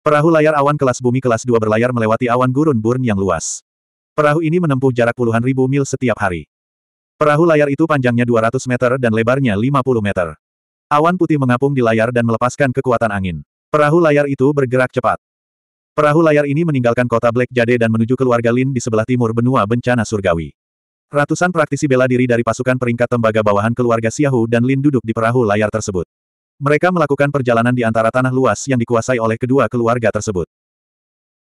Perahu layar awan kelas bumi kelas 2 berlayar melewati awan gurun burn yang luas. Perahu ini menempuh jarak puluhan ribu mil setiap hari. Perahu layar itu panjangnya 200 meter dan lebarnya 50 meter. Awan putih mengapung di layar dan melepaskan kekuatan angin. Perahu layar itu bergerak cepat. Perahu layar ini meninggalkan kota Black Jade dan menuju keluarga Lin di sebelah timur benua bencana surgawi. Ratusan praktisi bela diri dari pasukan peringkat tembaga bawahan keluarga Siahu dan Lin duduk di perahu layar tersebut. Mereka melakukan perjalanan di antara tanah luas yang dikuasai oleh kedua keluarga tersebut.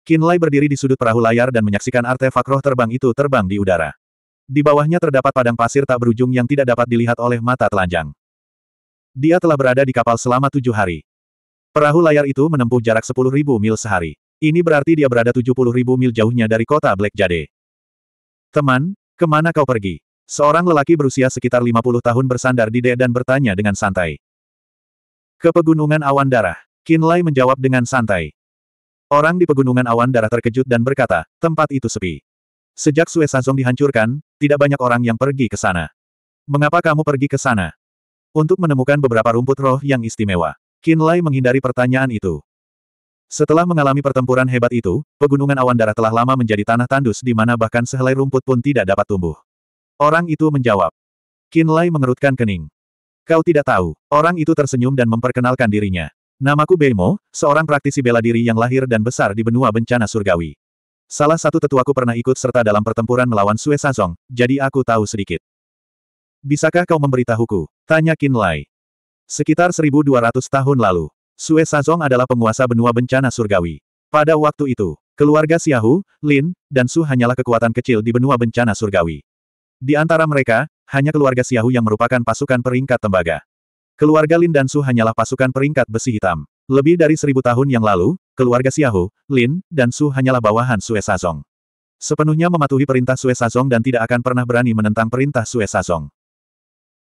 Kinlay berdiri di sudut perahu layar dan menyaksikan artefak roh terbang itu terbang di udara. Di bawahnya terdapat padang pasir tak berujung yang tidak dapat dilihat oleh mata telanjang. Dia telah berada di kapal selama tujuh hari. Perahu layar itu menempuh jarak sepuluh ribu mil sehari. Ini berarti dia berada tujuh puluh ribu mil jauhnya dari kota Black Jade. Teman, kemana kau pergi? Seorang lelaki berusia sekitar lima puluh tahun bersandar di dek dan bertanya dengan santai. Ke Pegunungan Awan Darah. Lai menjawab dengan santai. Orang di Pegunungan Awan Darah terkejut dan berkata, tempat itu sepi. Sejak Sue Sazong dihancurkan, tidak banyak orang yang pergi ke sana. Mengapa kamu pergi ke sana? Untuk menemukan beberapa rumput roh yang istimewa. Lai menghindari pertanyaan itu. Setelah mengalami pertempuran hebat itu, Pegunungan Awan Darah telah lama menjadi tanah tandus di mana bahkan sehelai rumput pun tidak dapat tumbuh. Orang itu menjawab. Lai mengerutkan kening. Kau tidak tahu. Orang itu tersenyum dan memperkenalkan dirinya. Namaku Bemo, seorang praktisi bela diri yang lahir dan besar di benua bencana surgawi. Salah satu tetuaku pernah ikut serta dalam pertempuran melawan Sue Sazong, jadi aku tahu sedikit. Bisakah kau memberitahuku? Tanya Lai. Sekitar 1200 tahun lalu, Sue Sazong adalah penguasa benua bencana surgawi. Pada waktu itu, keluarga Xiahu, Lin, dan Su hanyalah kekuatan kecil di benua bencana surgawi. Di antara mereka, hanya keluarga Xiahu yang merupakan pasukan peringkat tembaga. Keluarga Lin dan Su hanyalah pasukan peringkat besi hitam. Lebih dari seribu tahun yang lalu, keluarga Xiahu, Lin, dan Su hanyalah bawahan Sue Sazong. Sepenuhnya mematuhi perintah Sue Sazong dan tidak akan pernah berani menentang perintah Sue Sazong.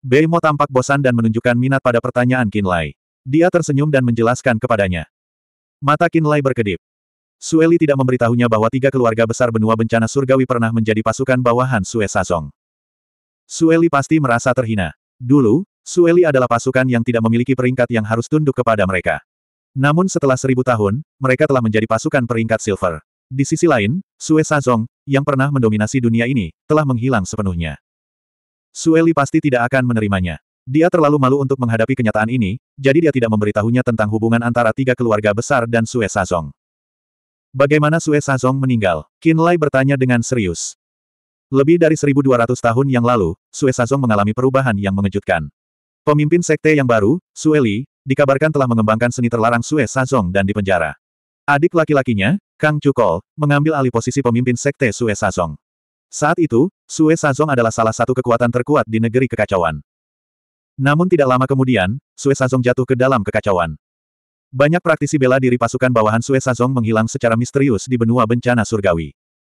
Mo tampak bosan dan menunjukkan minat pada pertanyaan Lai. Dia tersenyum dan menjelaskan kepadanya. Mata Lai berkedip. Sueli tidak memberitahunya bahwa tiga keluarga besar benua bencana surgawi pernah menjadi pasukan bawahan Sue Sazong. Sueli pasti merasa terhina. Dulu, Sueli adalah pasukan yang tidak memiliki peringkat yang harus tunduk kepada mereka. Namun setelah seribu tahun, mereka telah menjadi pasukan peringkat silver. Di sisi lain, Sue Sazong, yang pernah mendominasi dunia ini, telah menghilang sepenuhnya. Sueli pasti tidak akan menerimanya. Dia terlalu malu untuk menghadapi kenyataan ini, jadi dia tidak memberitahunya tentang hubungan antara tiga keluarga besar dan Sue Sazong. Bagaimana Sue Sazong meninggal? Qin Lai bertanya dengan serius. Lebih dari 1200 tahun yang lalu, Sue Sazong mengalami perubahan yang mengejutkan. Pemimpin sekte yang baru, Sue Li, dikabarkan telah mengembangkan seni terlarang Sue Sazong dan dipenjara. Adik laki-lakinya, Kang Chukol, mengambil alih posisi pemimpin sekte Sue Sazong. Saat itu, Sue Sazong adalah salah satu kekuatan terkuat di negeri kekacauan. Namun tidak lama kemudian, Sue Sazong jatuh ke dalam kekacauan. Banyak praktisi bela diri pasukan bawahan Sue Sazong menghilang secara misterius di benua bencana surgawi.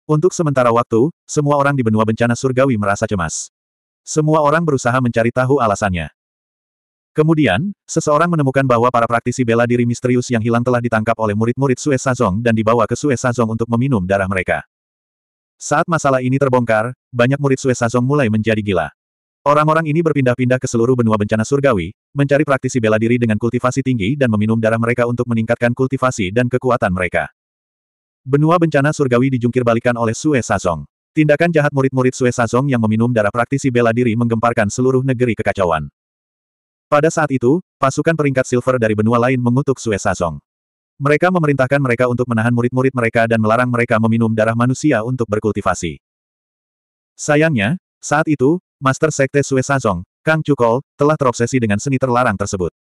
Untuk sementara waktu, semua orang di benua bencana surgawi merasa cemas. Semua orang berusaha mencari tahu alasannya. Kemudian, seseorang menemukan bahwa para praktisi bela diri misterius yang hilang telah ditangkap oleh murid-murid Sue Sazong dan dibawa ke Sue Sazong untuk meminum darah mereka. Saat masalah ini terbongkar, banyak murid Sue Sazong mulai menjadi gila. Orang-orang ini berpindah-pindah ke seluruh benua bencana surgawi, mencari praktisi bela diri dengan kultivasi tinggi dan meminum darah mereka untuk meningkatkan kultivasi dan kekuatan mereka. Benua bencana surgawi dijungkirbalikan oleh Sue Sazong. Tindakan jahat murid-murid Sue Sazong yang meminum darah praktisi bela diri menggemparkan seluruh negeri kekacauan. Pada saat itu, pasukan peringkat silver dari benua lain mengutuk Sue Sazong. Mereka memerintahkan mereka untuk menahan murid-murid mereka dan melarang mereka meminum darah manusia untuk berkultivasi. Sayangnya, saat itu, Master Sekte Sue Sazong, Kang Cukol, telah terobsesi dengan seni terlarang tersebut.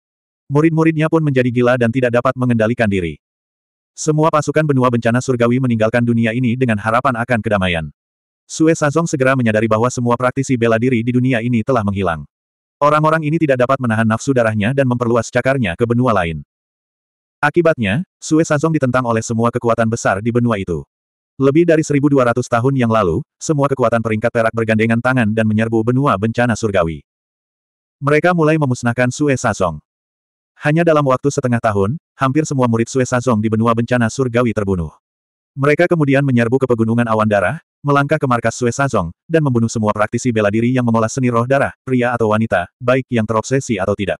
Murid-muridnya pun menjadi gila dan tidak dapat mengendalikan diri. Semua pasukan benua bencana surgawi meninggalkan dunia ini dengan harapan akan kedamaian. Sue Sazong segera menyadari bahwa semua praktisi bela diri di dunia ini telah menghilang. Orang-orang ini tidak dapat menahan nafsu darahnya dan memperluas cakarnya ke benua lain. Akibatnya, Sue Sazong ditentang oleh semua kekuatan besar di benua itu. Lebih dari 1200 tahun yang lalu, semua kekuatan peringkat perak bergandengan tangan dan menyerbu benua bencana surgawi. Mereka mulai memusnahkan Sue Sazong. Hanya dalam waktu setengah tahun, hampir semua murid Sue Sazong di benua bencana surgawi terbunuh. Mereka kemudian menyerbu ke pegunungan awan darah, melangkah ke markas Sue Sazong, dan membunuh semua praktisi bela diri yang mengolah seni roh darah, pria atau wanita, baik yang terobsesi atau tidak.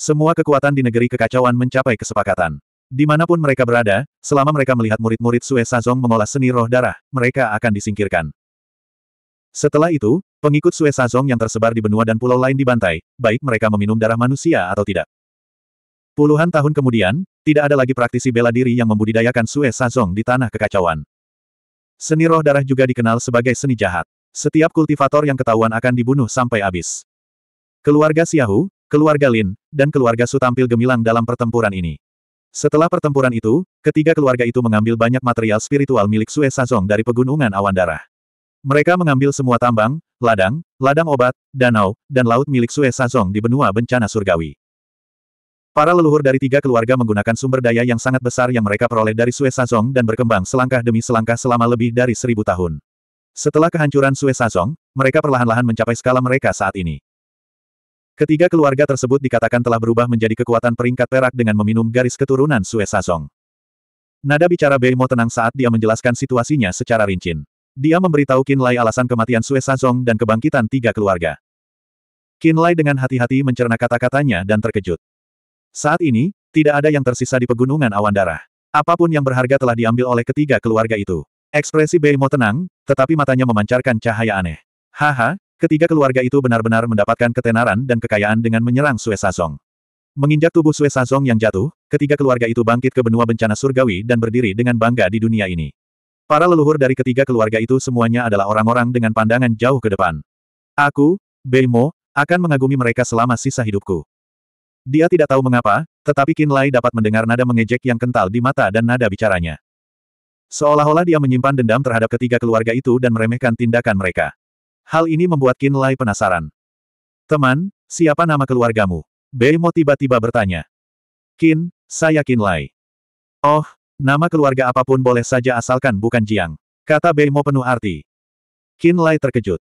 Semua kekuatan di negeri kekacauan mencapai kesepakatan. Dimanapun mereka berada, selama mereka melihat murid-murid Sue Sazong mengolah seni roh darah, mereka akan disingkirkan. Setelah itu, pengikut Sue Sazong yang tersebar di benua dan pulau lain dibantai, baik mereka meminum darah manusia atau tidak. Puluhan tahun kemudian, tidak ada lagi praktisi bela diri yang membudidayakan Sue Sazong di tanah kekacauan. Seni roh darah juga dikenal sebagai seni jahat. Setiap kultivator yang ketahuan akan dibunuh sampai habis. Keluarga Xiahu, keluarga Lin, dan keluarga Su tampil gemilang dalam pertempuran ini. Setelah pertempuran itu, ketiga keluarga itu mengambil banyak material spiritual milik Sue Sazong dari pegunungan awan darah. Mereka mengambil semua tambang, ladang, ladang obat, danau, dan laut milik Sue Sazong di benua bencana surgawi. Para leluhur dari tiga keluarga menggunakan sumber daya yang sangat besar yang mereka peroleh dari Sue Sazong dan berkembang selangkah demi selangkah selama lebih dari seribu tahun. Setelah kehancuran Sue Sazong, mereka perlahan-lahan mencapai skala mereka saat ini. Ketiga keluarga tersebut dikatakan telah berubah menjadi kekuatan peringkat perak dengan meminum garis keturunan Sue Sazong. Nada bicara Beimo tenang saat dia menjelaskan situasinya secara rinci. Dia memberitahu Kinlay alasan kematian Sue Sazong dan kebangkitan tiga keluarga. Kinlay dengan hati-hati mencerna kata-katanya dan terkejut. Saat ini, tidak ada yang tersisa di pegunungan awan darah. Apapun yang berharga telah diambil oleh ketiga keluarga itu. Ekspresi Beimo tenang, tetapi matanya memancarkan cahaya aneh. Haha, ketiga keluarga itu benar-benar mendapatkan ketenaran dan kekayaan dengan menyerang Sue Sazong. Menginjak tubuh Sue Sazong yang jatuh, ketiga keluarga itu bangkit ke benua bencana surgawi dan berdiri dengan bangga di dunia ini. Para leluhur dari ketiga keluarga itu semuanya adalah orang-orang dengan pandangan jauh ke depan. Aku, Beimo, akan mengagumi mereka selama sisa hidupku. Dia tidak tahu mengapa, tetapi Lai dapat mendengar nada mengejek yang kental di mata dan nada bicaranya. Seolah-olah dia menyimpan dendam terhadap ketiga keluarga itu dan meremehkan tindakan mereka. Hal ini membuat Lai penasaran. Teman, siapa nama keluargamu? Bemo tiba-tiba bertanya. Kin, saya Lai. Oh, nama keluarga apapun boleh saja asalkan bukan Jiang. Kata Bemo penuh arti. Lai terkejut.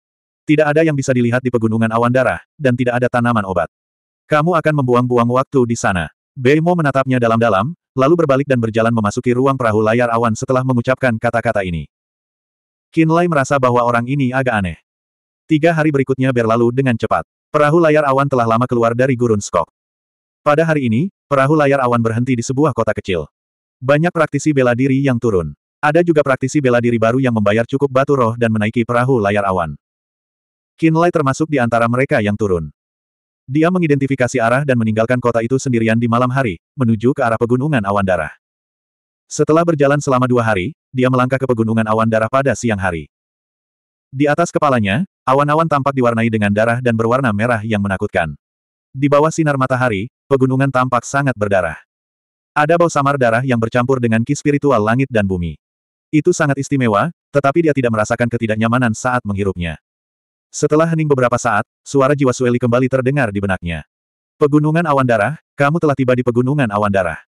Tidak ada yang bisa dilihat di pegunungan awan darah, dan tidak ada tanaman obat. Kamu akan membuang-buang waktu di sana. Beimo menatapnya dalam-dalam, lalu berbalik dan berjalan memasuki ruang perahu layar awan setelah mengucapkan kata-kata ini. Kinlay merasa bahwa orang ini agak aneh. Tiga hari berikutnya berlalu dengan cepat. Perahu layar awan telah lama keluar dari gurun skok. Pada hari ini, perahu layar awan berhenti di sebuah kota kecil. Banyak praktisi bela diri yang turun. Ada juga praktisi bela diri baru yang membayar cukup batu roh dan menaiki perahu layar awan. Kinlay termasuk di antara mereka yang turun. Dia mengidentifikasi arah dan meninggalkan kota itu sendirian di malam hari, menuju ke arah pegunungan awan darah. Setelah berjalan selama dua hari, dia melangkah ke pegunungan awan darah pada siang hari. Di atas kepalanya, awan-awan tampak diwarnai dengan darah dan berwarna merah yang menakutkan. Di bawah sinar matahari, pegunungan tampak sangat berdarah. Ada bau samar darah yang bercampur dengan ki spiritual langit dan bumi. Itu sangat istimewa, tetapi dia tidak merasakan ketidaknyamanan saat menghirupnya. Setelah hening beberapa saat, suara jiwa Sueli kembali terdengar di benaknya. Pegunungan awan darah, kamu telah tiba di pegunungan awan darah.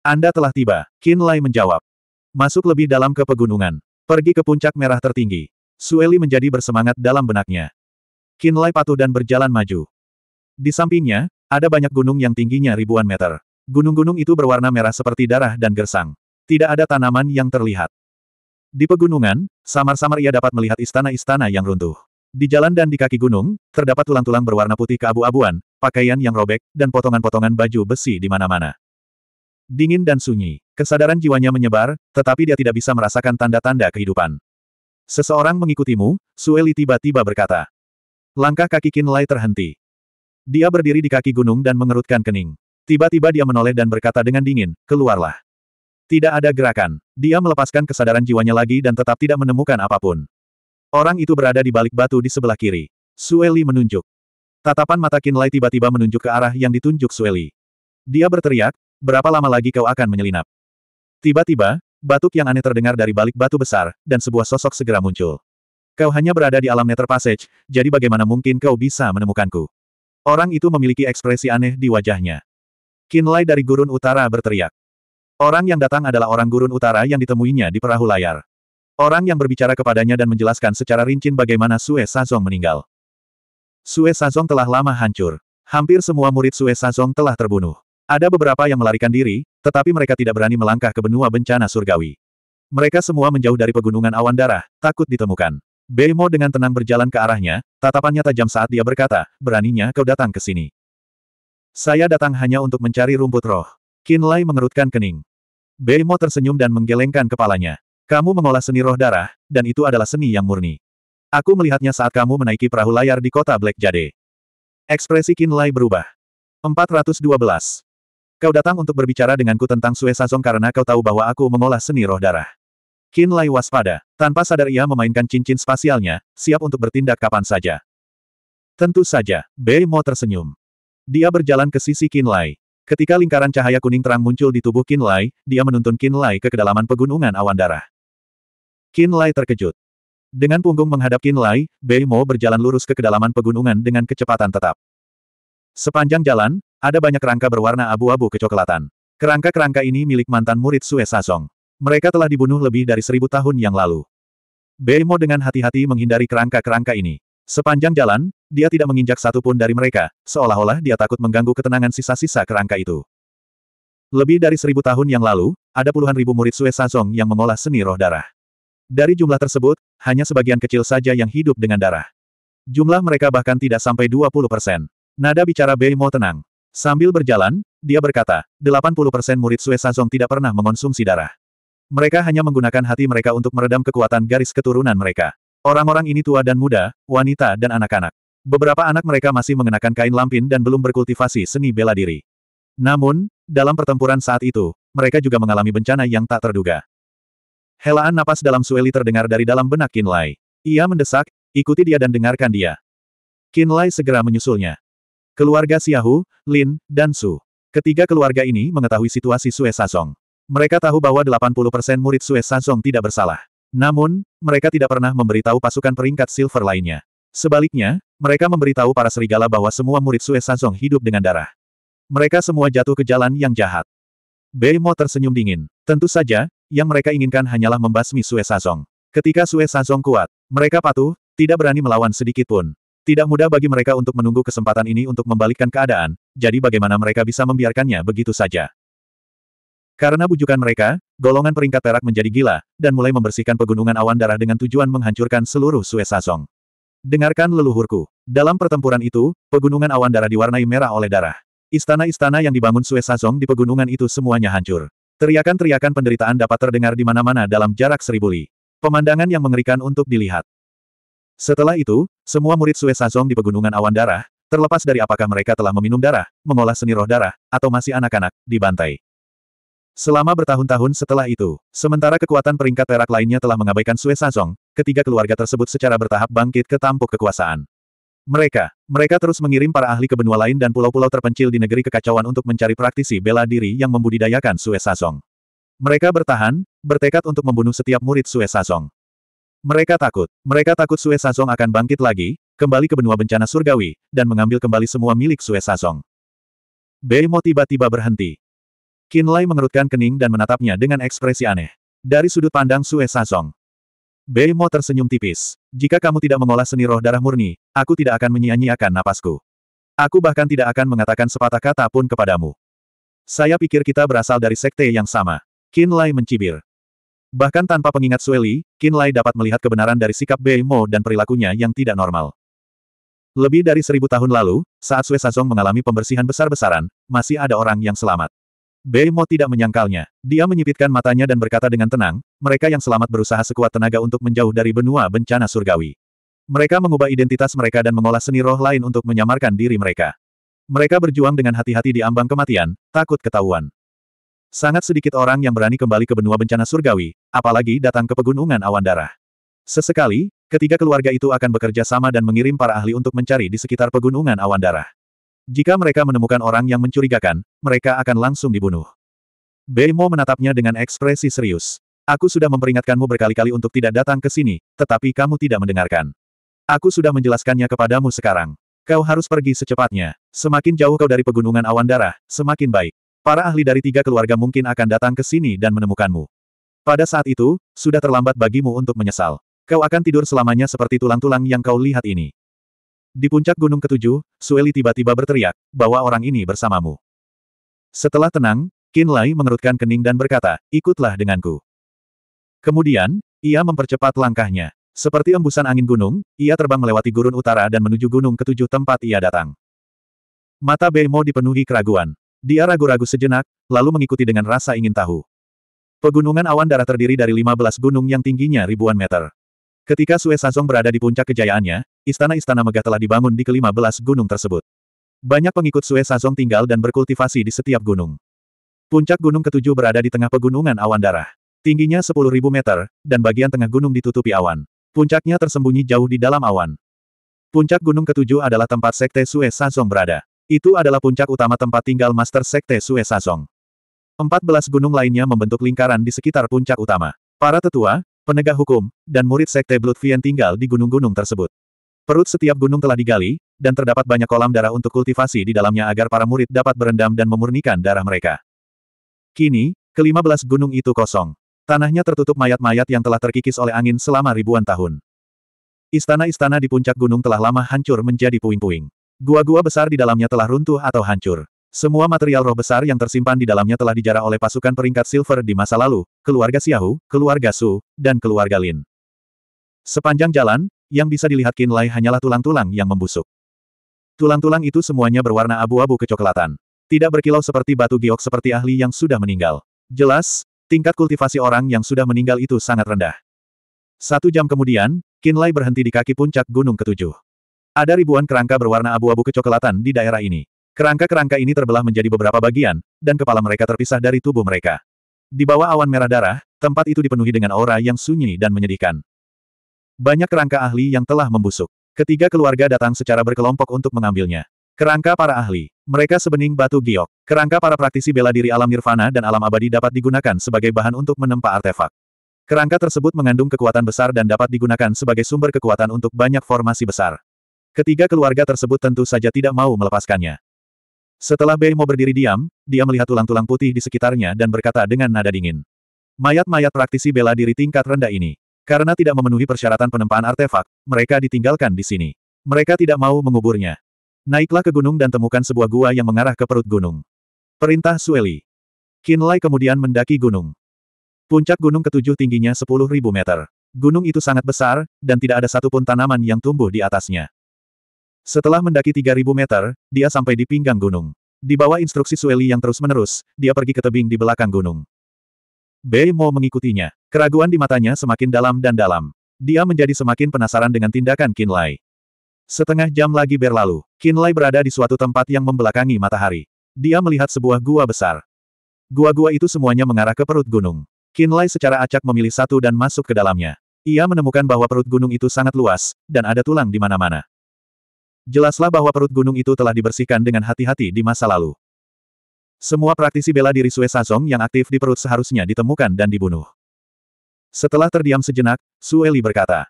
Anda telah tiba, Qin Lai menjawab. Masuk lebih dalam ke pegunungan. Pergi ke puncak merah tertinggi. Sueli menjadi bersemangat dalam benaknya. Qin Lai patuh dan berjalan maju. Di sampingnya, ada banyak gunung yang tingginya ribuan meter. Gunung-gunung itu berwarna merah seperti darah dan gersang. Tidak ada tanaman yang terlihat. Di pegunungan, samar-samar ia dapat melihat istana-istana yang runtuh. Di jalan dan di kaki gunung, terdapat tulang-tulang berwarna putih keabu-abuan, pakaian yang robek, dan potongan-potongan baju besi di mana-mana. Dingin dan sunyi. Kesadaran jiwanya menyebar, tetapi dia tidak bisa merasakan tanda-tanda kehidupan. Seseorang mengikutimu, Sueli tiba-tiba berkata. Langkah kaki Kinlay terhenti. Dia berdiri di kaki gunung dan mengerutkan kening. Tiba-tiba dia menoleh dan berkata dengan dingin, keluarlah. Tidak ada gerakan. Dia melepaskan kesadaran jiwanya lagi dan tetap tidak menemukan apapun. Orang itu berada di balik batu di sebelah kiri. Sueli menunjuk. Tatapan mata Kinlay tiba-tiba menunjuk ke arah yang ditunjuk Sueli. Dia berteriak, berapa lama lagi kau akan menyelinap? Tiba-tiba, batuk yang aneh terdengar dari balik batu besar, dan sebuah sosok segera muncul. Kau hanya berada di alam Nether Passage, jadi bagaimana mungkin kau bisa menemukanku? Orang itu memiliki ekspresi aneh di wajahnya. Kinlay dari Gurun Utara berteriak. Orang yang datang adalah orang Gurun Utara yang ditemuinya di perahu layar. Orang yang berbicara kepadanya dan menjelaskan secara rinci bagaimana Sue Sazong meninggal. Sue Sazong telah lama hancur. Hampir semua murid Sue Sazong telah terbunuh. Ada beberapa yang melarikan diri, tetapi mereka tidak berani melangkah ke benua bencana surgawi. Mereka semua menjauh dari pegunungan awan darah, takut ditemukan. Beimo dengan tenang berjalan ke arahnya, tatapannya tajam saat dia berkata, beraninya kau datang ke sini. Saya datang hanya untuk mencari rumput roh. Kinlay mengerutkan kening. Beimo tersenyum dan menggelengkan kepalanya. Kamu mengolah seni roh darah, dan itu adalah seni yang murni. Aku melihatnya saat kamu menaiki perahu layar di kota Black Jade. Ekspresi Kinlay berubah. 412. Kau datang untuk berbicara denganku tentang Sue Sazong karena kau tahu bahwa aku mengolah seni roh darah. Kinlay waspada. Tanpa sadar ia memainkan cincin spasialnya, siap untuk bertindak kapan saja. Tentu saja, Bei Mo tersenyum. Dia berjalan ke sisi Kinlay. Ketika lingkaran cahaya kuning terang muncul di tubuh Kinlay, dia menuntun Kinlay ke kedalaman pegunungan awan darah. Qin Lai terkejut. Dengan punggung menghadap Qin Lai, Bei Mo berjalan lurus ke kedalaman pegunungan dengan kecepatan tetap. Sepanjang jalan, ada banyak kerangka berwarna abu-abu kecoklatan. Kerangka-kerangka ini milik mantan murid Sue Sazong. Mereka telah dibunuh lebih dari seribu tahun yang lalu. Bei Mo dengan hati-hati menghindari kerangka-kerangka ini. Sepanjang jalan, dia tidak menginjak satupun dari mereka, seolah-olah dia takut mengganggu ketenangan sisa-sisa kerangka itu. Lebih dari seribu tahun yang lalu, ada puluhan ribu murid Sue Sazong yang mengolah seni roh darah. Dari jumlah tersebut, hanya sebagian kecil saja yang hidup dengan darah. Jumlah mereka bahkan tidak sampai 20 persen. Nada bicara Beimo tenang. Sambil berjalan, dia berkata, 80 persen murid Sue Sazong tidak pernah mengonsumsi darah. Mereka hanya menggunakan hati mereka untuk meredam kekuatan garis keturunan mereka. Orang-orang ini tua dan muda, wanita dan anak-anak. Beberapa anak mereka masih mengenakan kain lampin dan belum berkultivasi seni bela diri. Namun, dalam pertempuran saat itu, mereka juga mengalami bencana yang tak terduga. Helaan napas dalam Sueli terdengar dari dalam benak Kinlay. Ia mendesak, ikuti dia dan dengarkan dia. Kinlay segera menyusulnya. Keluarga Siahu, Lin, dan Su. Ketiga keluarga ini mengetahui situasi Sue Sazong. Mereka tahu bahwa 80% murid Sue Sazong tidak bersalah. Namun, mereka tidak pernah memberitahu pasukan peringkat silver lainnya. Sebaliknya, mereka memberitahu para serigala bahwa semua murid Sue Sazong hidup dengan darah. Mereka semua jatuh ke jalan yang jahat. Beimo tersenyum dingin. Tentu saja, yang mereka inginkan hanyalah membasmi Sue Sazong. Ketika Sue Sazong kuat, mereka patuh, tidak berani melawan sedikit pun. Tidak mudah bagi mereka untuk menunggu kesempatan ini untuk membalikkan keadaan, jadi bagaimana mereka bisa membiarkannya begitu saja. Karena bujukan mereka, golongan peringkat perak menjadi gila, dan mulai membersihkan pegunungan awan darah dengan tujuan menghancurkan seluruh Sue Sazong. Dengarkan leluhurku. Dalam pertempuran itu, pegunungan awan darah diwarnai merah oleh darah. Istana-istana yang dibangun Sue Sazong di pegunungan itu semuanya hancur. Teriakan-teriakan penderitaan dapat terdengar di mana-mana dalam jarak seribu li. Pemandangan yang mengerikan untuk dilihat. Setelah itu, semua murid Sue Sazong di Pegunungan Awan Darah, terlepas dari apakah mereka telah meminum darah, mengolah seni roh darah, atau masih anak-anak, dibantai. Selama bertahun-tahun setelah itu, sementara kekuatan peringkat perak lainnya telah mengabaikan Sue Sazong, ketiga keluarga tersebut secara bertahap bangkit ke tampuk kekuasaan. Mereka, mereka terus mengirim para ahli ke benua lain dan pulau-pulau terpencil di negeri kekacauan untuk mencari praktisi bela diri yang membudidayakan Sue Sazong. Mereka bertahan, bertekad untuk membunuh setiap murid Sue Sazong. Mereka takut, mereka takut Sue Sazong akan bangkit lagi, kembali ke benua bencana surgawi, dan mengambil kembali semua milik Sue Sazong. Beimo tiba-tiba berhenti. Kinlay mengerutkan kening dan menatapnya dengan ekspresi aneh. Dari sudut pandang Sue Sazong, Bei Mo tersenyum tipis. Jika kamu tidak mengolah seni roh darah murni, aku tidak akan menyia-nyiakan napasku. Aku bahkan tidak akan mengatakan sepatah kata pun kepadamu. Saya pikir kita berasal dari sekte yang sama. Qin Lai mencibir. Bahkan tanpa pengingat Sueli, Qin Lai dapat melihat kebenaran dari sikap Bei Mo dan perilakunya yang tidak normal. Lebih dari seribu tahun lalu, saat Sue Sazong mengalami pembersihan besar-besaran, masih ada orang yang selamat. Behemoth tidak menyangkalnya. Dia menyipitkan matanya dan berkata dengan tenang, mereka yang selamat berusaha sekuat tenaga untuk menjauh dari benua bencana surgawi. Mereka mengubah identitas mereka dan mengolah seni roh lain untuk menyamarkan diri mereka. Mereka berjuang dengan hati-hati di ambang kematian, takut ketahuan. Sangat sedikit orang yang berani kembali ke benua bencana surgawi, apalagi datang ke pegunungan awan darah. Sesekali, ketiga keluarga itu akan bekerja sama dan mengirim para ahli untuk mencari di sekitar pegunungan awan darah. Jika mereka menemukan orang yang mencurigakan, mereka akan langsung dibunuh. Mo menatapnya dengan ekspresi serius. Aku sudah memperingatkanmu berkali-kali untuk tidak datang ke sini, tetapi kamu tidak mendengarkan. Aku sudah menjelaskannya kepadamu sekarang. Kau harus pergi secepatnya. Semakin jauh kau dari pegunungan awan darah, semakin baik. Para ahli dari tiga keluarga mungkin akan datang ke sini dan menemukanmu. Pada saat itu, sudah terlambat bagimu untuk menyesal. Kau akan tidur selamanya seperti tulang-tulang yang kau lihat ini. Di puncak gunung ketujuh, Sueli tiba-tiba berteriak, bahwa orang ini bersamamu. Setelah tenang, Qin Lai mengerutkan kening dan berkata, ikutlah denganku. Kemudian, ia mempercepat langkahnya. Seperti embusan angin gunung, ia terbang melewati gurun utara dan menuju gunung ketujuh tempat ia datang. Mata Bemo dipenuhi keraguan. Dia ragu-ragu sejenak, lalu mengikuti dengan rasa ingin tahu. Pegunungan awan darah terdiri dari 15 gunung yang tingginya ribuan meter. Ketika Sue Sazong berada di puncak kejayaannya, istana-istana megah telah dibangun di kelima belas gunung tersebut. Banyak pengikut Sue Sazong tinggal dan berkultivasi di setiap gunung. Puncak gunung ketujuh berada di tengah pegunungan awan darah. Tingginya 10.000 meter, dan bagian tengah gunung ditutupi awan. Puncaknya tersembunyi jauh di dalam awan. Puncak gunung ketujuh adalah tempat Sekte Sue Sazong berada. Itu adalah puncak utama tempat tinggal Master Sekte Sue Sazong. Empat belas gunung lainnya membentuk lingkaran di sekitar puncak utama. Para tetua, penegak hukum, dan murid Sekte Blood tinggal di gunung-gunung tersebut. Perut setiap gunung telah digali, dan terdapat banyak kolam darah untuk kultivasi di dalamnya agar para murid dapat berendam dan memurnikan darah mereka. Kini, kelima belas gunung itu kosong. Tanahnya tertutup mayat-mayat yang telah terkikis oleh angin selama ribuan tahun. Istana-istana di puncak gunung telah lama hancur menjadi puing-puing. Gua-gua besar di dalamnya telah runtuh atau hancur. Semua material roh besar yang tersimpan di dalamnya telah dijarah oleh pasukan peringkat silver di masa lalu, keluarga Xiahu, keluarga Su, dan keluarga Lin. Sepanjang jalan, yang bisa dilihat Lai hanyalah tulang-tulang yang membusuk. Tulang-tulang itu semuanya berwarna abu-abu kecoklatan. Tidak berkilau seperti batu giok seperti ahli yang sudah meninggal. Jelas, tingkat kultivasi orang yang sudah meninggal itu sangat rendah. Satu jam kemudian, Lai berhenti di kaki puncak gunung ketujuh. Ada ribuan kerangka berwarna abu-abu kecoklatan di daerah ini. Kerangka-kerangka ini terbelah menjadi beberapa bagian, dan kepala mereka terpisah dari tubuh mereka. Di bawah awan merah darah, tempat itu dipenuhi dengan aura yang sunyi dan menyedihkan. Banyak kerangka ahli yang telah membusuk. Ketiga keluarga datang secara berkelompok untuk mengambilnya. Kerangka para ahli. Mereka sebening batu giok. Kerangka para praktisi bela diri alam nirvana dan alam abadi dapat digunakan sebagai bahan untuk menempa artefak. Kerangka tersebut mengandung kekuatan besar dan dapat digunakan sebagai sumber kekuatan untuk banyak formasi besar. Ketiga keluarga tersebut tentu saja tidak mau melepaskannya. Setelah Bei mau berdiri diam, dia melihat tulang-tulang putih di sekitarnya dan berkata dengan nada dingin. Mayat-mayat praktisi bela diri tingkat rendah ini. Karena tidak memenuhi persyaratan penempaan artefak, mereka ditinggalkan di sini. Mereka tidak mau menguburnya. Naiklah ke gunung dan temukan sebuah gua yang mengarah ke perut gunung. Perintah Sueli. Kinlay kemudian mendaki gunung. Puncak gunung ketujuh tingginya 10.000 meter. Gunung itu sangat besar, dan tidak ada satupun tanaman yang tumbuh di atasnya. Setelah mendaki 3.000 meter, dia sampai di pinggang gunung. Di bawah instruksi Sueli yang terus-menerus, dia pergi ke tebing di belakang gunung. B. Mo mengikutinya. Keraguan di matanya semakin dalam dan dalam. Dia menjadi semakin penasaran dengan tindakan Qin Lai. Setengah jam lagi berlalu, Qin Lai berada di suatu tempat yang membelakangi matahari. Dia melihat sebuah gua besar. Gua-gua itu semuanya mengarah ke perut gunung. Qin Lai secara acak memilih satu dan masuk ke dalamnya. Ia menemukan bahwa perut gunung itu sangat luas, dan ada tulang di mana-mana. Jelaslah bahwa perut gunung itu telah dibersihkan dengan hati-hati di masa lalu. Semua praktisi bela diri Sue Sazong yang aktif di perut seharusnya ditemukan dan dibunuh. Setelah terdiam sejenak, Sueli berkata.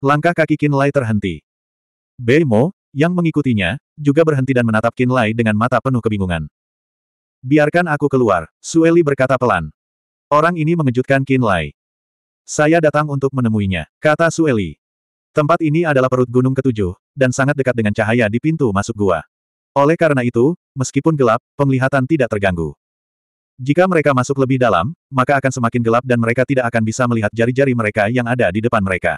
Langkah kaki Lai terhenti. Bemo, yang mengikutinya, juga berhenti dan menatap Lai dengan mata penuh kebingungan. Biarkan aku keluar, Sueli berkata pelan. Orang ini mengejutkan Lai. Saya datang untuk menemuinya, kata Sueli. Tempat ini adalah perut gunung ketujuh, dan sangat dekat dengan cahaya di pintu masuk gua. Oleh karena itu, meskipun gelap, penglihatan tidak terganggu. Jika mereka masuk lebih dalam, maka akan semakin gelap dan mereka tidak akan bisa melihat jari-jari mereka yang ada di depan mereka.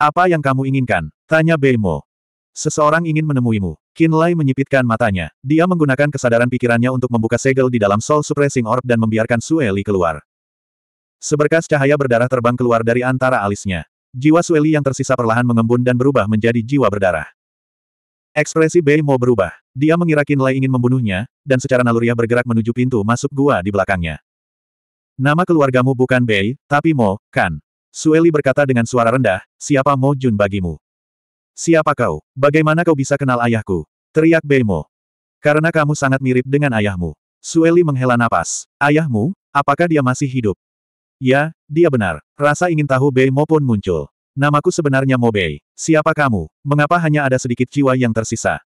Apa yang kamu inginkan? Tanya Bemo. Seseorang ingin menemuimu. Kinlay menyipitkan matanya. Dia menggunakan kesadaran pikirannya untuk membuka segel di dalam Soul Suppressing Orb dan membiarkan Sueli keluar. Seberkas cahaya berdarah terbang keluar dari antara alisnya. Jiwa Sueli yang tersisa perlahan mengembun dan berubah menjadi jiwa berdarah. Ekspresi Bei Mo berubah. Dia mengira Qin Lai ingin membunuhnya, dan secara naluriah bergerak menuju pintu masuk gua di belakangnya. Nama keluargamu bukan Bei, tapi Mo, kan? Sueli berkata dengan suara rendah, siapa Mo Jun bagimu? Siapa kau? Bagaimana kau bisa kenal ayahku? Teriak Bei Mo. Karena kamu sangat mirip dengan ayahmu. Sueli menghela napas. Ayahmu, apakah dia masih hidup? Ya, dia benar. Rasa ingin tahu Bei Mo pun muncul. Namaku sebenarnya Mobei. Siapa kamu? Mengapa hanya ada sedikit jiwa yang tersisa?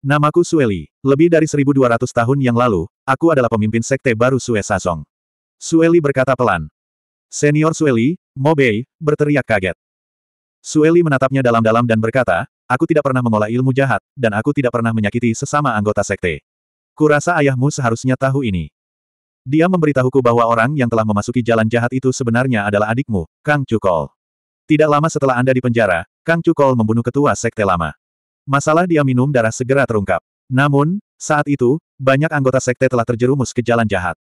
Namaku Sueli. Lebih dari 1200 tahun yang lalu, aku adalah pemimpin sekte baru Sue Sasong. Sueli berkata pelan. Senior Sueli, Mobei, berteriak kaget. Sueli menatapnya dalam-dalam dan berkata, aku tidak pernah mengolah ilmu jahat, dan aku tidak pernah menyakiti sesama anggota sekte. Kurasa ayahmu seharusnya tahu ini. Dia memberitahuku bahwa orang yang telah memasuki jalan jahat itu sebenarnya adalah adikmu, Kang Cukol. Tidak lama setelah Anda dipenjara, Kang Cukol membunuh ketua sekte lama. Masalah dia minum darah segera terungkap. Namun, saat itu, banyak anggota sekte telah terjerumus ke jalan jahat.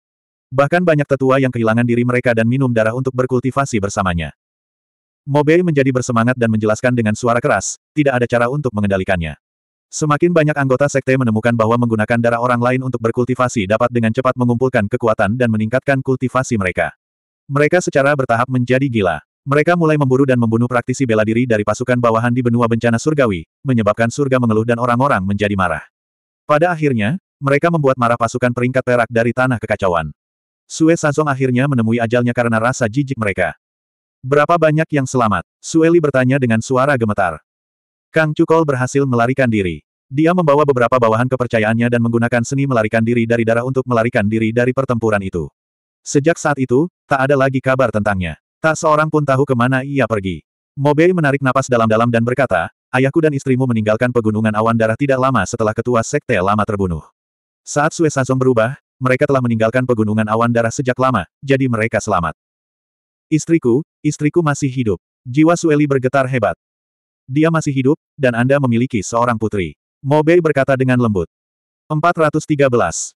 Bahkan banyak tetua yang kehilangan diri mereka dan minum darah untuk berkultivasi bersamanya. Mobei menjadi bersemangat dan menjelaskan dengan suara keras, tidak ada cara untuk mengendalikannya. Semakin banyak anggota sekte menemukan bahwa menggunakan darah orang lain untuk berkultivasi dapat dengan cepat mengumpulkan kekuatan dan meningkatkan kultivasi mereka. Mereka secara bertahap menjadi gila. Mereka mulai memburu dan membunuh praktisi bela diri dari pasukan bawahan di benua bencana surgawi, menyebabkan surga mengeluh dan orang-orang menjadi marah. Pada akhirnya, mereka membuat marah pasukan peringkat perak dari tanah kekacauan. Sue Sazong akhirnya menemui ajalnya karena rasa jijik mereka. Berapa banyak yang selamat? Sueli bertanya dengan suara gemetar. Kang Cukol berhasil melarikan diri. Dia membawa beberapa bawahan kepercayaannya dan menggunakan seni melarikan diri dari darah untuk melarikan diri dari pertempuran itu. Sejak saat itu, tak ada lagi kabar tentangnya. Tak seorang pun tahu kemana ia pergi. Mobei menarik napas dalam-dalam dan berkata, ayahku dan istrimu meninggalkan pegunungan awan darah tidak lama setelah ketua sekte lama terbunuh. Saat Sue Sazong berubah, mereka telah meninggalkan pegunungan awan darah sejak lama, jadi mereka selamat. Istriku, istriku masih hidup. Jiwa Sueli bergetar hebat. Dia masih hidup, dan Anda memiliki seorang putri. Mobei berkata dengan lembut. 413.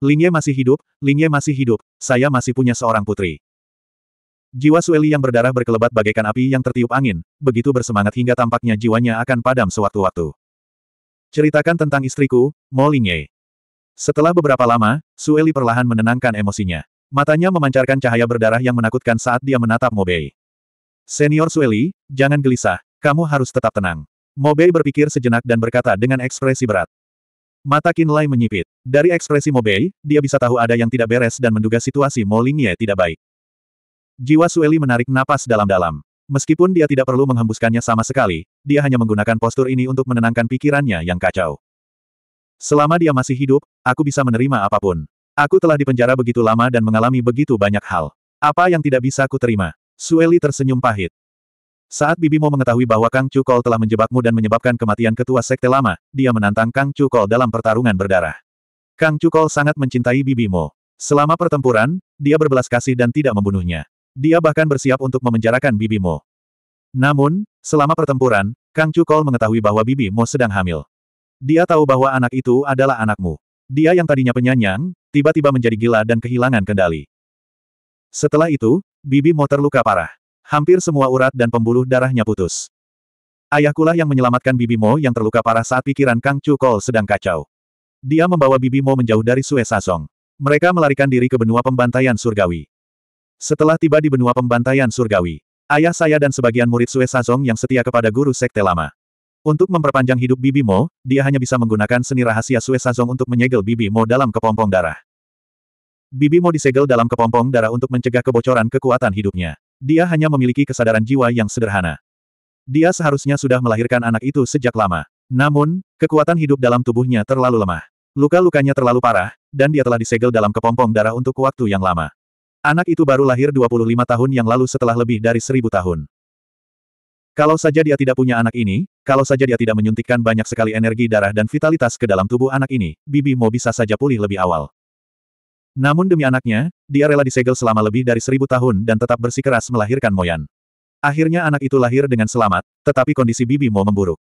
Lingye masih hidup, Lingye masih hidup, saya masih punya seorang putri. Jiwa Sueli yang berdarah berkelebat bagaikan api yang tertiup angin, begitu bersemangat hingga tampaknya jiwanya akan padam sewaktu-waktu. Ceritakan tentang istriku, Mo Lingye. Setelah beberapa lama, Sueli perlahan menenangkan emosinya. Matanya memancarkan cahaya berdarah yang menakutkan saat dia menatap Mo Bei. Senior Sueli, jangan gelisah, kamu harus tetap tenang. Mo Bei berpikir sejenak dan berkata dengan ekspresi berat. Mata Lai menyipit. Dari ekspresi Mo Bei, dia bisa tahu ada yang tidak beres dan menduga situasi Mo Lingye tidak baik. Jiwa Sueli menarik napas dalam-dalam. Meskipun dia tidak perlu menghembuskannya sama sekali, dia hanya menggunakan postur ini untuk menenangkan pikirannya yang kacau. Selama dia masih hidup, aku bisa menerima apapun. Aku telah dipenjara begitu lama dan mengalami begitu banyak hal. Apa yang tidak bisa aku terima? Sueli tersenyum pahit. Saat Bibimo mengetahui bahwa Kang Cukol telah menjebakmu dan menyebabkan kematian ketua sekte lama, dia menantang Kang Cukol dalam pertarungan berdarah. Kang Cukol sangat mencintai Bibimo. Selama pertempuran, dia berbelas kasih dan tidak membunuhnya. Dia bahkan bersiap untuk memenjarakan Bibi Mo. Namun, selama pertempuran, Kang Cukol mengetahui bahwa Bibi Mo sedang hamil. Dia tahu bahwa anak itu adalah anakmu. Dia yang tadinya penyanyang, tiba-tiba menjadi gila dan kehilangan kendali. Setelah itu, Bibi Mo terluka parah. Hampir semua urat dan pembuluh darahnya putus. Ayahkulah yang menyelamatkan Bibi Mo yang terluka parah saat pikiran Kang Cukol sedang kacau. Dia membawa Bibi Mo menjauh dari Sue Sasong. Mereka melarikan diri ke benua pembantaian surgawi. Setelah tiba di benua pembantaian surgawi, ayah saya dan sebagian murid Sue Sazong yang setia kepada guru sekte lama. Untuk memperpanjang hidup Bibi Mo, dia hanya bisa menggunakan seni rahasia Sue Sazong untuk menyegel Bibi Mo dalam kepompong darah. Bibi Mo disegel dalam kepompong darah untuk mencegah kebocoran kekuatan hidupnya. Dia hanya memiliki kesadaran jiwa yang sederhana. Dia seharusnya sudah melahirkan anak itu sejak lama. Namun, kekuatan hidup dalam tubuhnya terlalu lemah. Luka-lukanya terlalu parah, dan dia telah disegel dalam kepompong darah untuk waktu yang lama. Anak itu baru lahir 25 tahun yang lalu setelah lebih dari seribu tahun. Kalau saja dia tidak punya anak ini, kalau saja dia tidak menyuntikkan banyak sekali energi darah dan vitalitas ke dalam tubuh anak ini, Bibi Mo bisa saja pulih lebih awal. Namun demi anaknya, dia rela disegel selama lebih dari seribu tahun dan tetap bersikeras melahirkan Moyan. Akhirnya anak itu lahir dengan selamat, tetapi kondisi Bibi Mo memburuk.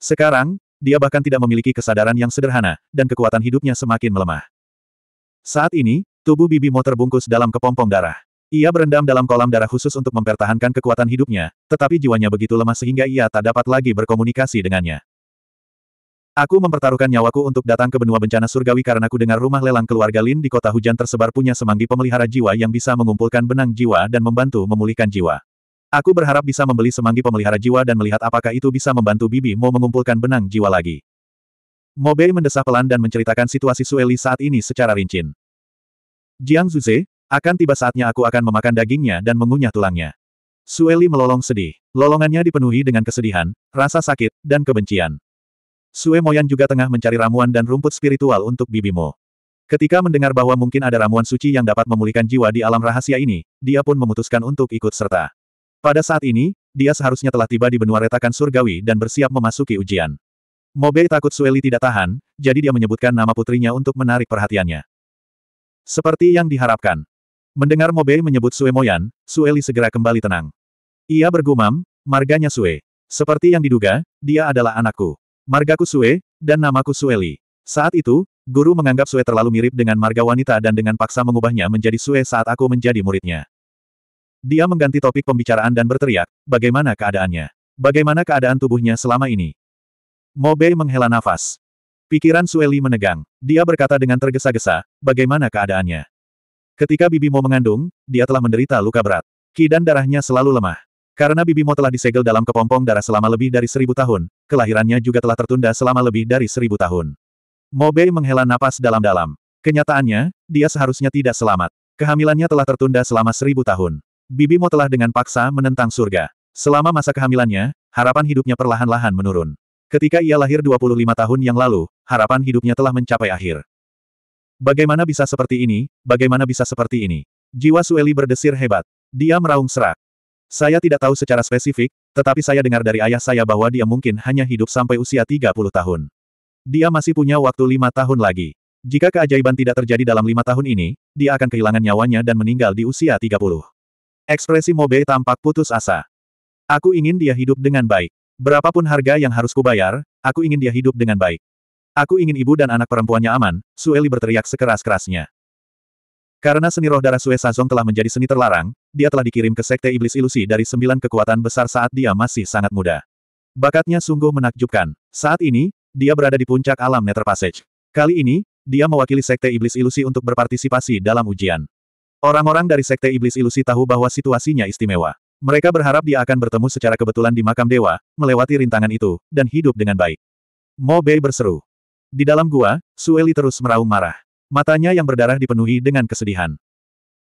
Sekarang, dia bahkan tidak memiliki kesadaran yang sederhana, dan kekuatan hidupnya semakin melemah. Saat ini, Tubuh Bibi Mo terbungkus dalam kepompong darah. Ia berendam dalam kolam darah khusus untuk mempertahankan kekuatan hidupnya, tetapi jiwanya begitu lemah sehingga ia tak dapat lagi berkomunikasi dengannya. Aku mempertaruhkan nyawaku untuk datang ke benua bencana surgawi karena ku dengar rumah lelang keluarga Lin di kota hujan tersebar punya semanggi pemelihara jiwa yang bisa mengumpulkan benang jiwa dan membantu memulihkan jiwa. Aku berharap bisa membeli semanggi pemelihara jiwa dan melihat apakah itu bisa membantu Bibi Mo mengumpulkan benang jiwa lagi. Mobei mendesah pelan dan menceritakan situasi Sueli saat ini secara rincin. Jiang Zuze, akan tiba saatnya aku akan memakan dagingnya dan mengunyah tulangnya. Sueli melolong sedih. Lolongannya dipenuhi dengan kesedihan, rasa sakit, dan kebencian. Sue Moyan juga tengah mencari ramuan dan rumput spiritual untuk bibimu. Ketika mendengar bahwa mungkin ada ramuan suci yang dapat memulihkan jiwa di alam rahasia ini, dia pun memutuskan untuk ikut serta. Pada saat ini, dia seharusnya telah tiba di benua retakan surgawi dan bersiap memasuki ujian. Mobe takut Sueli tidak tahan, jadi dia menyebutkan nama putrinya untuk menarik perhatiannya. Seperti yang diharapkan. Mendengar Mobe menyebut Sue Moyan, Sue Li segera kembali tenang. Ia bergumam, marganya Sue. Seperti yang diduga, dia adalah anakku. Margaku Sue, dan namaku Sue Li. Saat itu, guru menganggap Sue terlalu mirip dengan marga wanita dan dengan paksa mengubahnya menjadi Sue saat aku menjadi muridnya. Dia mengganti topik pembicaraan dan berteriak, bagaimana keadaannya? Bagaimana keadaan tubuhnya selama ini? Mobe menghela nafas. Pikiran Sueli menegang. Dia berkata dengan tergesa-gesa, bagaimana keadaannya. Ketika Bibimo mengandung, dia telah menderita luka berat. Ki dan darahnya selalu lemah. Karena Bibimo telah disegel dalam kepompong darah selama lebih dari seribu tahun, kelahirannya juga telah tertunda selama lebih dari seribu tahun. Mobe menghela napas dalam-dalam. Kenyataannya, dia seharusnya tidak selamat. Kehamilannya telah tertunda selama seribu tahun. Bibimo telah dengan paksa menentang surga. Selama masa kehamilannya, harapan hidupnya perlahan-lahan menurun. Ketika ia lahir 25 tahun yang lalu, harapan hidupnya telah mencapai akhir. Bagaimana bisa seperti ini, bagaimana bisa seperti ini? Jiwa Sueli berdesir hebat. Dia meraung serak. Saya tidak tahu secara spesifik, tetapi saya dengar dari ayah saya bahwa dia mungkin hanya hidup sampai usia 30 tahun. Dia masih punya waktu lima tahun lagi. Jika keajaiban tidak terjadi dalam lima tahun ini, dia akan kehilangan nyawanya dan meninggal di usia 30. Ekspresi Mobe tampak putus asa. Aku ingin dia hidup dengan baik. Berapapun harga yang harus kubayar, aku ingin dia hidup dengan baik. Aku ingin ibu dan anak perempuannya aman, Sueli berteriak sekeras-kerasnya. Karena seni roh darah Sue Sazong telah menjadi seni terlarang, dia telah dikirim ke Sekte Iblis Ilusi dari sembilan kekuatan besar saat dia masih sangat muda. Bakatnya sungguh menakjubkan. Saat ini, dia berada di puncak alam Nether Passage. Kali ini, dia mewakili Sekte Iblis Ilusi untuk berpartisipasi dalam ujian. Orang-orang dari Sekte Iblis Ilusi tahu bahwa situasinya istimewa. Mereka berharap dia akan bertemu secara kebetulan di makam dewa, melewati rintangan itu, dan hidup dengan baik. Mo Bei berseru. Di dalam gua, Sueli terus meraung marah. Matanya yang berdarah dipenuhi dengan kesedihan.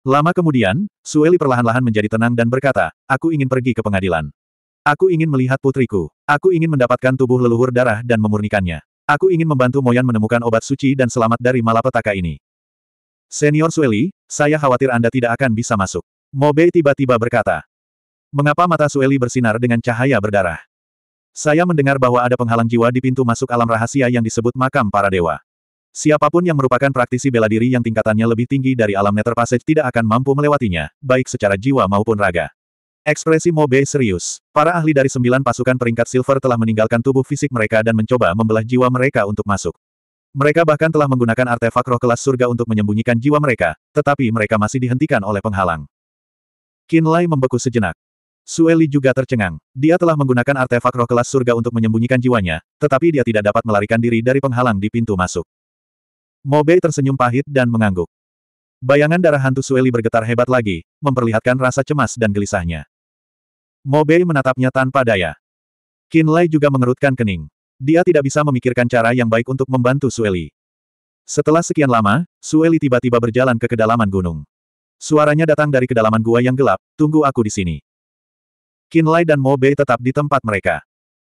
Lama kemudian, Sueli perlahan-lahan menjadi tenang dan berkata, aku ingin pergi ke pengadilan. Aku ingin melihat putriku. Aku ingin mendapatkan tubuh leluhur darah dan memurnikannya. Aku ingin membantu Moyan menemukan obat suci dan selamat dari malapetaka ini. Senior Sueli, saya khawatir Anda tidak akan bisa masuk. Mobe tiba-tiba berkata. Mengapa mata Sueli bersinar dengan cahaya berdarah? Saya mendengar bahwa ada penghalang jiwa di pintu masuk alam rahasia yang disebut makam para dewa. Siapapun yang merupakan praktisi bela diri yang tingkatannya lebih tinggi dari alam nether passage tidak akan mampu melewatinya, baik secara jiwa maupun raga. Ekspresi Mobe serius. Para ahli dari sembilan pasukan peringkat silver telah meninggalkan tubuh fisik mereka dan mencoba membelah jiwa mereka untuk masuk. Mereka bahkan telah menggunakan artefak roh kelas surga untuk menyembunyikan jiwa mereka, tetapi mereka masih dihentikan oleh penghalang. Kinlay membeku sejenak. Sueli juga tercengang. Dia telah menggunakan artefak roh kelas surga untuk menyembunyikan jiwanya, tetapi dia tidak dapat melarikan diri dari penghalang di pintu masuk. Mobe tersenyum pahit dan mengangguk. Bayangan darah hantu Sueli bergetar hebat lagi, memperlihatkan rasa cemas dan gelisahnya. Mobe menatapnya tanpa daya. Kinlay juga mengerutkan kening. Dia tidak bisa memikirkan cara yang baik untuk membantu Sueli. Setelah sekian lama, Sueli tiba-tiba berjalan ke kedalaman gunung. Suaranya datang dari kedalaman gua yang gelap, tunggu aku di sini. Kinlay dan Mo Bei tetap di tempat mereka.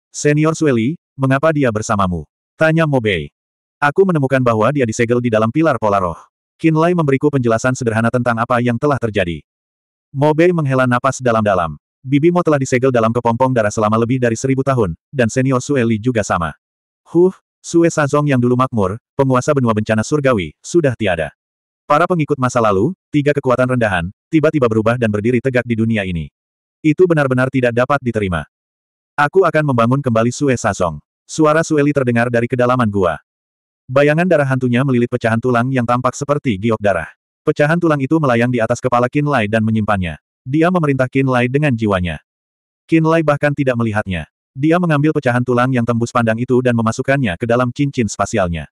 Senior Sueli, mengapa dia bersamamu? Tanya Mo Bei. Aku menemukan bahwa dia disegel di dalam pilar pola roh. memberiku penjelasan sederhana tentang apa yang telah terjadi. Mo Bei menghela napas dalam-dalam. Bibi Mo telah disegel dalam kepompong darah selama lebih dari seribu tahun, dan senior Sueli juga sama. Huh, Sue Sazong yang dulu makmur, penguasa benua bencana surgawi, sudah tiada. Para pengikut masa lalu, tiga kekuatan rendahan, tiba-tiba berubah dan berdiri tegak di dunia ini. Itu benar-benar tidak dapat diterima. Aku akan membangun kembali Sue Sasong. Suara Sueli terdengar dari kedalaman gua. Bayangan darah hantunya melilit pecahan tulang yang tampak seperti giok darah. Pecahan tulang itu melayang di atas kepala Lai dan menyimpannya. Dia memerintah Lai dengan jiwanya. Lai bahkan tidak melihatnya. Dia mengambil pecahan tulang yang tembus pandang itu dan memasukkannya ke dalam cincin spasialnya.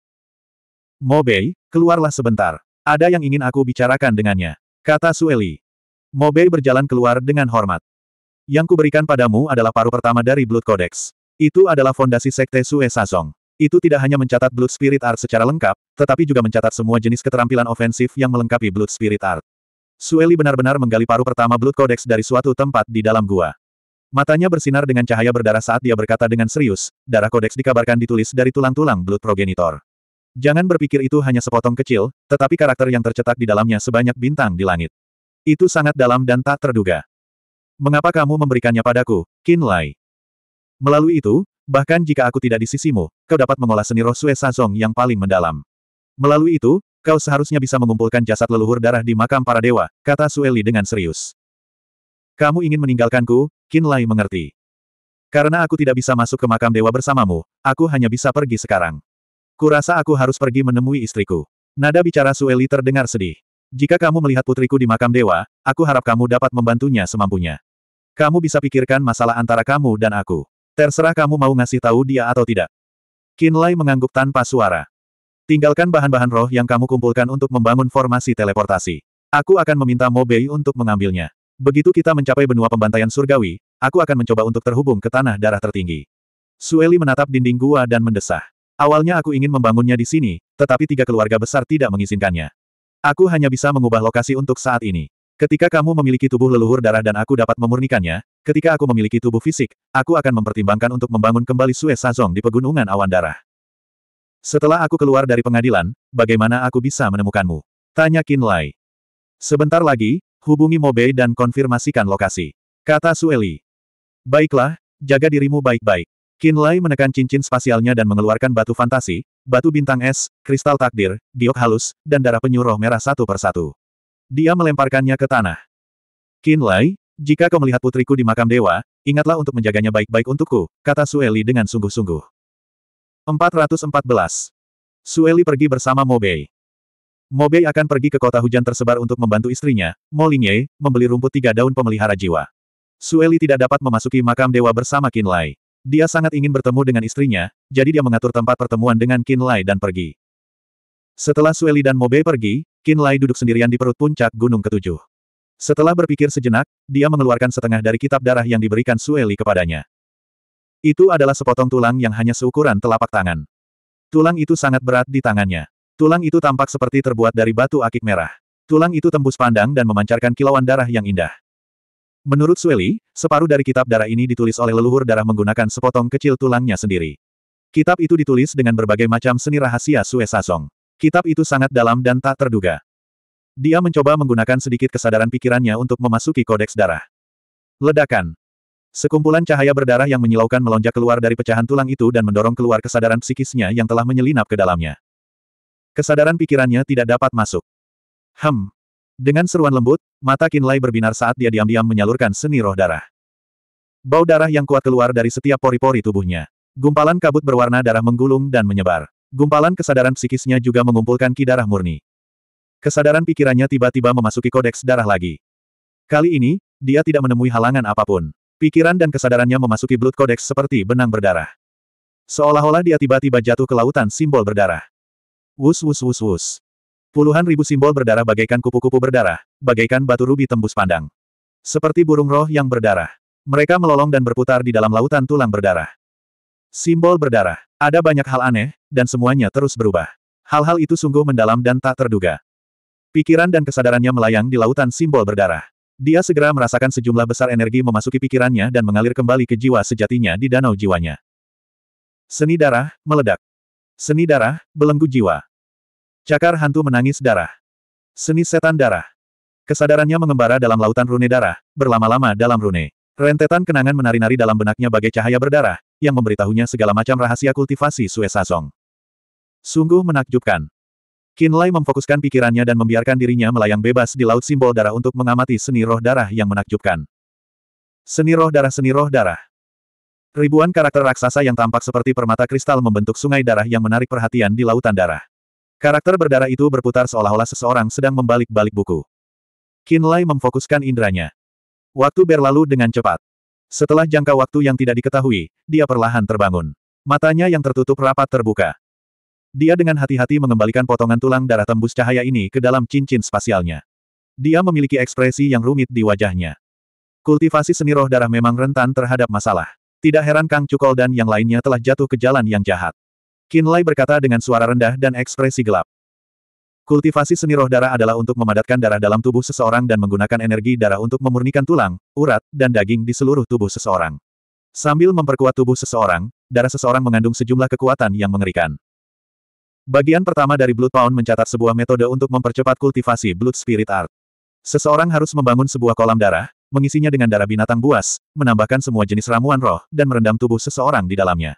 Bei, keluarlah sebentar. Ada yang ingin aku bicarakan dengannya. Kata Sueli. Bei berjalan keluar dengan hormat. Yang kuberikan padamu adalah paru pertama dari Blood Codex. Itu adalah fondasi Sekte Sue Sazong. Itu tidak hanya mencatat Blood Spirit Art secara lengkap, tetapi juga mencatat semua jenis keterampilan ofensif yang melengkapi Blood Spirit Art. Sueli benar-benar menggali paru pertama Blood Codex dari suatu tempat di dalam gua. Matanya bersinar dengan cahaya berdarah saat dia berkata dengan serius, darah kodeks dikabarkan ditulis dari tulang-tulang Blood Progenitor. Jangan berpikir itu hanya sepotong kecil, tetapi karakter yang tercetak di dalamnya sebanyak bintang di langit. Itu sangat dalam dan tak terduga. Mengapa kamu memberikannya padaku, Kinlay? Melalui itu, bahkan jika aku tidak di sisimu, kau dapat mengolah seni roh Sue Sazong yang paling mendalam. Melalui itu, kau seharusnya bisa mengumpulkan jasad leluhur darah di makam para dewa, kata Sueli dengan serius. Kamu ingin meninggalkanku, Kinlay? mengerti. Karena aku tidak bisa masuk ke makam dewa bersamamu, aku hanya bisa pergi sekarang. Kurasa aku harus pergi menemui istriku. Nada bicara Sueli terdengar sedih. Jika kamu melihat putriku di makam dewa, aku harap kamu dapat membantunya semampunya. Kamu bisa pikirkan masalah antara kamu dan aku. Terserah kamu mau ngasih tahu dia atau tidak. Kinlay mengangguk tanpa suara. Tinggalkan bahan-bahan roh yang kamu kumpulkan untuk membangun formasi teleportasi. Aku akan meminta Mobei untuk mengambilnya. Begitu kita mencapai benua pembantaian surgawi, aku akan mencoba untuk terhubung ke tanah darah tertinggi. Sueli menatap dinding gua dan mendesah. Awalnya aku ingin membangunnya di sini, tetapi tiga keluarga besar tidak mengizinkannya. Aku hanya bisa mengubah lokasi untuk saat ini. Ketika kamu memiliki tubuh leluhur darah dan aku dapat memurnikannya, ketika aku memiliki tubuh fisik, aku akan mempertimbangkan untuk membangun kembali Sue Sazong di pegunungan awan darah. Setelah aku keluar dari pengadilan, bagaimana aku bisa menemukanmu? Tanya Qin Lai. Sebentar lagi, hubungi Mobei dan konfirmasikan lokasi. Kata Sueli. Baiklah, jaga dirimu baik-baik. Qin Lai menekan cincin spasialnya dan mengeluarkan batu fantasi, batu bintang es, kristal takdir, giok halus, dan darah penyuruh merah satu persatu. Dia melemparkannya ke tanah. Kinlai, jika kau melihat putriku di makam dewa, ingatlah untuk menjaganya baik-baik untukku, kata Sueli dengan sungguh-sungguh. 414. Sueli pergi bersama Mobei. Mobei akan pergi ke kota hujan tersebar untuk membantu istrinya, Mo Lingye, membeli rumput tiga daun pemelihara jiwa. Sueli tidak dapat memasuki makam dewa bersama Qin Lai. Dia sangat ingin bertemu dengan istrinya, jadi dia mengatur tempat pertemuan dengan Qin Lai dan pergi. Setelah Sueli dan Mobe pergi, Qin Lai duduk sendirian di perut puncak Gunung Ketujuh. Setelah berpikir sejenak, dia mengeluarkan setengah dari kitab darah yang diberikan Sueli kepadanya. Itu adalah sepotong tulang yang hanya seukuran telapak tangan. Tulang itu sangat berat di tangannya. Tulang itu tampak seperti terbuat dari batu akik merah. Tulang itu tembus pandang dan memancarkan kilauan darah yang indah. Menurut Sueli, separuh dari kitab darah ini ditulis oleh leluhur darah menggunakan sepotong kecil tulangnya sendiri. Kitab itu ditulis dengan berbagai macam seni rahasia Sue Sasong. Kitab itu sangat dalam dan tak terduga. Dia mencoba menggunakan sedikit kesadaran pikirannya untuk memasuki kodeks darah. Ledakan. Sekumpulan cahaya berdarah yang menyilaukan melonjak keluar dari pecahan tulang itu dan mendorong keluar kesadaran psikisnya yang telah menyelinap ke dalamnya. Kesadaran pikirannya tidak dapat masuk. Hem. Dengan seruan lembut, mata Kinlay berbinar saat dia diam-diam menyalurkan seni roh darah. Bau darah yang kuat keluar dari setiap pori-pori tubuhnya. Gumpalan kabut berwarna darah menggulung dan menyebar. Gumpalan kesadaran psikisnya juga mengumpulkan ki darah murni. Kesadaran pikirannya tiba-tiba memasuki kodeks darah lagi. Kali ini, dia tidak menemui halangan apapun. Pikiran dan kesadarannya memasuki blood kodeks seperti benang berdarah. Seolah-olah dia tiba-tiba jatuh ke lautan simbol berdarah. Wus wus wus wus. Puluhan ribu simbol berdarah bagaikan kupu-kupu berdarah, bagaikan batu rubi tembus pandang. Seperti burung roh yang berdarah. Mereka melolong dan berputar di dalam lautan tulang berdarah. Simbol berdarah. Ada banyak hal aneh, dan semuanya terus berubah. Hal-hal itu sungguh mendalam dan tak terduga. Pikiran dan kesadarannya melayang di lautan simbol berdarah. Dia segera merasakan sejumlah besar energi memasuki pikirannya dan mengalir kembali ke jiwa sejatinya di danau jiwanya. Seni darah, meledak. Seni darah, belenggu jiwa. Cakar hantu menangis darah. Seni setan darah. Kesadarannya mengembara dalam lautan rune darah, berlama-lama dalam rune. Rentetan kenangan menari-nari dalam benaknya bagai cahaya berdarah, yang memberitahunya segala macam rahasia kultivasi Sue Sazong. Sungguh menakjubkan. Lai memfokuskan pikirannya dan membiarkan dirinya melayang bebas di laut simbol darah untuk mengamati seni roh darah yang menakjubkan. Seni roh darah Seni roh darah Ribuan karakter raksasa yang tampak seperti permata kristal membentuk sungai darah yang menarik perhatian di lautan darah. Karakter berdarah itu berputar seolah-olah seseorang sedang membalik-balik buku. Lai memfokuskan indranya. Waktu berlalu dengan cepat. Setelah jangka waktu yang tidak diketahui, dia perlahan terbangun. Matanya yang tertutup rapat terbuka. Dia dengan hati-hati mengembalikan potongan tulang darah tembus cahaya ini ke dalam cincin spasialnya. Dia memiliki ekspresi yang rumit di wajahnya. Kultivasi seni roh darah memang rentan terhadap masalah. Tidak heran Kang Cukol dan yang lainnya telah jatuh ke jalan yang jahat. Kinlay berkata dengan suara rendah dan ekspresi gelap. Kultivasi seni roh darah adalah untuk memadatkan darah dalam tubuh seseorang dan menggunakan energi darah untuk memurnikan tulang, urat, dan daging di seluruh tubuh seseorang. Sambil memperkuat tubuh seseorang, darah seseorang mengandung sejumlah kekuatan yang mengerikan. Bagian pertama dari Blood Pound mencatat sebuah metode untuk mempercepat kultivasi Blood Spirit Art. Seseorang harus membangun sebuah kolam darah, mengisinya dengan darah binatang buas, menambahkan semua jenis ramuan roh, dan merendam tubuh seseorang di dalamnya.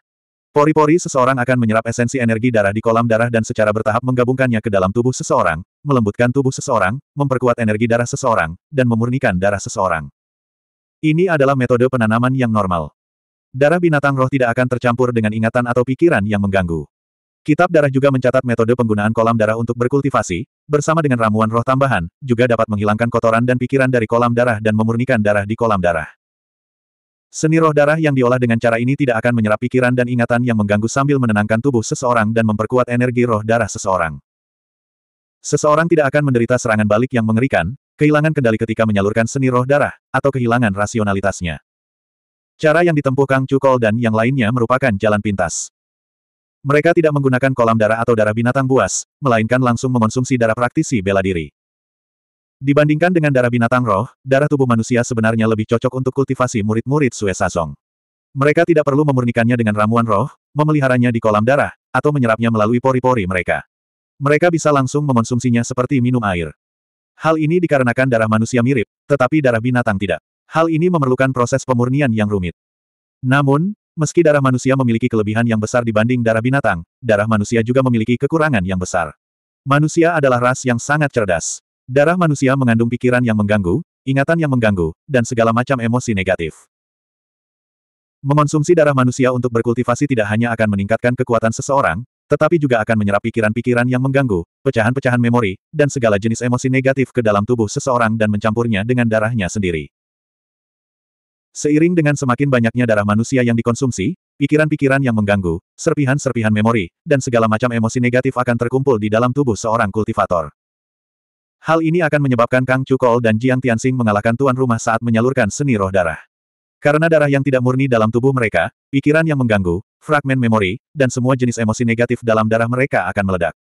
Pori-pori seseorang akan menyerap esensi energi darah di kolam darah dan secara bertahap menggabungkannya ke dalam tubuh seseorang, melembutkan tubuh seseorang, memperkuat energi darah seseorang, dan memurnikan darah seseorang. Ini adalah metode penanaman yang normal. Darah binatang roh tidak akan tercampur dengan ingatan atau pikiran yang mengganggu. Kitab darah juga mencatat metode penggunaan kolam darah untuk berkultivasi, bersama dengan ramuan roh tambahan, juga dapat menghilangkan kotoran dan pikiran dari kolam darah dan memurnikan darah di kolam darah. Seni roh darah yang diolah dengan cara ini tidak akan menyerap pikiran dan ingatan yang mengganggu sambil menenangkan tubuh seseorang dan memperkuat energi roh darah seseorang. Seseorang tidak akan menderita serangan balik yang mengerikan, kehilangan kendali ketika menyalurkan seni roh darah, atau kehilangan rasionalitasnya. Cara yang ditempuh Kang Cukol dan yang lainnya merupakan jalan pintas. Mereka tidak menggunakan kolam darah atau darah binatang buas, melainkan langsung mengonsumsi darah praktisi bela diri. Dibandingkan dengan darah binatang roh, darah tubuh manusia sebenarnya lebih cocok untuk kultivasi murid-murid Sue Sazong. Mereka tidak perlu memurnikannya dengan ramuan roh, memeliharanya di kolam darah, atau menyerapnya melalui pori-pori mereka. Mereka bisa langsung mengonsumsinya seperti minum air. Hal ini dikarenakan darah manusia mirip, tetapi darah binatang tidak. Hal ini memerlukan proses pemurnian yang rumit. Namun, meski darah manusia memiliki kelebihan yang besar dibanding darah binatang, darah manusia juga memiliki kekurangan yang besar. Manusia adalah ras yang sangat cerdas. Darah manusia mengandung pikiran yang mengganggu, ingatan yang mengganggu, dan segala macam emosi negatif. Mengonsumsi darah manusia untuk berkultivasi tidak hanya akan meningkatkan kekuatan seseorang, tetapi juga akan menyerap pikiran-pikiran yang mengganggu, pecahan-pecahan memori, dan segala jenis emosi negatif ke dalam tubuh seseorang dan mencampurnya dengan darahnya sendiri. Seiring dengan semakin banyaknya darah manusia yang dikonsumsi, pikiran-pikiran yang mengganggu, serpihan-serpihan memori, dan segala macam emosi negatif akan terkumpul di dalam tubuh seorang kultivator. Hal ini akan menyebabkan Kang Chukol dan Jiang Tianxing mengalahkan tuan rumah saat menyalurkan seni roh darah. Karena darah yang tidak murni dalam tubuh mereka, pikiran yang mengganggu, fragmen memori, dan semua jenis emosi negatif dalam darah mereka akan meledak.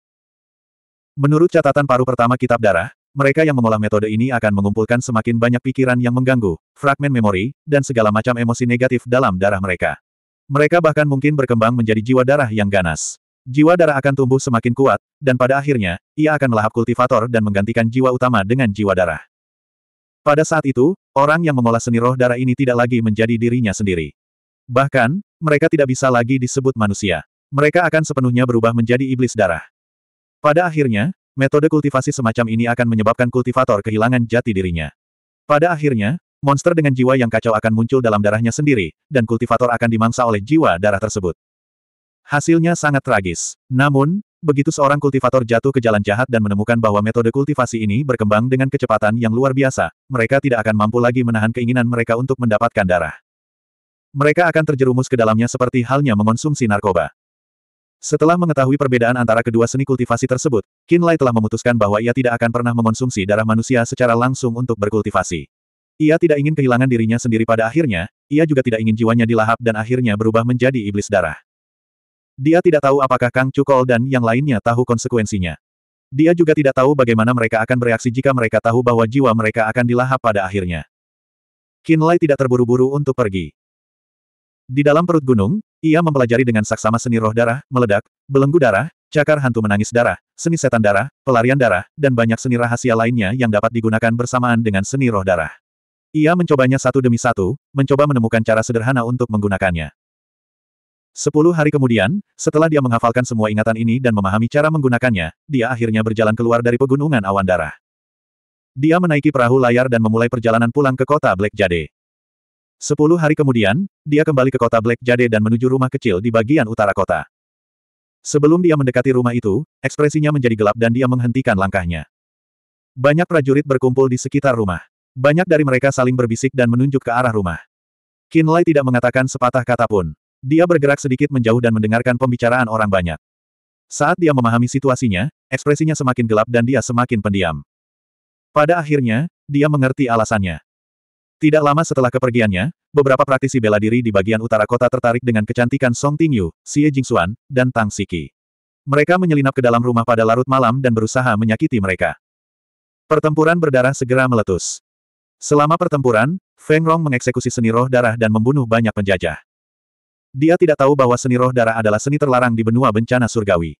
Menurut catatan paru pertama kitab darah, mereka yang mengolah metode ini akan mengumpulkan semakin banyak pikiran yang mengganggu, fragmen memori, dan segala macam emosi negatif dalam darah mereka. Mereka bahkan mungkin berkembang menjadi jiwa darah yang ganas. Jiwa darah akan tumbuh semakin kuat, dan pada akhirnya, ia akan melahap kultivator dan menggantikan jiwa utama dengan jiwa darah. Pada saat itu, orang yang mengolah seni roh darah ini tidak lagi menjadi dirinya sendiri. Bahkan, mereka tidak bisa lagi disebut manusia. Mereka akan sepenuhnya berubah menjadi iblis darah. Pada akhirnya, metode kultivasi semacam ini akan menyebabkan kultivator kehilangan jati dirinya. Pada akhirnya, monster dengan jiwa yang kacau akan muncul dalam darahnya sendiri, dan kultivator akan dimangsa oleh jiwa darah tersebut. Hasilnya sangat tragis. Namun, begitu seorang kultivator jatuh ke jalan jahat dan menemukan bahwa metode kultivasi ini berkembang dengan kecepatan yang luar biasa, mereka tidak akan mampu lagi menahan keinginan mereka untuk mendapatkan darah. Mereka akan terjerumus ke dalamnya seperti halnya mengonsumsi narkoba. Setelah mengetahui perbedaan antara kedua seni kultivasi tersebut, Kinlay telah memutuskan bahwa ia tidak akan pernah mengonsumsi darah manusia secara langsung untuk berkultivasi. Ia tidak ingin kehilangan dirinya sendiri pada akhirnya, ia juga tidak ingin jiwanya dilahap dan akhirnya berubah menjadi iblis darah. Dia tidak tahu apakah Kang Cukol dan yang lainnya tahu konsekuensinya. Dia juga tidak tahu bagaimana mereka akan bereaksi jika mereka tahu bahwa jiwa mereka akan dilahap pada akhirnya. Kinlay tidak terburu-buru untuk pergi. Di dalam perut gunung, ia mempelajari dengan saksama seni roh darah, meledak, belenggu darah, cakar hantu menangis darah, seni setan darah, pelarian darah, dan banyak seni rahasia lainnya yang dapat digunakan bersamaan dengan seni roh darah. Ia mencobanya satu demi satu, mencoba menemukan cara sederhana untuk menggunakannya. Sepuluh hari kemudian, setelah dia menghafalkan semua ingatan ini dan memahami cara menggunakannya, dia akhirnya berjalan keluar dari pegunungan awan darah. Dia menaiki perahu layar dan memulai perjalanan pulang ke kota Black Jade. Sepuluh hari kemudian, dia kembali ke kota Black Jade dan menuju rumah kecil di bagian utara kota. Sebelum dia mendekati rumah itu, ekspresinya menjadi gelap dan dia menghentikan langkahnya. Banyak prajurit berkumpul di sekitar rumah. Banyak dari mereka saling berbisik dan menunjuk ke arah rumah. Kinlay tidak mengatakan sepatah kata pun. Dia bergerak sedikit menjauh dan mendengarkan pembicaraan orang banyak. Saat dia memahami situasinya, ekspresinya semakin gelap dan dia semakin pendiam. Pada akhirnya, dia mengerti alasannya. Tidak lama setelah kepergiannya, beberapa praktisi bela diri di bagian utara kota tertarik dengan kecantikan Song Tingyu, Xie Jingxuan, dan Tang Siki. Mereka menyelinap ke dalam rumah pada larut malam dan berusaha menyakiti mereka. Pertempuran berdarah segera meletus. Selama pertempuran, Feng Rong mengeksekusi seni roh darah dan membunuh banyak penjajah. Dia tidak tahu bahwa seni roh darah adalah seni terlarang di benua bencana surgawi.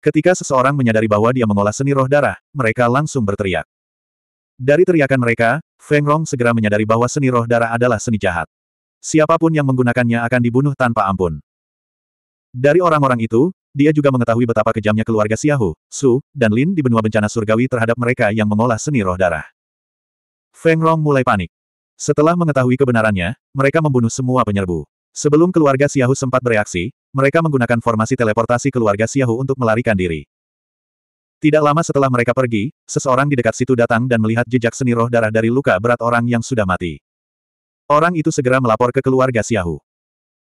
Ketika seseorang menyadari bahwa dia mengolah seni roh darah, mereka langsung berteriak. Dari teriakan mereka, Feng Rong segera menyadari bahwa seni roh darah adalah seni jahat. Siapapun yang menggunakannya akan dibunuh tanpa ampun. Dari orang-orang itu, dia juga mengetahui betapa kejamnya keluarga Xiahu, Su, dan Lin di benua bencana surgawi terhadap mereka yang mengolah seni roh darah. Feng Rong mulai panik. Setelah mengetahui kebenarannya, mereka membunuh semua penyerbu. Sebelum keluarga Xiahu sempat bereaksi, mereka menggunakan formasi teleportasi keluarga Xiahu untuk melarikan diri. Tidak lama setelah mereka pergi, seseorang di dekat situ datang dan melihat jejak seni roh darah dari luka berat orang yang sudah mati. Orang itu segera melapor ke keluarga Xiahu.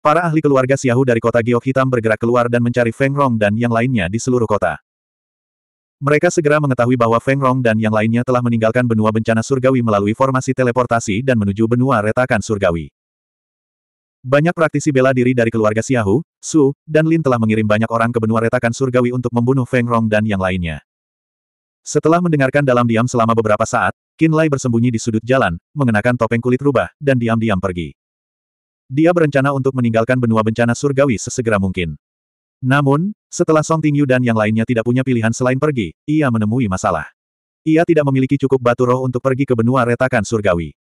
Para ahli keluarga Xiahu dari kota Giok Hitam bergerak keluar dan mencari Feng Rong dan yang lainnya di seluruh kota. Mereka segera mengetahui bahwa Feng Rong dan yang lainnya telah meninggalkan benua bencana surgawi melalui formasi teleportasi dan menuju benua retakan surgawi. Banyak praktisi bela diri dari keluarga Xiahu, Su, dan Lin telah mengirim banyak orang ke benua retakan surgawi untuk membunuh Feng Rong dan yang lainnya. Setelah mendengarkan dalam diam selama beberapa saat, Qin Lai bersembunyi di sudut jalan, mengenakan topeng kulit rubah, dan diam-diam pergi. Dia berencana untuk meninggalkan benua bencana surgawi sesegera mungkin. Namun, setelah Song Tingyu dan yang lainnya tidak punya pilihan selain pergi, ia menemui masalah. Ia tidak memiliki cukup batu roh untuk pergi ke benua retakan surgawi.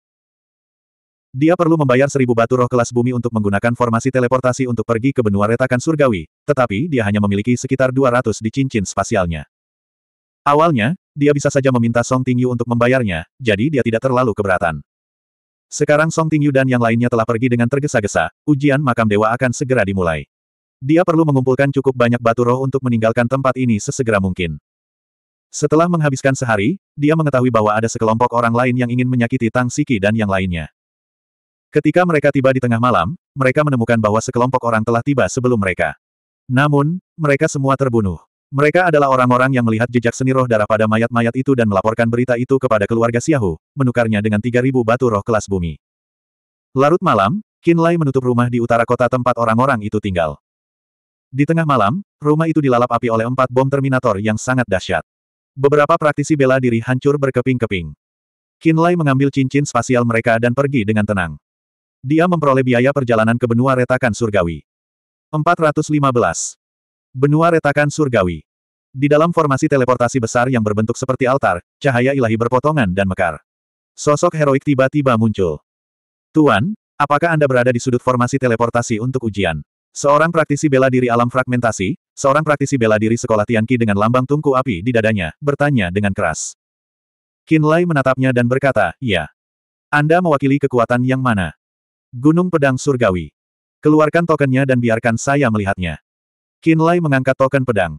Dia perlu membayar seribu batu roh kelas bumi untuk menggunakan formasi teleportasi untuk pergi ke benua retakan surgawi, tetapi dia hanya memiliki sekitar 200 di cincin spasialnya. Awalnya, dia bisa saja meminta Song Tingyu untuk membayarnya, jadi dia tidak terlalu keberatan. Sekarang Song Tingyu dan yang lainnya telah pergi dengan tergesa-gesa, ujian makam dewa akan segera dimulai. Dia perlu mengumpulkan cukup banyak batu roh untuk meninggalkan tempat ini sesegera mungkin. Setelah menghabiskan sehari, dia mengetahui bahwa ada sekelompok orang lain yang ingin menyakiti Tang Siki dan yang lainnya. Ketika mereka tiba di tengah malam, mereka menemukan bahwa sekelompok orang telah tiba sebelum mereka. Namun, mereka semua terbunuh. Mereka adalah orang-orang yang melihat jejak seni roh darah pada mayat-mayat itu dan melaporkan berita itu kepada keluarga Siahu, menukarnya dengan 3.000 batu roh kelas bumi. Larut malam, Kinlay menutup rumah di utara kota tempat orang-orang itu tinggal. Di tengah malam, rumah itu dilalap api oleh empat bom Terminator yang sangat dahsyat. Beberapa praktisi bela diri hancur berkeping-keping. Kinlay mengambil cincin spasial mereka dan pergi dengan tenang. Dia memperoleh biaya perjalanan ke benua retakan surgawi. 415. Benua retakan surgawi. Di dalam formasi teleportasi besar yang berbentuk seperti altar, cahaya ilahi berpotongan dan mekar. Sosok heroik tiba-tiba muncul. Tuan, apakah Anda berada di sudut formasi teleportasi untuk ujian? Seorang praktisi bela diri alam fragmentasi, seorang praktisi bela diri sekolah Tianqi dengan lambang tungku api di dadanya, bertanya dengan keras. Kinlay menatapnya dan berkata, ya. Anda mewakili kekuatan yang mana? Gunung Pedang Surgawi. Keluarkan tokennya dan biarkan saya melihatnya. Kinlay mengangkat token pedang.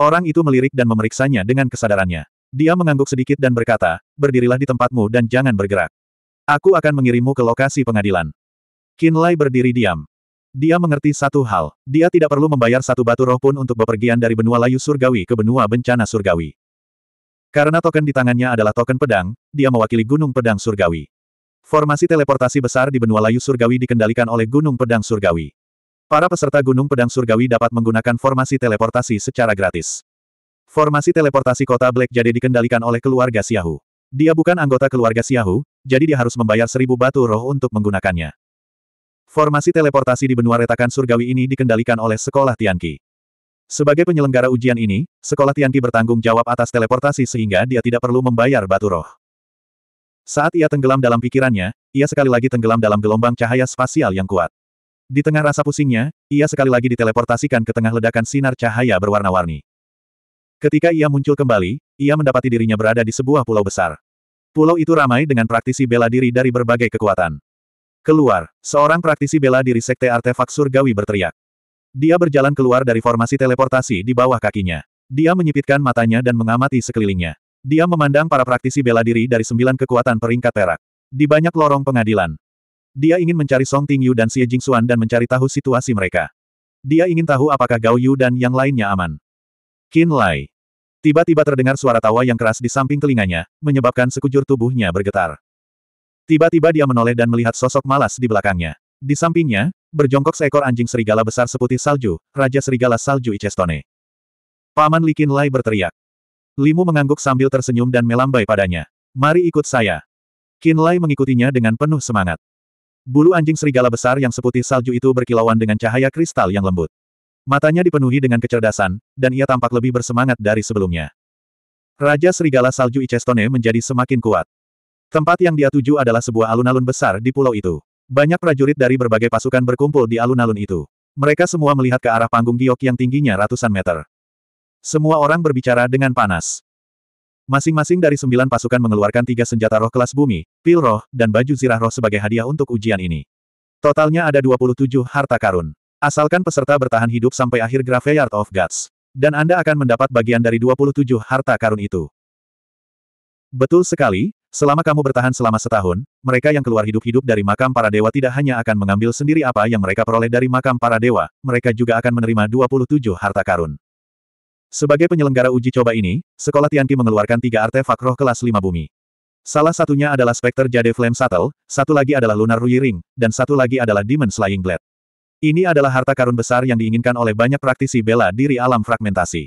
Orang itu melirik dan memeriksanya dengan kesadarannya. Dia mengangguk sedikit dan berkata, berdirilah di tempatmu dan jangan bergerak. Aku akan mengirimmu ke lokasi pengadilan. Kinlay berdiri diam. Dia mengerti satu hal. Dia tidak perlu membayar satu batu roh pun untuk bepergian dari benua layu surgawi ke benua bencana surgawi. Karena token di tangannya adalah token pedang, dia mewakili gunung pedang surgawi. Formasi teleportasi besar di benua layu surgawi dikendalikan oleh Gunung Pedang Surgawi. Para peserta Gunung Pedang Surgawi dapat menggunakan formasi teleportasi secara gratis. Formasi teleportasi kota Black Jade dikendalikan oleh keluarga Siahu. Dia bukan anggota keluarga Siahu, jadi dia harus membayar seribu batu roh untuk menggunakannya. Formasi teleportasi di benua retakan surgawi ini dikendalikan oleh Sekolah Tianqi. Sebagai penyelenggara ujian ini, Sekolah Tianqi bertanggung jawab atas teleportasi sehingga dia tidak perlu membayar batu roh. Saat ia tenggelam dalam pikirannya, ia sekali lagi tenggelam dalam gelombang cahaya spasial yang kuat. Di tengah rasa pusingnya, ia sekali lagi diteleportasikan ke tengah ledakan sinar cahaya berwarna-warni. Ketika ia muncul kembali, ia mendapati dirinya berada di sebuah pulau besar. Pulau itu ramai dengan praktisi bela diri dari berbagai kekuatan. Keluar, seorang praktisi bela diri sekte artefak surgawi berteriak. Dia berjalan keluar dari formasi teleportasi di bawah kakinya. Dia menyipitkan matanya dan mengamati sekelilingnya. Dia memandang para praktisi bela diri dari sembilan kekuatan peringkat perak. Di banyak lorong pengadilan. Dia ingin mencari Song Ting Yu dan Xie Jingxuan dan mencari tahu situasi mereka. Dia ingin tahu apakah Gao Yu dan yang lainnya aman. Qin Lai. Tiba-tiba terdengar suara tawa yang keras di samping telinganya, menyebabkan sekujur tubuhnya bergetar. Tiba-tiba dia menoleh dan melihat sosok malas di belakangnya. Di sampingnya, berjongkok seekor anjing serigala besar seputih salju, Raja Serigala Salju Icestone. Paman Li Qin Lai berteriak. Limu mengangguk sambil tersenyum dan melambai padanya. Mari ikut saya. Kinlay mengikutinya dengan penuh semangat. Bulu anjing serigala besar yang seputih salju itu berkilauan dengan cahaya kristal yang lembut. Matanya dipenuhi dengan kecerdasan, dan ia tampak lebih bersemangat dari sebelumnya. Raja Serigala Salju Icestone menjadi semakin kuat. Tempat yang dia tuju adalah sebuah alun-alun besar di pulau itu. Banyak prajurit dari berbagai pasukan berkumpul di alun-alun itu. Mereka semua melihat ke arah panggung giok yang tingginya ratusan meter. Semua orang berbicara dengan panas. Masing-masing dari sembilan pasukan mengeluarkan tiga senjata roh kelas bumi, pil roh, dan baju zirah roh sebagai hadiah untuk ujian ini. Totalnya ada 27 harta karun. Asalkan peserta bertahan hidup sampai akhir Graveyard of Gods. Dan Anda akan mendapat bagian dari 27 harta karun itu. Betul sekali, selama kamu bertahan selama setahun, mereka yang keluar hidup-hidup dari makam para dewa tidak hanya akan mengambil sendiri apa yang mereka peroleh dari makam para dewa, mereka juga akan menerima 27 harta karun. Sebagai penyelenggara uji coba ini, Sekolah Tianqi mengeluarkan tiga artefak roh kelas lima bumi. Salah satunya adalah Spectre Jade Flame Shuttle, satu lagi adalah Lunar Rui Ring, dan satu lagi adalah Demon Slaying Blade. Ini adalah harta karun besar yang diinginkan oleh banyak praktisi bela diri alam fragmentasi.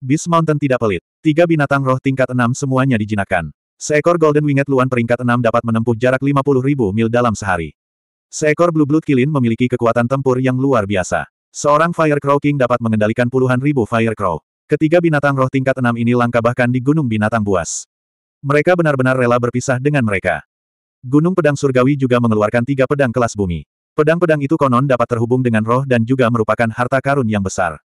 Beast Mountain tidak pelit. Tiga binatang roh tingkat enam semuanya dijinakkan. Seekor Golden Winged Luan peringkat enam dapat menempuh jarak 50.000 mil dalam sehari. Seekor Blue Blood Kilin memiliki kekuatan tempur yang luar biasa. Seorang Fire Crow King dapat mengendalikan puluhan ribu Fire Crow. Ketiga binatang roh tingkat enam ini langka bahkan di Gunung Binatang Buas. Mereka benar-benar rela berpisah dengan mereka. Gunung Pedang Surgawi juga mengeluarkan tiga pedang kelas bumi. Pedang-pedang itu konon dapat terhubung dengan roh dan juga merupakan harta karun yang besar.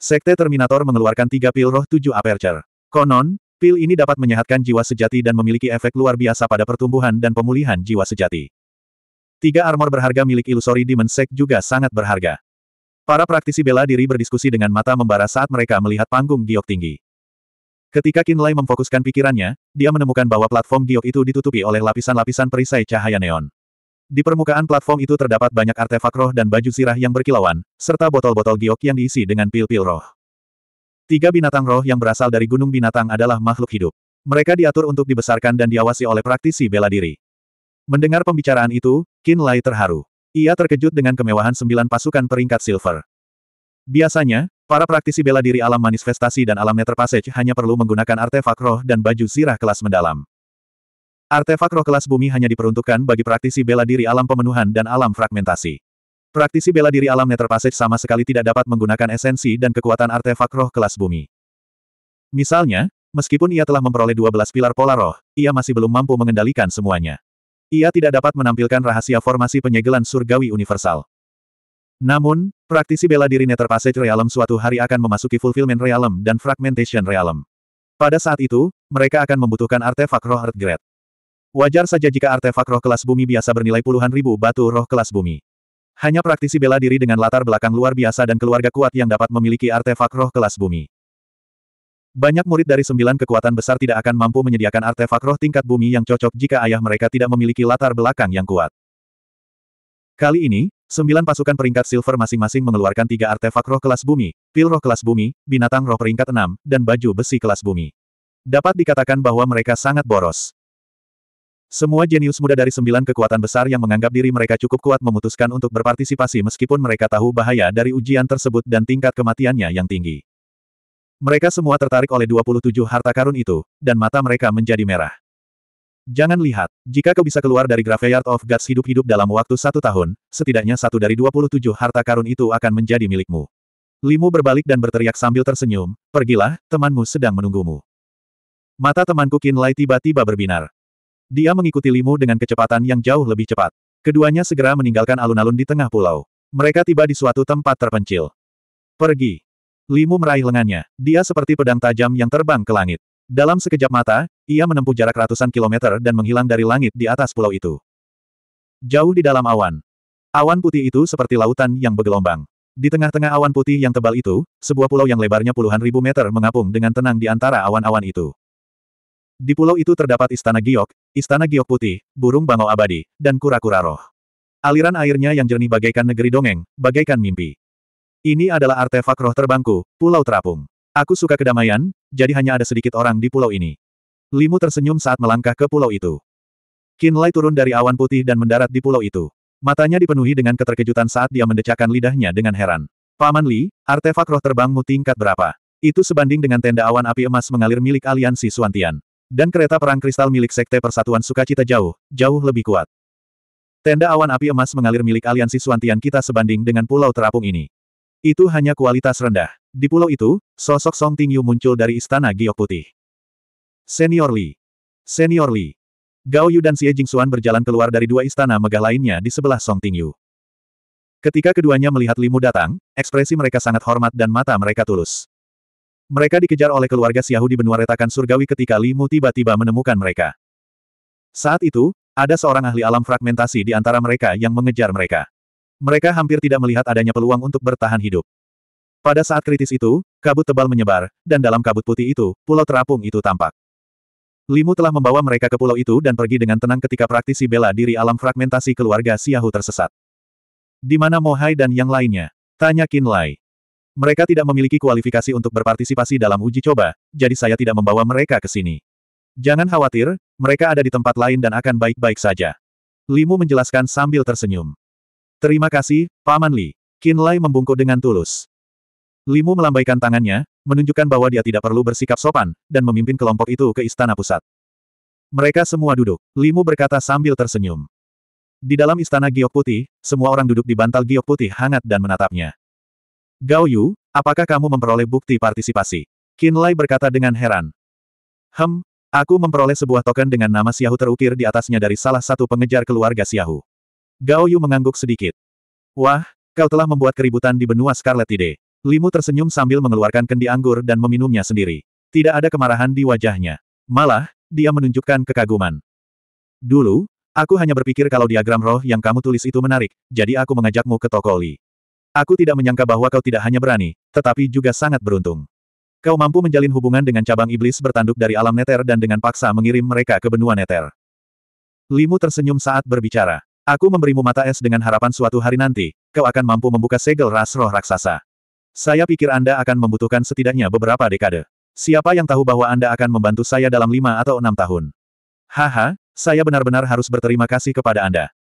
Sekte Terminator mengeluarkan tiga pil roh tujuh aperture. Konon, pil ini dapat menyehatkan jiwa sejati dan memiliki efek luar biasa pada pertumbuhan dan pemulihan jiwa sejati. Tiga armor berharga milik ilusori Demon Sect juga sangat berharga. Para praktisi bela diri berdiskusi dengan mata membara saat mereka melihat panggung giok tinggi. Ketika Kinlay memfokuskan pikirannya, dia menemukan bahwa platform giok itu ditutupi oleh lapisan-lapisan perisai cahaya neon. Di permukaan platform itu terdapat banyak artefak roh dan baju sirah yang berkilauan, serta botol-botol giok yang diisi dengan pil-pil roh. Tiga binatang roh yang berasal dari gunung binatang adalah makhluk hidup. Mereka diatur untuk dibesarkan dan diawasi oleh praktisi bela diri. Mendengar pembicaraan itu, Kinlay terharu. Ia terkejut dengan kemewahan sembilan pasukan peringkat silver. Biasanya, para praktisi bela diri alam manifestasi dan alam passage hanya perlu menggunakan artefak roh dan baju zirah kelas mendalam. Artefak roh kelas bumi hanya diperuntukkan bagi praktisi bela diri alam pemenuhan dan alam fragmentasi. Praktisi bela diri alam passage sama sekali tidak dapat menggunakan esensi dan kekuatan artefak roh kelas bumi. Misalnya, meskipun ia telah memperoleh 12 pilar pola roh, ia masih belum mampu mengendalikan semuanya. Ia tidak dapat menampilkan rahasia formasi penyegelan surgawi universal. Namun, praktisi bela diri Nether Passage Realm suatu hari akan memasuki Fulfillment Realm dan Fragmentation Realm. Pada saat itu, mereka akan membutuhkan artefak roh Earth Grade. Wajar saja jika artefak roh kelas bumi biasa bernilai puluhan ribu batu roh kelas bumi. Hanya praktisi bela diri dengan latar belakang luar biasa dan keluarga kuat yang dapat memiliki artefak roh kelas bumi. Banyak murid dari sembilan kekuatan besar tidak akan mampu menyediakan artefak roh tingkat bumi yang cocok jika ayah mereka tidak memiliki latar belakang yang kuat. Kali ini, sembilan pasukan peringkat silver masing-masing mengeluarkan tiga artefak roh kelas bumi, pil roh kelas bumi, binatang roh peringkat enam, dan baju besi kelas bumi. Dapat dikatakan bahwa mereka sangat boros. Semua jenius muda dari sembilan kekuatan besar yang menganggap diri mereka cukup kuat memutuskan untuk berpartisipasi meskipun mereka tahu bahaya dari ujian tersebut dan tingkat kematiannya yang tinggi. Mereka semua tertarik oleh 27 harta karun itu, dan mata mereka menjadi merah. Jangan lihat, jika kau bisa keluar dari Graveyard of Gods hidup-hidup dalam waktu satu tahun, setidaknya satu dari 27 harta karun itu akan menjadi milikmu. Limu berbalik dan berteriak sambil tersenyum, pergilah, temanmu sedang menunggumu. Mata temanku Kinlay tiba-tiba berbinar. Dia mengikuti Limu dengan kecepatan yang jauh lebih cepat. Keduanya segera meninggalkan alun-alun di tengah pulau. Mereka tiba di suatu tempat terpencil. Pergi. Limu meraih lengannya. Dia seperti pedang tajam yang terbang ke langit. Dalam sekejap mata, ia menempuh jarak ratusan kilometer dan menghilang dari langit di atas pulau itu. Jauh di dalam awan. Awan putih itu seperti lautan yang bergelombang. Di tengah-tengah awan putih yang tebal itu, sebuah pulau yang lebarnya puluhan ribu meter mengapung dengan tenang di antara awan-awan itu. Di pulau itu terdapat Istana Giok, Istana Giok Putih, Burung Bangau Abadi, dan Kura-Kura Roh. Aliran airnya yang jernih bagaikan negeri dongeng, bagaikan mimpi. Ini adalah artefak roh terbangku, Pulau Terapung. Aku suka kedamaian, jadi hanya ada sedikit orang di pulau ini. Limu tersenyum saat melangkah ke pulau itu. Kinlay turun dari awan putih dan mendarat di pulau itu. Matanya dipenuhi dengan keterkejutan saat dia mendecakkan lidahnya dengan heran. Paman Li, artefak roh terbangmu tingkat berapa? Itu sebanding dengan tenda awan api emas mengalir milik aliansi Suantian. Dan kereta perang kristal milik Sekte Persatuan Sukacita jauh, jauh lebih kuat. Tenda awan api emas mengalir milik aliansi Suantian kita sebanding dengan pulau terapung ini. Itu hanya kualitas rendah. Di pulau itu, sosok Song Tingyu muncul dari istana giok putih. Senior Li. Senior Li. Gao Yu dan Xie Jingxuan berjalan keluar dari dua istana megah lainnya di sebelah Song Tingyu. Ketika keduanya melihat Limu datang, ekspresi mereka sangat hormat dan mata mereka tulus. Mereka dikejar oleh keluarga Xiahu di benua retakan surgawi ketika Limu tiba-tiba menemukan mereka. Saat itu, ada seorang ahli alam fragmentasi di antara mereka yang mengejar mereka. Mereka hampir tidak melihat adanya peluang untuk bertahan hidup. Pada saat kritis itu, kabut tebal menyebar, dan dalam kabut putih itu, pulau terapung itu tampak. Limu telah membawa mereka ke pulau itu dan pergi dengan tenang ketika praktisi bela diri alam fragmentasi keluarga Siahu tersesat. Di mana Mohai dan yang lainnya? Tanya Qin Lai. Mereka tidak memiliki kualifikasi untuk berpartisipasi dalam uji coba, jadi saya tidak membawa mereka ke sini. Jangan khawatir, mereka ada di tempat lain dan akan baik-baik saja. Limu menjelaskan sambil tersenyum. Terima kasih, Paman Li. Lai membungkuk dengan tulus. Limu melambaikan tangannya, menunjukkan bahwa dia tidak perlu bersikap sopan, dan memimpin kelompok itu ke istana pusat. Mereka semua duduk, Limu berkata sambil tersenyum. Di dalam istana giok putih, semua orang duduk di bantal giok putih hangat dan menatapnya. Gao Yu, apakah kamu memperoleh bukti partisipasi? Lai berkata dengan heran. Hem, aku memperoleh sebuah token dengan nama Xiahu terukir di atasnya dari salah satu pengejar keluarga Xiahu. Gao Yu mengangguk sedikit. Wah, kau telah membuat keributan di benua Scarlet Tide. Limu tersenyum sambil mengeluarkan kendi anggur dan meminumnya sendiri. Tidak ada kemarahan di wajahnya. Malah, dia menunjukkan kekaguman. Dulu, aku hanya berpikir kalau diagram roh yang kamu tulis itu menarik, jadi aku mengajakmu ke toko Li. Aku tidak menyangka bahwa kau tidak hanya berani, tetapi juga sangat beruntung. Kau mampu menjalin hubungan dengan cabang iblis bertanduk dari alam neter dan dengan paksa mengirim mereka ke benua neter. Limu tersenyum saat berbicara. Aku memberimu mata es dengan harapan suatu hari nanti, kau akan mampu membuka segel ras roh raksasa. Saya pikir Anda akan membutuhkan setidaknya beberapa dekade. Siapa yang tahu bahwa Anda akan membantu saya dalam lima atau enam tahun? Haha, saya benar-benar harus berterima kasih kepada Anda.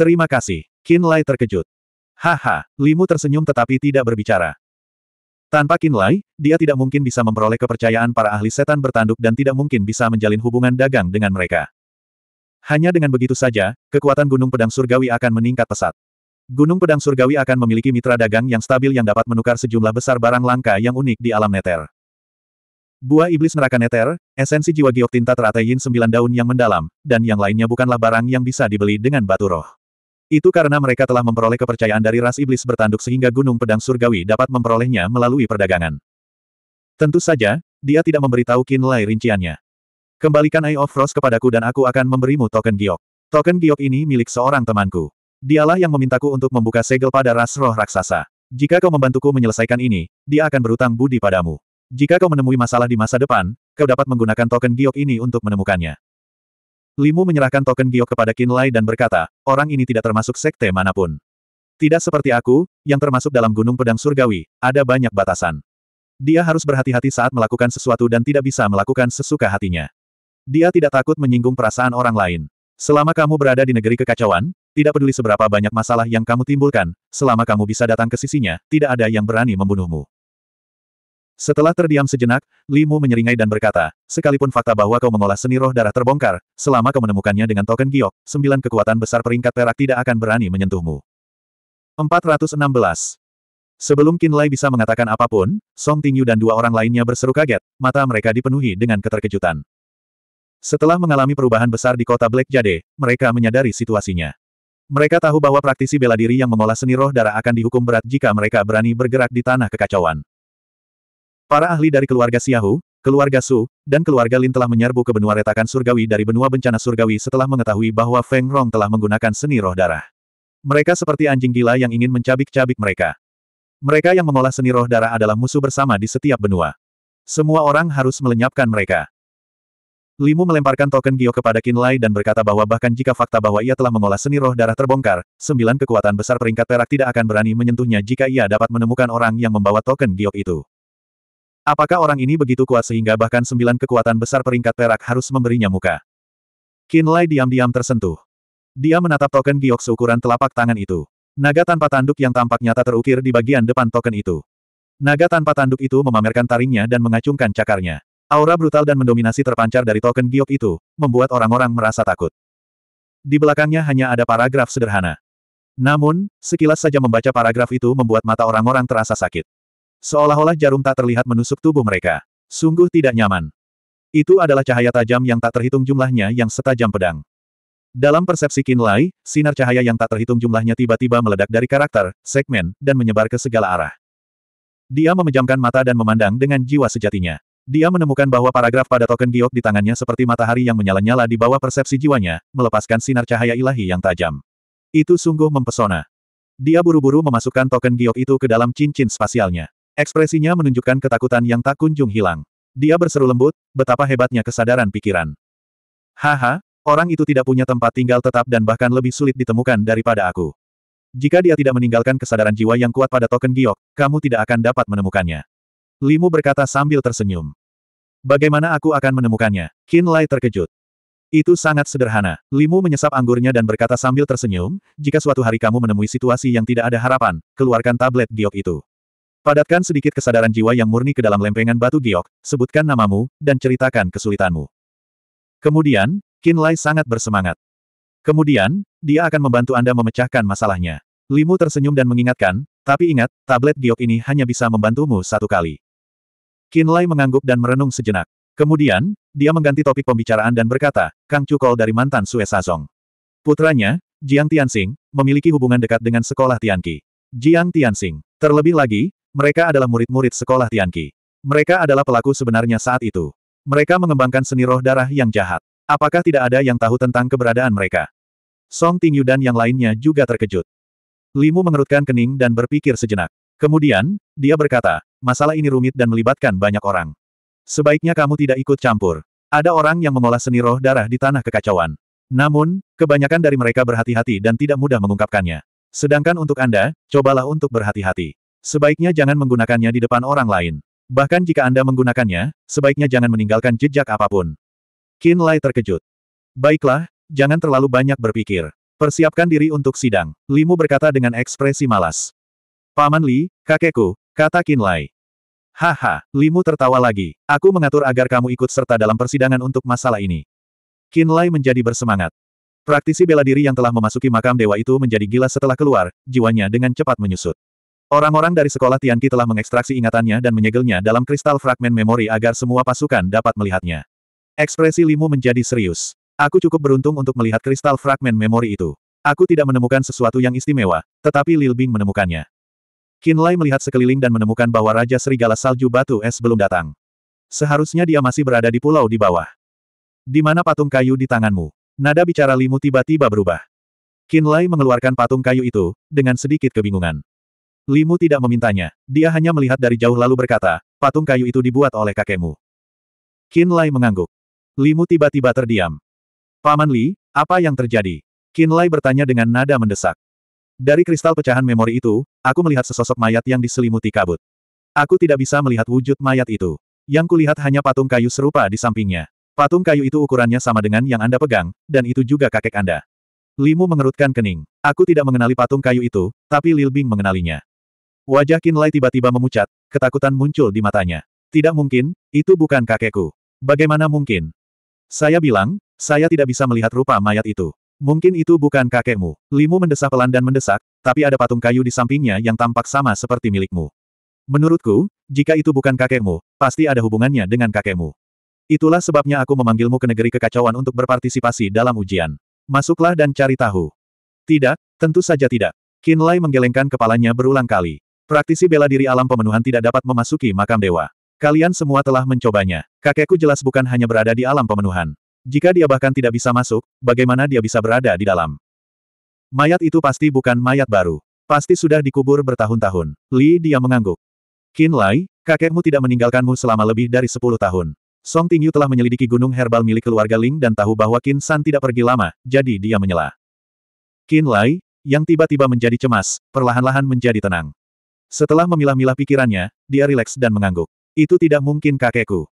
Terima kasih. Lai terkejut. Haha, Limu tersenyum tetapi tidak berbicara. Tanpa Lai, dia tidak mungkin bisa memperoleh kepercayaan para ahli setan bertanduk dan tidak mungkin bisa menjalin hubungan dagang dengan mereka. Hanya dengan begitu saja, kekuatan Gunung Pedang Surgawi akan meningkat pesat. Gunung Pedang Surgawi akan memiliki mitra dagang yang stabil yang dapat menukar sejumlah besar barang langka yang unik di alam neter. Buah iblis neraka neter, esensi jiwa giok teratai Yin sembilan daun yang mendalam, dan yang lainnya bukanlah barang yang bisa dibeli dengan batu roh. Itu karena mereka telah memperoleh kepercayaan dari ras iblis bertanduk sehingga Gunung Pedang Surgawi dapat memperolehnya melalui perdagangan. Tentu saja, dia tidak memberitahu nilai rinciannya. Kembalikan Eye of Frost kepadaku dan aku akan memberimu token giok. Token giok ini milik seorang temanku. Dialah yang memintaku untuk membuka segel pada ras roh raksasa. Jika kau membantuku menyelesaikan ini, dia akan berutang budi padamu. Jika kau menemui masalah di masa depan, kau dapat menggunakan token giok ini untuk menemukannya. Limu menyerahkan token giok kepada Kinlay dan berkata, orang ini tidak termasuk sekte manapun. Tidak seperti aku, yang termasuk dalam gunung pedang surgawi, ada banyak batasan. Dia harus berhati-hati saat melakukan sesuatu dan tidak bisa melakukan sesuka hatinya. Dia tidak takut menyinggung perasaan orang lain. Selama kamu berada di negeri kekacauan, tidak peduli seberapa banyak masalah yang kamu timbulkan, selama kamu bisa datang ke sisinya, tidak ada yang berani membunuhmu. Setelah terdiam sejenak, Limu menyeringai dan berkata, sekalipun fakta bahwa kau mengolah seni roh darah terbongkar, selama kau menemukannya dengan token giok, sembilan kekuatan besar peringkat perak tidak akan berani menyentuhmu. 416. Sebelum Qin Lai bisa mengatakan apapun, Song Tingyu dan dua orang lainnya berseru kaget, mata mereka dipenuhi dengan keterkejutan. Setelah mengalami perubahan besar di kota Black Jade, mereka menyadari situasinya. Mereka tahu bahwa praktisi bela diri yang mengolah seni roh darah akan dihukum berat jika mereka berani bergerak di tanah kekacauan. Para ahli dari keluarga Siahu, keluarga Su, dan keluarga Lin telah menyerbu ke benua retakan surgawi dari benua bencana surgawi setelah mengetahui bahwa Feng Rong telah menggunakan seni roh darah. Mereka seperti anjing gila yang ingin mencabik-cabik mereka. Mereka yang mengolah seni roh darah adalah musuh bersama di setiap benua. Semua orang harus melenyapkan mereka. Limu melemparkan token Gio kepada Kinlay dan berkata bahwa bahkan jika fakta bahwa ia telah mengolah seni roh darah terbongkar, sembilan kekuatan besar peringkat perak tidak akan berani menyentuhnya jika ia dapat menemukan orang yang membawa token Gio itu. Apakah orang ini begitu kuat sehingga bahkan sembilan kekuatan besar peringkat perak harus memberinya muka? Kinlay diam-diam tersentuh. Dia menatap token Giok seukuran telapak tangan itu. Naga tanpa tanduk yang tampak nyata terukir di bagian depan token itu. Naga tanpa tanduk itu memamerkan taringnya dan mengacungkan cakarnya. Aura brutal dan mendominasi terpancar dari token giok itu, membuat orang-orang merasa takut. Di belakangnya hanya ada paragraf sederhana. Namun, sekilas saja membaca paragraf itu membuat mata orang-orang terasa sakit. Seolah-olah jarum tak terlihat menusuk tubuh mereka. Sungguh tidak nyaman. Itu adalah cahaya tajam yang tak terhitung jumlahnya yang setajam pedang. Dalam persepsi Kinlai, sinar cahaya yang tak terhitung jumlahnya tiba-tiba meledak dari karakter, segmen, dan menyebar ke segala arah. Dia memejamkan mata dan memandang dengan jiwa sejatinya. Dia menemukan bahwa paragraf pada token giok di tangannya seperti matahari yang menyala-nyala di bawah persepsi jiwanya, melepaskan sinar cahaya ilahi yang tajam. Itu sungguh mempesona. Dia buru-buru memasukkan token giok itu ke dalam cincin spasialnya. Ekspresinya menunjukkan ketakutan yang tak kunjung hilang. Dia berseru lembut, betapa hebatnya kesadaran pikiran. Haha, orang itu tidak punya tempat tinggal tetap dan bahkan lebih sulit ditemukan daripada aku. Jika dia tidak meninggalkan kesadaran jiwa yang kuat pada token giok, kamu tidak akan dapat menemukannya. Limu berkata sambil tersenyum. Bagaimana aku akan menemukannya? Qin Lai terkejut. Itu sangat sederhana. Limu menyesap anggurnya dan berkata sambil tersenyum, jika suatu hari kamu menemui situasi yang tidak ada harapan, keluarkan tablet giok itu. Padatkan sedikit kesadaran jiwa yang murni ke dalam lempengan batu giok, sebutkan namamu, dan ceritakan kesulitanmu. Kemudian, Qin Lai sangat bersemangat. Kemudian, dia akan membantu Anda memecahkan masalahnya. Limu tersenyum dan mengingatkan, tapi ingat, tablet giok ini hanya bisa membantumu satu kali. Lai mengangguk dan merenung sejenak. Kemudian, dia mengganti topik pembicaraan dan berkata, Kang Cukol dari mantan Sue Sazong. Putranya, Jiang Tianxing, memiliki hubungan dekat dengan sekolah Tianqi. Jiang Tianxing. Terlebih lagi, mereka adalah murid-murid sekolah Tianqi. Mereka adalah pelaku sebenarnya saat itu. Mereka mengembangkan seni roh darah yang jahat. Apakah tidak ada yang tahu tentang keberadaan mereka? Song Tingyu dan yang lainnya juga terkejut. Limu mengerutkan kening dan berpikir sejenak. Kemudian, dia berkata, masalah ini rumit dan melibatkan banyak orang. Sebaiknya kamu tidak ikut campur. Ada orang yang mengolah seni roh darah di tanah kekacauan. Namun, kebanyakan dari mereka berhati-hati dan tidak mudah mengungkapkannya. Sedangkan untuk Anda, cobalah untuk berhati-hati. Sebaiknya jangan menggunakannya di depan orang lain. Bahkan jika Anda menggunakannya, sebaiknya jangan meninggalkan jejak apapun. Qin Lai terkejut. Baiklah, jangan terlalu banyak berpikir. Persiapkan diri untuk sidang, Limu berkata dengan ekspresi malas. Paman Li, kakekku, kata Qin Lai. Haha, Limu tertawa lagi. Aku mengatur agar kamu ikut serta dalam persidangan untuk masalah ini. Lai menjadi bersemangat. Praktisi bela diri yang telah memasuki makam dewa itu menjadi gila setelah keluar, jiwanya dengan cepat menyusut. Orang-orang dari sekolah Tianqi telah mengekstraksi ingatannya dan menyegelnya dalam kristal fragmen memori agar semua pasukan dapat melihatnya. Ekspresi Limu menjadi serius. Aku cukup beruntung untuk melihat kristal fragmen memori itu. Aku tidak menemukan sesuatu yang istimewa, tetapi Lil Bing menemukannya. Kinlay melihat sekeliling dan menemukan bahwa Raja Serigala Salju Batu Es belum datang. Seharusnya dia masih berada di pulau di bawah. Di mana patung kayu di tanganmu? Nada bicara Limu tiba-tiba berubah. Kinlay mengeluarkan patung kayu itu, dengan sedikit kebingungan. Limu tidak memintanya, dia hanya melihat dari jauh lalu berkata, patung kayu itu dibuat oleh kakekmu. Kinlay mengangguk. Limu tiba-tiba terdiam. Paman Li, apa yang terjadi? Kinlay bertanya dengan nada mendesak. Dari kristal pecahan memori itu, aku melihat sesosok mayat yang diselimuti kabut. Aku tidak bisa melihat wujud mayat itu. Yang kulihat hanya patung kayu serupa di sampingnya. Patung kayu itu ukurannya sama dengan yang Anda pegang, dan itu juga kakek Anda. Limu mengerutkan kening. Aku tidak mengenali patung kayu itu, tapi Lilbing mengenalinya. Wajah Kinlay tiba-tiba memucat, ketakutan muncul di matanya. Tidak mungkin, itu bukan kakekku. Bagaimana mungkin? Saya bilang, saya tidak bisa melihat rupa mayat itu. Mungkin itu bukan kakekmu. Limu mendesah pelan dan mendesak, tapi ada patung kayu di sampingnya yang tampak sama seperti milikmu. Menurutku, jika itu bukan kakekmu, pasti ada hubungannya dengan kakekmu. Itulah sebabnya aku memanggilmu ke negeri kekacauan untuk berpartisipasi dalam ujian. Masuklah dan cari tahu. Tidak, tentu saja tidak. Kinlay menggelengkan kepalanya berulang kali. Praktisi bela diri alam pemenuhan tidak dapat memasuki makam dewa. Kalian semua telah mencobanya. Kakekku jelas bukan hanya berada di alam pemenuhan. Jika dia bahkan tidak bisa masuk, bagaimana dia bisa berada di dalam? Mayat itu pasti bukan mayat baru. Pasti sudah dikubur bertahun-tahun. Li dia mengangguk. Qin Lai, kakekmu tidak meninggalkanmu selama lebih dari 10 tahun. Song Tingyu telah menyelidiki gunung herbal milik keluarga Ling dan tahu bahwa Qin San tidak pergi lama, jadi dia menyela. Qin Lai, yang tiba-tiba menjadi cemas, perlahan-lahan menjadi tenang. Setelah memilah-milah pikirannya, dia rileks dan mengangguk. Itu tidak mungkin kakekku.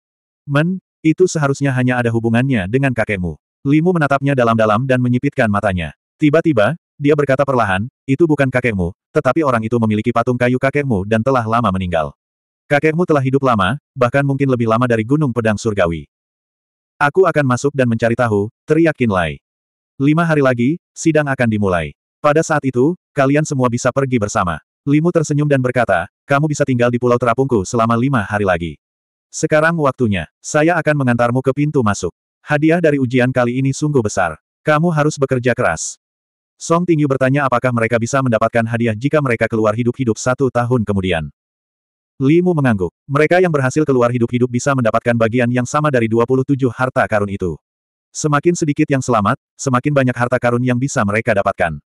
Men, itu seharusnya hanya ada hubungannya dengan kakekmu. Limu menatapnya dalam-dalam dan menyipitkan matanya. Tiba-tiba, dia berkata perlahan, itu bukan kakekmu, tetapi orang itu memiliki patung kayu kakekmu dan telah lama meninggal. Kakekmu telah hidup lama, bahkan mungkin lebih lama dari Gunung Pedang Surgawi. Aku akan masuk dan mencari tahu, teriak Kinlay. Lima hari lagi, sidang akan dimulai. Pada saat itu, kalian semua bisa pergi bersama. Limu tersenyum dan berkata, kamu bisa tinggal di Pulau Terapungku selama lima hari lagi. Sekarang waktunya. Saya akan mengantarmu ke pintu masuk. Hadiah dari ujian kali ini sungguh besar. Kamu harus bekerja keras. Song Tingyu bertanya apakah mereka bisa mendapatkan hadiah jika mereka keluar hidup-hidup satu tahun kemudian. Limu mengangguk. Mereka yang berhasil keluar hidup-hidup bisa mendapatkan bagian yang sama dari 27 harta karun itu. Semakin sedikit yang selamat, semakin banyak harta karun yang bisa mereka dapatkan.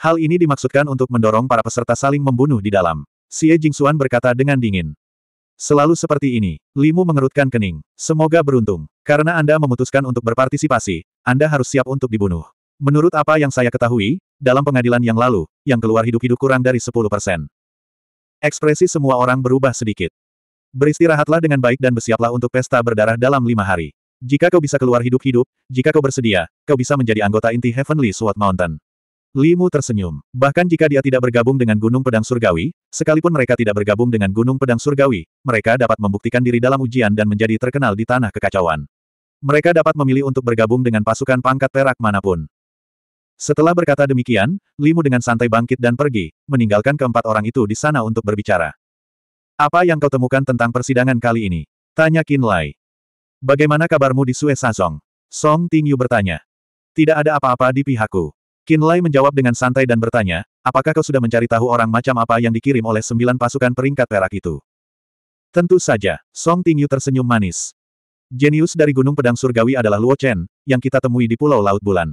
Hal ini dimaksudkan untuk mendorong para peserta saling membunuh di dalam. Xie Jingxuan berkata dengan dingin. Selalu seperti ini, Limu mengerutkan kening. Semoga beruntung, karena Anda memutuskan untuk berpartisipasi, Anda harus siap untuk dibunuh. Menurut apa yang saya ketahui, dalam pengadilan yang lalu, yang keluar hidup-hidup kurang dari 10 persen. Ekspresi semua orang berubah sedikit. Beristirahatlah dengan baik dan bersiaplah untuk pesta berdarah dalam lima hari. Jika kau bisa keluar hidup-hidup, jika kau bersedia, kau bisa menjadi anggota inti Heavenly Sword Mountain. Limu tersenyum. Bahkan jika dia tidak bergabung dengan Gunung Pedang Surgawi, sekalipun mereka tidak bergabung dengan Gunung Pedang Surgawi, mereka dapat membuktikan diri dalam ujian dan menjadi terkenal di tanah kekacauan. Mereka dapat memilih untuk bergabung dengan pasukan pangkat perak manapun. Setelah berkata demikian, Limu dengan santai bangkit dan pergi, meninggalkan keempat orang itu di sana untuk berbicara. Apa yang kau temukan tentang persidangan kali ini? Tanya Qin Lai. Bagaimana kabarmu di Sue Sazong? Song Tingyu bertanya. Tidak ada apa-apa di pihakku. Qin Lai menjawab dengan santai dan bertanya, apakah kau sudah mencari tahu orang macam apa yang dikirim oleh sembilan pasukan peringkat perak itu? Tentu saja, Song Tingyu tersenyum manis. Jenius dari Gunung Pedang Surgawi adalah Luo Chen, yang kita temui di Pulau Laut Bulan.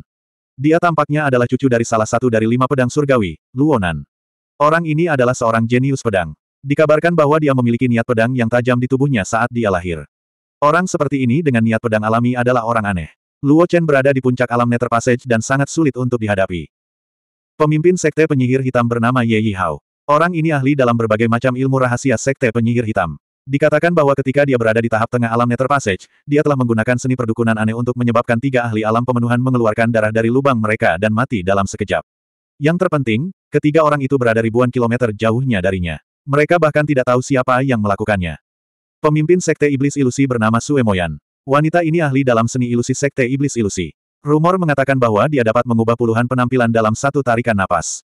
Dia tampaknya adalah cucu dari salah satu dari lima pedang surgawi, Luonan. Orang ini adalah seorang jenius pedang. Dikabarkan bahwa dia memiliki niat pedang yang tajam di tubuhnya saat dia lahir. Orang seperti ini dengan niat pedang alami adalah orang aneh. Luo Chen berada di puncak alam Nether Passage dan sangat sulit untuk dihadapi. Pemimpin sekte penyihir hitam bernama Ye Yihao. Orang ini ahli dalam berbagai macam ilmu rahasia sekte penyihir hitam. Dikatakan bahwa ketika dia berada di tahap tengah alam Nether Passage, dia telah menggunakan seni perdukunan aneh untuk menyebabkan tiga ahli alam pemenuhan mengeluarkan darah dari lubang mereka dan mati dalam sekejap. Yang terpenting, ketiga orang itu berada ribuan kilometer jauhnya darinya. Mereka bahkan tidak tahu siapa yang melakukannya. Pemimpin Sekte Iblis Ilusi bernama Sue Moyan. Wanita ini ahli dalam seni ilusi sekte iblis ilusi. Rumor mengatakan bahwa dia dapat mengubah puluhan penampilan dalam satu tarikan napas.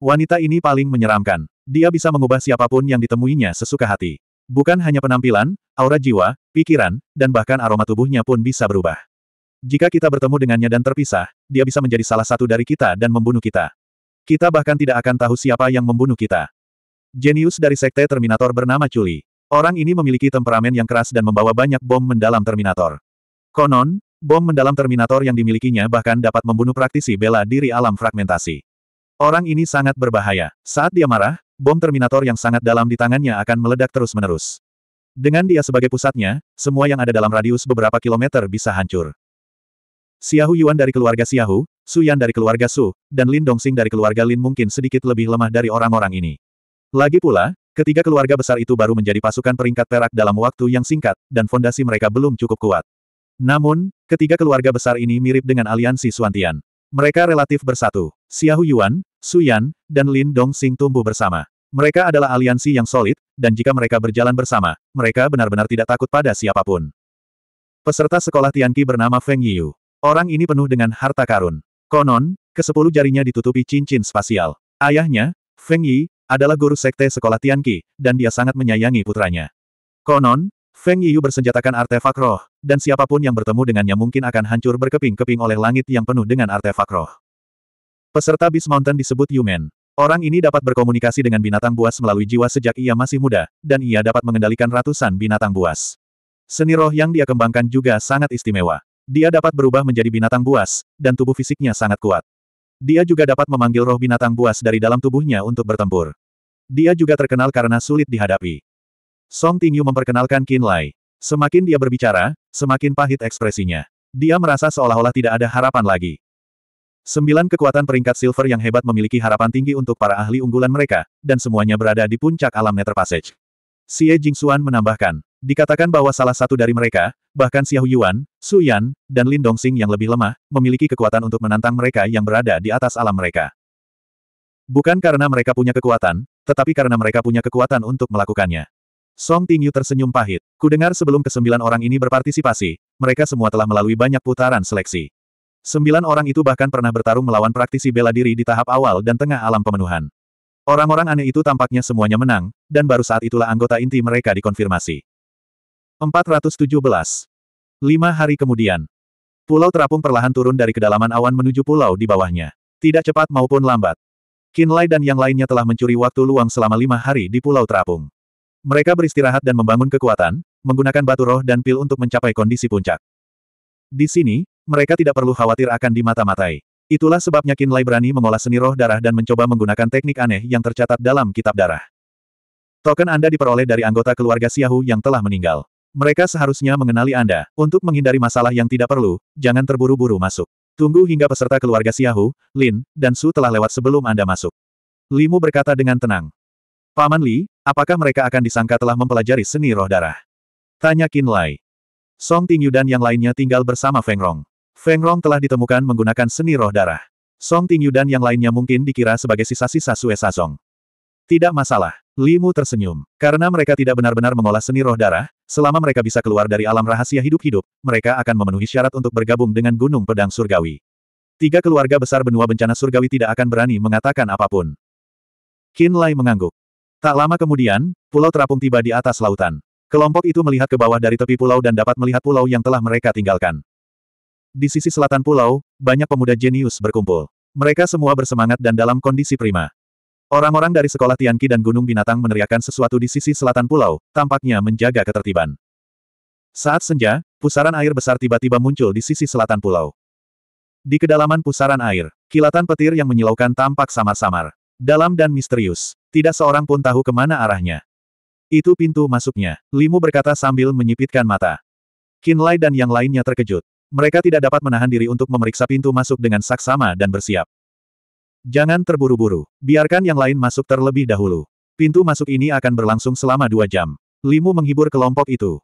Wanita ini paling menyeramkan. Dia bisa mengubah siapapun yang ditemuinya sesuka hati. Bukan hanya penampilan, aura jiwa, pikiran, dan bahkan aroma tubuhnya pun bisa berubah. Jika kita bertemu dengannya dan terpisah, dia bisa menjadi salah satu dari kita dan membunuh kita. Kita bahkan tidak akan tahu siapa yang membunuh kita. Jenius dari sekte Terminator bernama Chuli. Orang ini memiliki temperamen yang keras dan membawa banyak bom mendalam Terminator. Konon, bom mendalam Terminator yang dimilikinya bahkan dapat membunuh praktisi bela diri alam fragmentasi. Orang ini sangat berbahaya. Saat dia marah, bom Terminator yang sangat dalam di tangannya akan meledak terus-menerus. Dengan dia sebagai pusatnya, semua yang ada dalam radius beberapa kilometer bisa hancur. Xiahu Yuan dari keluarga Xiahu, Su Yan dari keluarga Su, dan Lin Dongxing dari keluarga Lin mungkin sedikit lebih lemah dari orang-orang ini. Lagi pula, Ketiga keluarga besar itu baru menjadi pasukan peringkat perak dalam waktu yang singkat, dan fondasi mereka belum cukup kuat. Namun, ketiga keluarga besar ini mirip dengan aliansi Suantian. Mereka relatif bersatu. Xiahu Yuan, Su Yan, dan Lin Dong Xing tumbuh bersama. Mereka adalah aliansi yang solid, dan jika mereka berjalan bersama, mereka benar-benar tidak takut pada siapapun. Peserta sekolah Tianqi bernama Feng Yiu. Orang ini penuh dengan harta karun. Konon, kesepuluh jarinya ditutupi cincin spasial. Ayahnya, Feng Yi, adalah guru sekte sekolah Tianqi, dan dia sangat menyayangi putranya. Konon, Feng Yiyu bersenjatakan artefak roh, dan siapapun yang bertemu dengannya mungkin akan hancur berkeping-keping oleh langit yang penuh dengan artefak roh. Peserta Beast Mountain disebut Yumen. Orang ini dapat berkomunikasi dengan binatang buas melalui jiwa sejak ia masih muda, dan ia dapat mengendalikan ratusan binatang buas. Seni roh yang dia kembangkan juga sangat istimewa. Dia dapat berubah menjadi binatang buas, dan tubuh fisiknya sangat kuat. Dia juga dapat memanggil roh binatang buas dari dalam tubuhnya untuk bertempur. Dia juga terkenal karena sulit dihadapi. Song Tingyu memperkenalkan Qin Lai. Semakin dia berbicara, semakin pahit ekspresinya. Dia merasa seolah-olah tidak ada harapan lagi. Sembilan kekuatan peringkat silver yang hebat memiliki harapan tinggi untuk para ahli unggulan mereka, dan semuanya berada di puncak alam Nether Passage. Xie Jingxuan menambahkan, Dikatakan bahwa salah satu dari mereka, bahkan Xiao Yuan, Su Yan, dan Lin Dongxing yang lebih lemah, memiliki kekuatan untuk menantang mereka yang berada di atas alam mereka. Bukan karena mereka punya kekuatan, tetapi karena mereka punya kekuatan untuk melakukannya. Song Tingyu tersenyum pahit. Kudengar sebelum kesembilan orang ini berpartisipasi, mereka semua telah melalui banyak putaran seleksi. Sembilan orang itu bahkan pernah bertarung melawan praktisi bela diri di tahap awal dan tengah alam pemenuhan. Orang-orang aneh itu tampaknya semuanya menang, dan baru saat itulah anggota inti mereka dikonfirmasi. 417. Lima hari kemudian. Pulau terapung perlahan turun dari kedalaman awan menuju pulau di bawahnya. Tidak cepat maupun lambat. Kinlay dan yang lainnya telah mencuri waktu luang selama lima hari di pulau terapung. Mereka beristirahat dan membangun kekuatan, menggunakan batu roh dan pil untuk mencapai kondisi puncak. Di sini, mereka tidak perlu khawatir akan dimata-matai. Itulah sebabnya Kinlay berani mengolah seni roh darah dan mencoba menggunakan teknik aneh yang tercatat dalam kitab darah. Token Anda diperoleh dari anggota keluarga Siahu yang telah meninggal. Mereka seharusnya mengenali Anda. Untuk menghindari masalah yang tidak perlu, jangan terburu-buru masuk. Tunggu hingga peserta keluarga Xiahu, Lin, dan Su telah lewat sebelum Anda masuk. Limu berkata dengan tenang. Paman Li, apakah mereka akan disangka telah mempelajari seni roh darah? Tanya Qin Lai. Song Tingyu dan yang lainnya tinggal bersama Feng Rong. Feng Rong telah ditemukan menggunakan seni roh darah. Song Tingyu dan yang lainnya mungkin dikira sebagai sisa-sisa Sue Sazong. Tidak masalah. Limu tersenyum. Karena mereka tidak benar-benar mengolah seni roh darah, selama mereka bisa keluar dari alam rahasia hidup-hidup, mereka akan memenuhi syarat untuk bergabung dengan Gunung Pedang Surgawi. Tiga keluarga besar benua bencana surgawi tidak akan berani mengatakan apapun. Qin Lai mengangguk. Tak lama kemudian, pulau terapung tiba di atas lautan. Kelompok itu melihat ke bawah dari tepi pulau dan dapat melihat pulau yang telah mereka tinggalkan. Di sisi selatan pulau, banyak pemuda jenius berkumpul. Mereka semua bersemangat dan dalam kondisi prima. Orang-orang dari sekolah Tianqi dan Gunung Binatang meneriakkan sesuatu di sisi selatan pulau, tampaknya menjaga ketertiban. Saat senja, pusaran air besar tiba-tiba muncul di sisi selatan pulau. Di kedalaman pusaran air, kilatan petir yang menyilaukan tampak samar-samar. Dalam dan misterius, tidak seorang pun tahu kemana arahnya. Itu pintu masuknya, Limu berkata sambil menyipitkan mata. Kinlay dan yang lainnya terkejut. Mereka tidak dapat menahan diri untuk memeriksa pintu masuk dengan saksama dan bersiap. Jangan terburu-buru. Biarkan yang lain masuk terlebih dahulu. Pintu masuk ini akan berlangsung selama dua jam. Limu menghibur kelompok itu.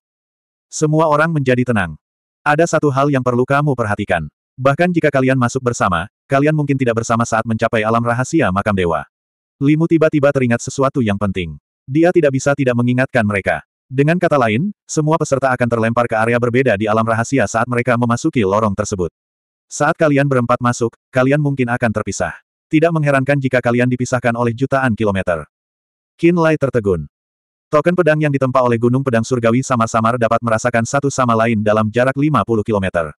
Semua orang menjadi tenang. Ada satu hal yang perlu kamu perhatikan. Bahkan jika kalian masuk bersama, kalian mungkin tidak bersama saat mencapai alam rahasia makam dewa. Limu tiba-tiba teringat sesuatu yang penting. Dia tidak bisa tidak mengingatkan mereka. Dengan kata lain, semua peserta akan terlempar ke area berbeda di alam rahasia saat mereka memasuki lorong tersebut. Saat kalian berempat masuk, kalian mungkin akan terpisah. Tidak mengherankan jika kalian dipisahkan oleh jutaan kilometer. Qin Lai tertegun. Token pedang yang ditempa oleh Gunung Pedang Surgawi sama-samar dapat merasakan satu sama lain dalam jarak 50 km.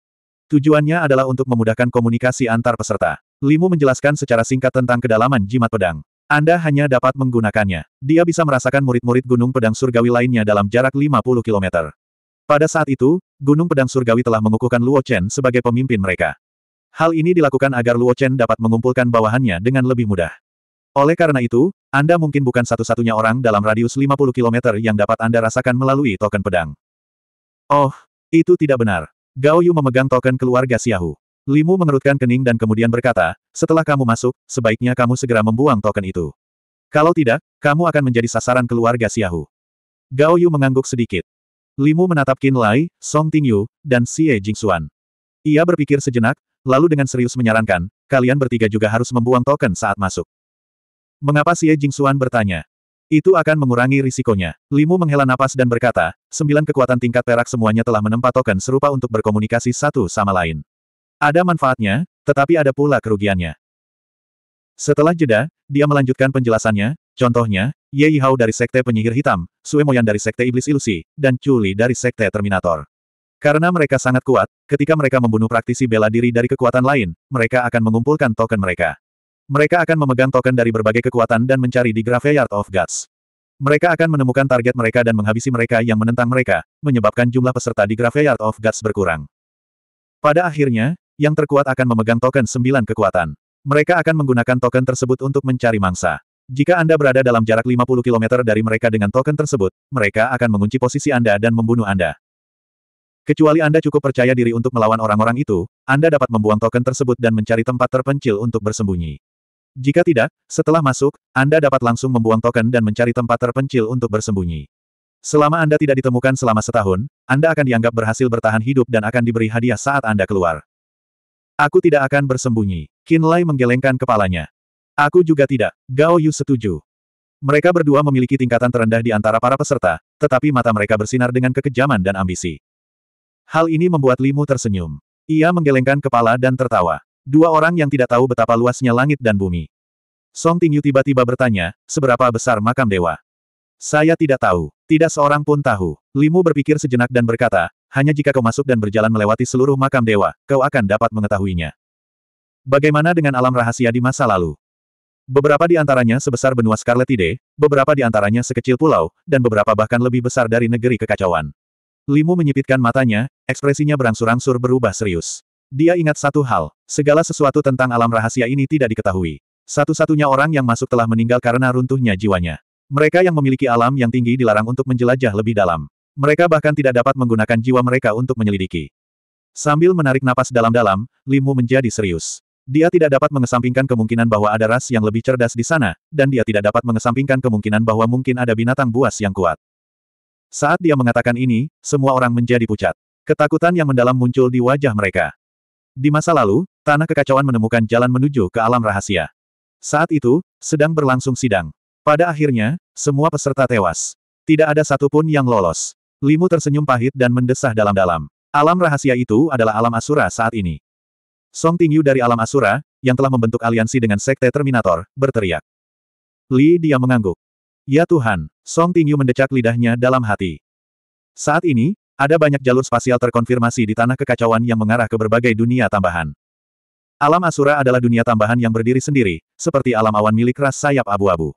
Tujuannya adalah untuk memudahkan komunikasi antar peserta. Limu menjelaskan secara singkat tentang kedalaman jimat pedang. Anda hanya dapat menggunakannya. Dia bisa merasakan murid-murid Gunung Pedang Surgawi lainnya dalam jarak 50 km. Pada saat itu, Gunung Pedang Surgawi telah mengukuhkan Luo Chen sebagai pemimpin mereka. Hal ini dilakukan agar Luo Chen dapat mengumpulkan bawahannya dengan lebih mudah. Oleh karena itu, Anda mungkin bukan satu-satunya orang dalam radius 50 km yang dapat Anda rasakan melalui token pedang. Oh, itu tidak benar. Gao Yu memegang token keluarga Xiahu. Limu mengerutkan kening dan kemudian berkata, setelah kamu masuk, sebaiknya kamu segera membuang token itu. Kalau tidak, kamu akan menjadi sasaran keluarga Xiahu. Gao Yu mengangguk sedikit. Limu menatap Qin Lai, Song Tingyu, dan Xie Jingxuan. Ia berpikir sejenak, lalu dengan serius menyarankan, kalian bertiga juga harus membuang token saat masuk. Mengapa Xie Jingxuan bertanya? Itu akan mengurangi risikonya. Limu menghela napas dan berkata, sembilan kekuatan tingkat perak semuanya telah menempa token serupa untuk berkomunikasi satu sama lain. Ada manfaatnya, tetapi ada pula kerugiannya. Setelah jeda, dia melanjutkan penjelasannya, contohnya, Ye Yihao dari Sekte Penyihir Hitam, Sue Moyan dari Sekte Iblis Ilusi, dan Chuli dari Sekte Terminator. Karena mereka sangat kuat, ketika mereka membunuh praktisi bela diri dari kekuatan lain, mereka akan mengumpulkan token mereka. Mereka akan memegang token dari berbagai kekuatan dan mencari di Graveyard of Gods. Mereka akan menemukan target mereka dan menghabisi mereka yang menentang mereka, menyebabkan jumlah peserta di Graveyard of Gods berkurang. Pada akhirnya, yang terkuat akan memegang token sembilan kekuatan. Mereka akan menggunakan token tersebut untuk mencari mangsa. Jika Anda berada dalam jarak 50 km dari mereka dengan token tersebut, mereka akan mengunci posisi Anda dan membunuh Anda. Kecuali Anda cukup percaya diri untuk melawan orang-orang itu, Anda dapat membuang token tersebut dan mencari tempat terpencil untuk bersembunyi. Jika tidak, setelah masuk, Anda dapat langsung membuang token dan mencari tempat terpencil untuk bersembunyi. Selama Anda tidak ditemukan selama setahun, Anda akan dianggap berhasil bertahan hidup dan akan diberi hadiah saat Anda keluar. Aku tidak akan bersembunyi. Kinlay menggelengkan kepalanya. Aku juga tidak. Gao Yu setuju. Mereka berdua memiliki tingkatan terendah di antara para peserta, tetapi mata mereka bersinar dengan kekejaman dan ambisi. Hal ini membuat Limu tersenyum. Ia menggelengkan kepala dan tertawa. Dua orang yang tidak tahu betapa luasnya langit dan bumi. Song Tingyu tiba-tiba bertanya, seberapa besar makam dewa? Saya tidak tahu. Tidak seorang pun tahu. Limu berpikir sejenak dan berkata, hanya jika kau masuk dan berjalan melewati seluruh makam dewa, kau akan dapat mengetahuinya. Bagaimana dengan alam rahasia di masa lalu? Beberapa di antaranya sebesar benua Scarlet Scarletide, beberapa di antaranya sekecil pulau, dan beberapa bahkan lebih besar dari negeri kekacauan. Limu menyipitkan matanya, ekspresinya berangsur-angsur berubah serius. Dia ingat satu hal, segala sesuatu tentang alam rahasia ini tidak diketahui. Satu-satunya orang yang masuk telah meninggal karena runtuhnya jiwanya. Mereka yang memiliki alam yang tinggi dilarang untuk menjelajah lebih dalam. Mereka bahkan tidak dapat menggunakan jiwa mereka untuk menyelidiki. Sambil menarik napas dalam-dalam, Limu menjadi serius. Dia tidak dapat mengesampingkan kemungkinan bahwa ada ras yang lebih cerdas di sana, dan dia tidak dapat mengesampingkan kemungkinan bahwa mungkin ada binatang buas yang kuat. Saat dia mengatakan ini, semua orang menjadi pucat. Ketakutan yang mendalam muncul di wajah mereka. Di masa lalu, tanah kekacauan menemukan jalan menuju ke alam rahasia. Saat itu, sedang berlangsung sidang. Pada akhirnya, semua peserta tewas. Tidak ada satupun yang lolos. Limu tersenyum pahit dan mendesah dalam-dalam. Alam rahasia itu adalah alam asura saat ini. Song Tingyu dari alam asura, yang telah membentuk aliansi dengan sekte Terminator, berteriak. Li dia mengangguk. Ya Tuhan, Song Tingyu mendecak lidahnya dalam hati. Saat ini, ada banyak jalur spasial terkonfirmasi di tanah kekacauan yang mengarah ke berbagai dunia tambahan. Alam Asura adalah dunia tambahan yang berdiri sendiri, seperti alam awan milik ras sayap abu-abu.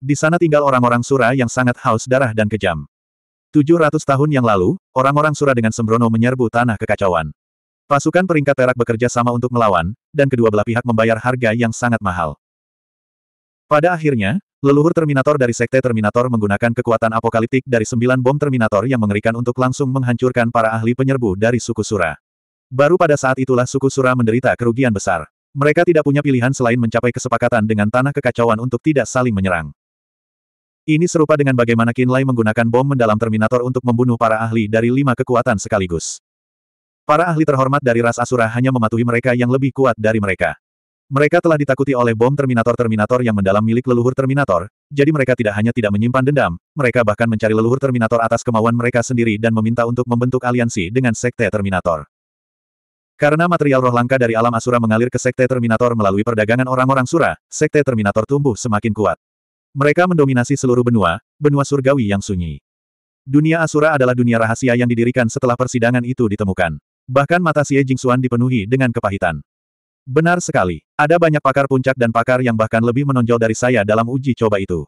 Di sana tinggal orang-orang Sura yang sangat haus darah dan kejam. 700 tahun yang lalu, orang-orang Sura dengan sembrono menyerbu tanah kekacauan. Pasukan peringkat perak bekerja sama untuk melawan, dan kedua belah pihak membayar harga yang sangat mahal. Pada akhirnya, Leluhur Terminator dari Sekte Terminator menggunakan kekuatan apokaliptik dari sembilan bom Terminator yang mengerikan untuk langsung menghancurkan para ahli penyerbu dari suku Sura. Baru pada saat itulah suku Sura menderita kerugian besar. Mereka tidak punya pilihan selain mencapai kesepakatan dengan tanah kekacauan untuk tidak saling menyerang. Ini serupa dengan bagaimana Kinlay menggunakan bom mendalam Terminator untuk membunuh para ahli dari lima kekuatan sekaligus. Para ahli terhormat dari ras Asura hanya mematuhi mereka yang lebih kuat dari mereka. Mereka telah ditakuti oleh bom Terminator-Terminator yang mendalam milik leluhur Terminator, jadi mereka tidak hanya tidak menyimpan dendam, mereka bahkan mencari leluhur Terminator atas kemauan mereka sendiri dan meminta untuk membentuk aliansi dengan Sekte Terminator. Karena material roh langka dari alam asura mengalir ke Sekte Terminator melalui perdagangan orang-orang sura, Sekte Terminator tumbuh semakin kuat. Mereka mendominasi seluruh benua, benua surgawi yang sunyi. Dunia asura adalah dunia rahasia yang didirikan setelah persidangan itu ditemukan. Bahkan mata Xie Jingxuan dipenuhi dengan kepahitan. Benar sekali. Ada banyak pakar puncak dan pakar yang bahkan lebih menonjol dari saya dalam uji coba itu.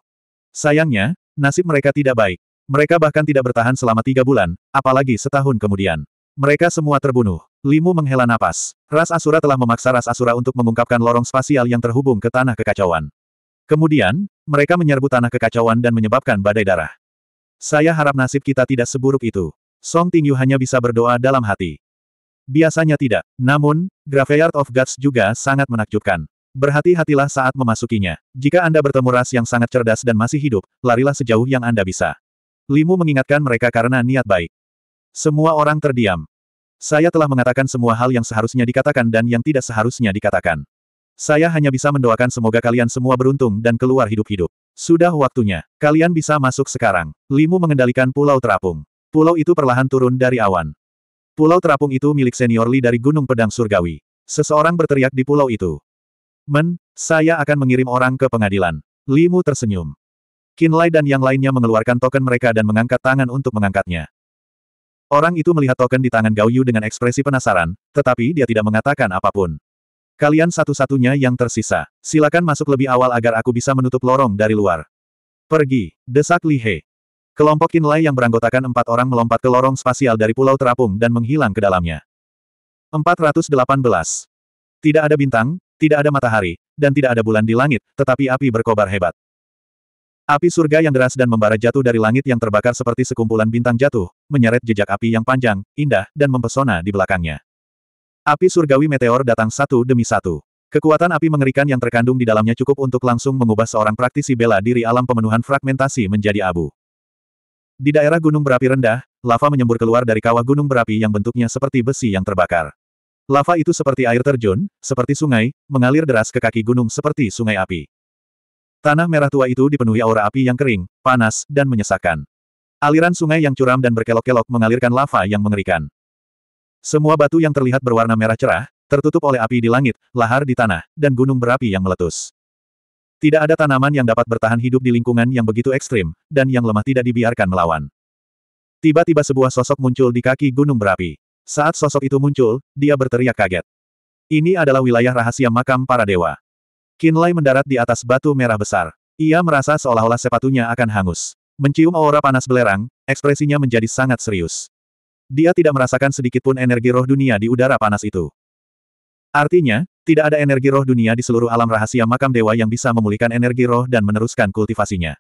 Sayangnya, nasib mereka tidak baik. Mereka bahkan tidak bertahan selama tiga bulan, apalagi setahun kemudian. Mereka semua terbunuh. Limu menghela napas. Ras Asura telah memaksa Ras Asura untuk mengungkapkan lorong spasial yang terhubung ke tanah kekacauan. Kemudian, mereka menyerbu tanah kekacauan dan menyebabkan badai darah. Saya harap nasib kita tidak seburuk itu. Song Tingyu hanya bisa berdoa dalam hati. Biasanya tidak. Namun, Graveyard of Gods juga sangat menakjubkan. Berhati-hatilah saat memasukinya. Jika Anda bertemu ras yang sangat cerdas dan masih hidup, larilah sejauh yang Anda bisa. Limu mengingatkan mereka karena niat baik. Semua orang terdiam. Saya telah mengatakan semua hal yang seharusnya dikatakan dan yang tidak seharusnya dikatakan. Saya hanya bisa mendoakan semoga kalian semua beruntung dan keluar hidup-hidup. Sudah waktunya. Kalian bisa masuk sekarang. Limu mengendalikan pulau terapung. Pulau itu perlahan turun dari awan. Pulau terapung itu milik senior Li dari Gunung Pedang Surgawi. Seseorang berteriak di pulau itu. Men, saya akan mengirim orang ke pengadilan. Li Mu tersenyum. Kinlai dan yang lainnya mengeluarkan token mereka dan mengangkat tangan untuk mengangkatnya. Orang itu melihat token di tangan Gao Yu dengan ekspresi penasaran, tetapi dia tidak mengatakan apapun. Kalian satu-satunya yang tersisa. Silakan masuk lebih awal agar aku bisa menutup lorong dari luar. Pergi, desak Li He. Kelompok Kinlay yang beranggotakan empat orang melompat ke lorong spasial dari Pulau Terapung dan menghilang ke dalamnya. 418. Tidak ada bintang, tidak ada matahari, dan tidak ada bulan di langit, tetapi api berkobar hebat. Api surga yang deras dan membara jatuh dari langit yang terbakar seperti sekumpulan bintang jatuh, menyeret jejak api yang panjang, indah, dan mempesona di belakangnya. Api surgawi meteor datang satu demi satu. Kekuatan api mengerikan yang terkandung di dalamnya cukup untuk langsung mengubah seorang praktisi bela diri alam pemenuhan fragmentasi menjadi abu. Di daerah gunung berapi rendah, lava menyembur keluar dari kawah gunung berapi yang bentuknya seperti besi yang terbakar. Lava itu seperti air terjun, seperti sungai, mengalir deras ke kaki gunung seperti sungai api. Tanah merah tua itu dipenuhi aura api yang kering, panas, dan menyesakkan. Aliran sungai yang curam dan berkelok-kelok mengalirkan lava yang mengerikan. Semua batu yang terlihat berwarna merah cerah, tertutup oleh api di langit, lahar di tanah, dan gunung berapi yang meletus. Tidak ada tanaman yang dapat bertahan hidup di lingkungan yang begitu ekstrim, dan yang lemah tidak dibiarkan melawan. Tiba-tiba sebuah sosok muncul di kaki gunung berapi. Saat sosok itu muncul, dia berteriak kaget. Ini adalah wilayah rahasia makam para dewa. Kinlay mendarat di atas batu merah besar. Ia merasa seolah-olah sepatunya akan hangus. Mencium aura panas belerang, ekspresinya menjadi sangat serius. Dia tidak merasakan sedikitpun energi roh dunia di udara panas itu. Artinya, tidak ada energi roh dunia di seluruh alam rahasia makam dewa yang bisa memulihkan energi roh dan meneruskan kultivasinya.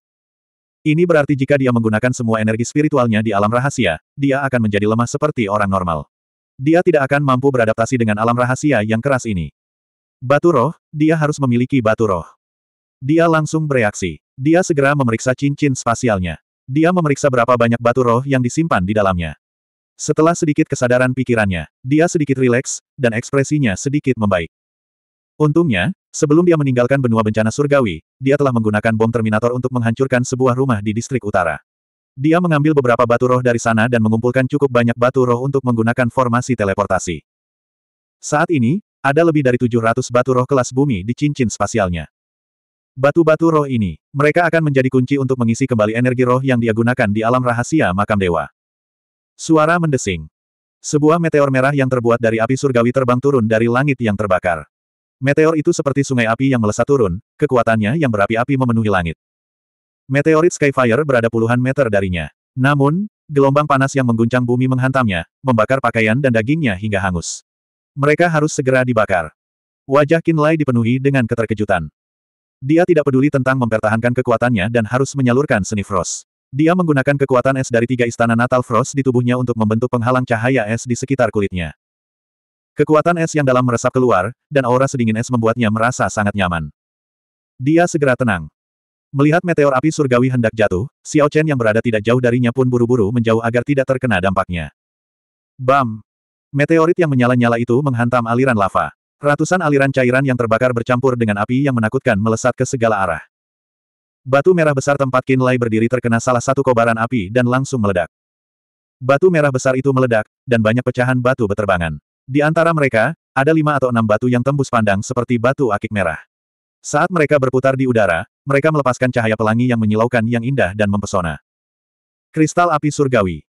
Ini berarti jika dia menggunakan semua energi spiritualnya di alam rahasia, dia akan menjadi lemah seperti orang normal. Dia tidak akan mampu beradaptasi dengan alam rahasia yang keras ini. Batu roh, dia harus memiliki batu roh. Dia langsung bereaksi. Dia segera memeriksa cincin spasialnya. Dia memeriksa berapa banyak batu roh yang disimpan di dalamnya. Setelah sedikit kesadaran pikirannya, dia sedikit rileks, dan ekspresinya sedikit membaik. Untungnya, sebelum dia meninggalkan benua bencana surgawi, dia telah menggunakan bom Terminator untuk menghancurkan sebuah rumah di distrik utara. Dia mengambil beberapa batu roh dari sana dan mengumpulkan cukup banyak batu roh untuk menggunakan formasi teleportasi. Saat ini, ada lebih dari 700 batu roh kelas bumi di cincin spasialnya. Batu-batu roh ini, mereka akan menjadi kunci untuk mengisi kembali energi roh yang dia gunakan di alam rahasia makam dewa. Suara mendesing. Sebuah meteor merah yang terbuat dari api surgawi terbang turun dari langit yang terbakar. Meteor itu seperti sungai api yang melesat turun, kekuatannya yang berapi-api memenuhi langit. Meteorit Skyfire berada puluhan meter darinya. Namun, gelombang panas yang mengguncang bumi menghantamnya, membakar pakaian dan dagingnya hingga hangus. Mereka harus segera dibakar. Wajah Kinlay dipenuhi dengan keterkejutan. Dia tidak peduli tentang mempertahankan kekuatannya dan harus menyalurkan seni frost. Dia menggunakan kekuatan es dari tiga istana Natal Frost di tubuhnya untuk membentuk penghalang cahaya es di sekitar kulitnya. Kekuatan es yang dalam meresap keluar, dan aura sedingin es membuatnya merasa sangat nyaman. Dia segera tenang. Melihat meteor api surgawi hendak jatuh, Xiao Chen yang berada tidak jauh darinya pun buru-buru menjauh agar tidak terkena dampaknya. Bam! Meteorit yang menyala-nyala itu menghantam aliran lava. Ratusan aliran cairan yang terbakar bercampur dengan api yang menakutkan melesat ke segala arah. Batu merah besar tempat Kinlay berdiri terkena salah satu kobaran api dan langsung meledak. Batu merah besar itu meledak, dan banyak pecahan batu beterbangan. Di antara mereka, ada lima atau enam batu yang tembus pandang seperti batu akik merah. Saat mereka berputar di udara, mereka melepaskan cahaya pelangi yang menyilaukan yang indah dan mempesona. Kristal api surgawi.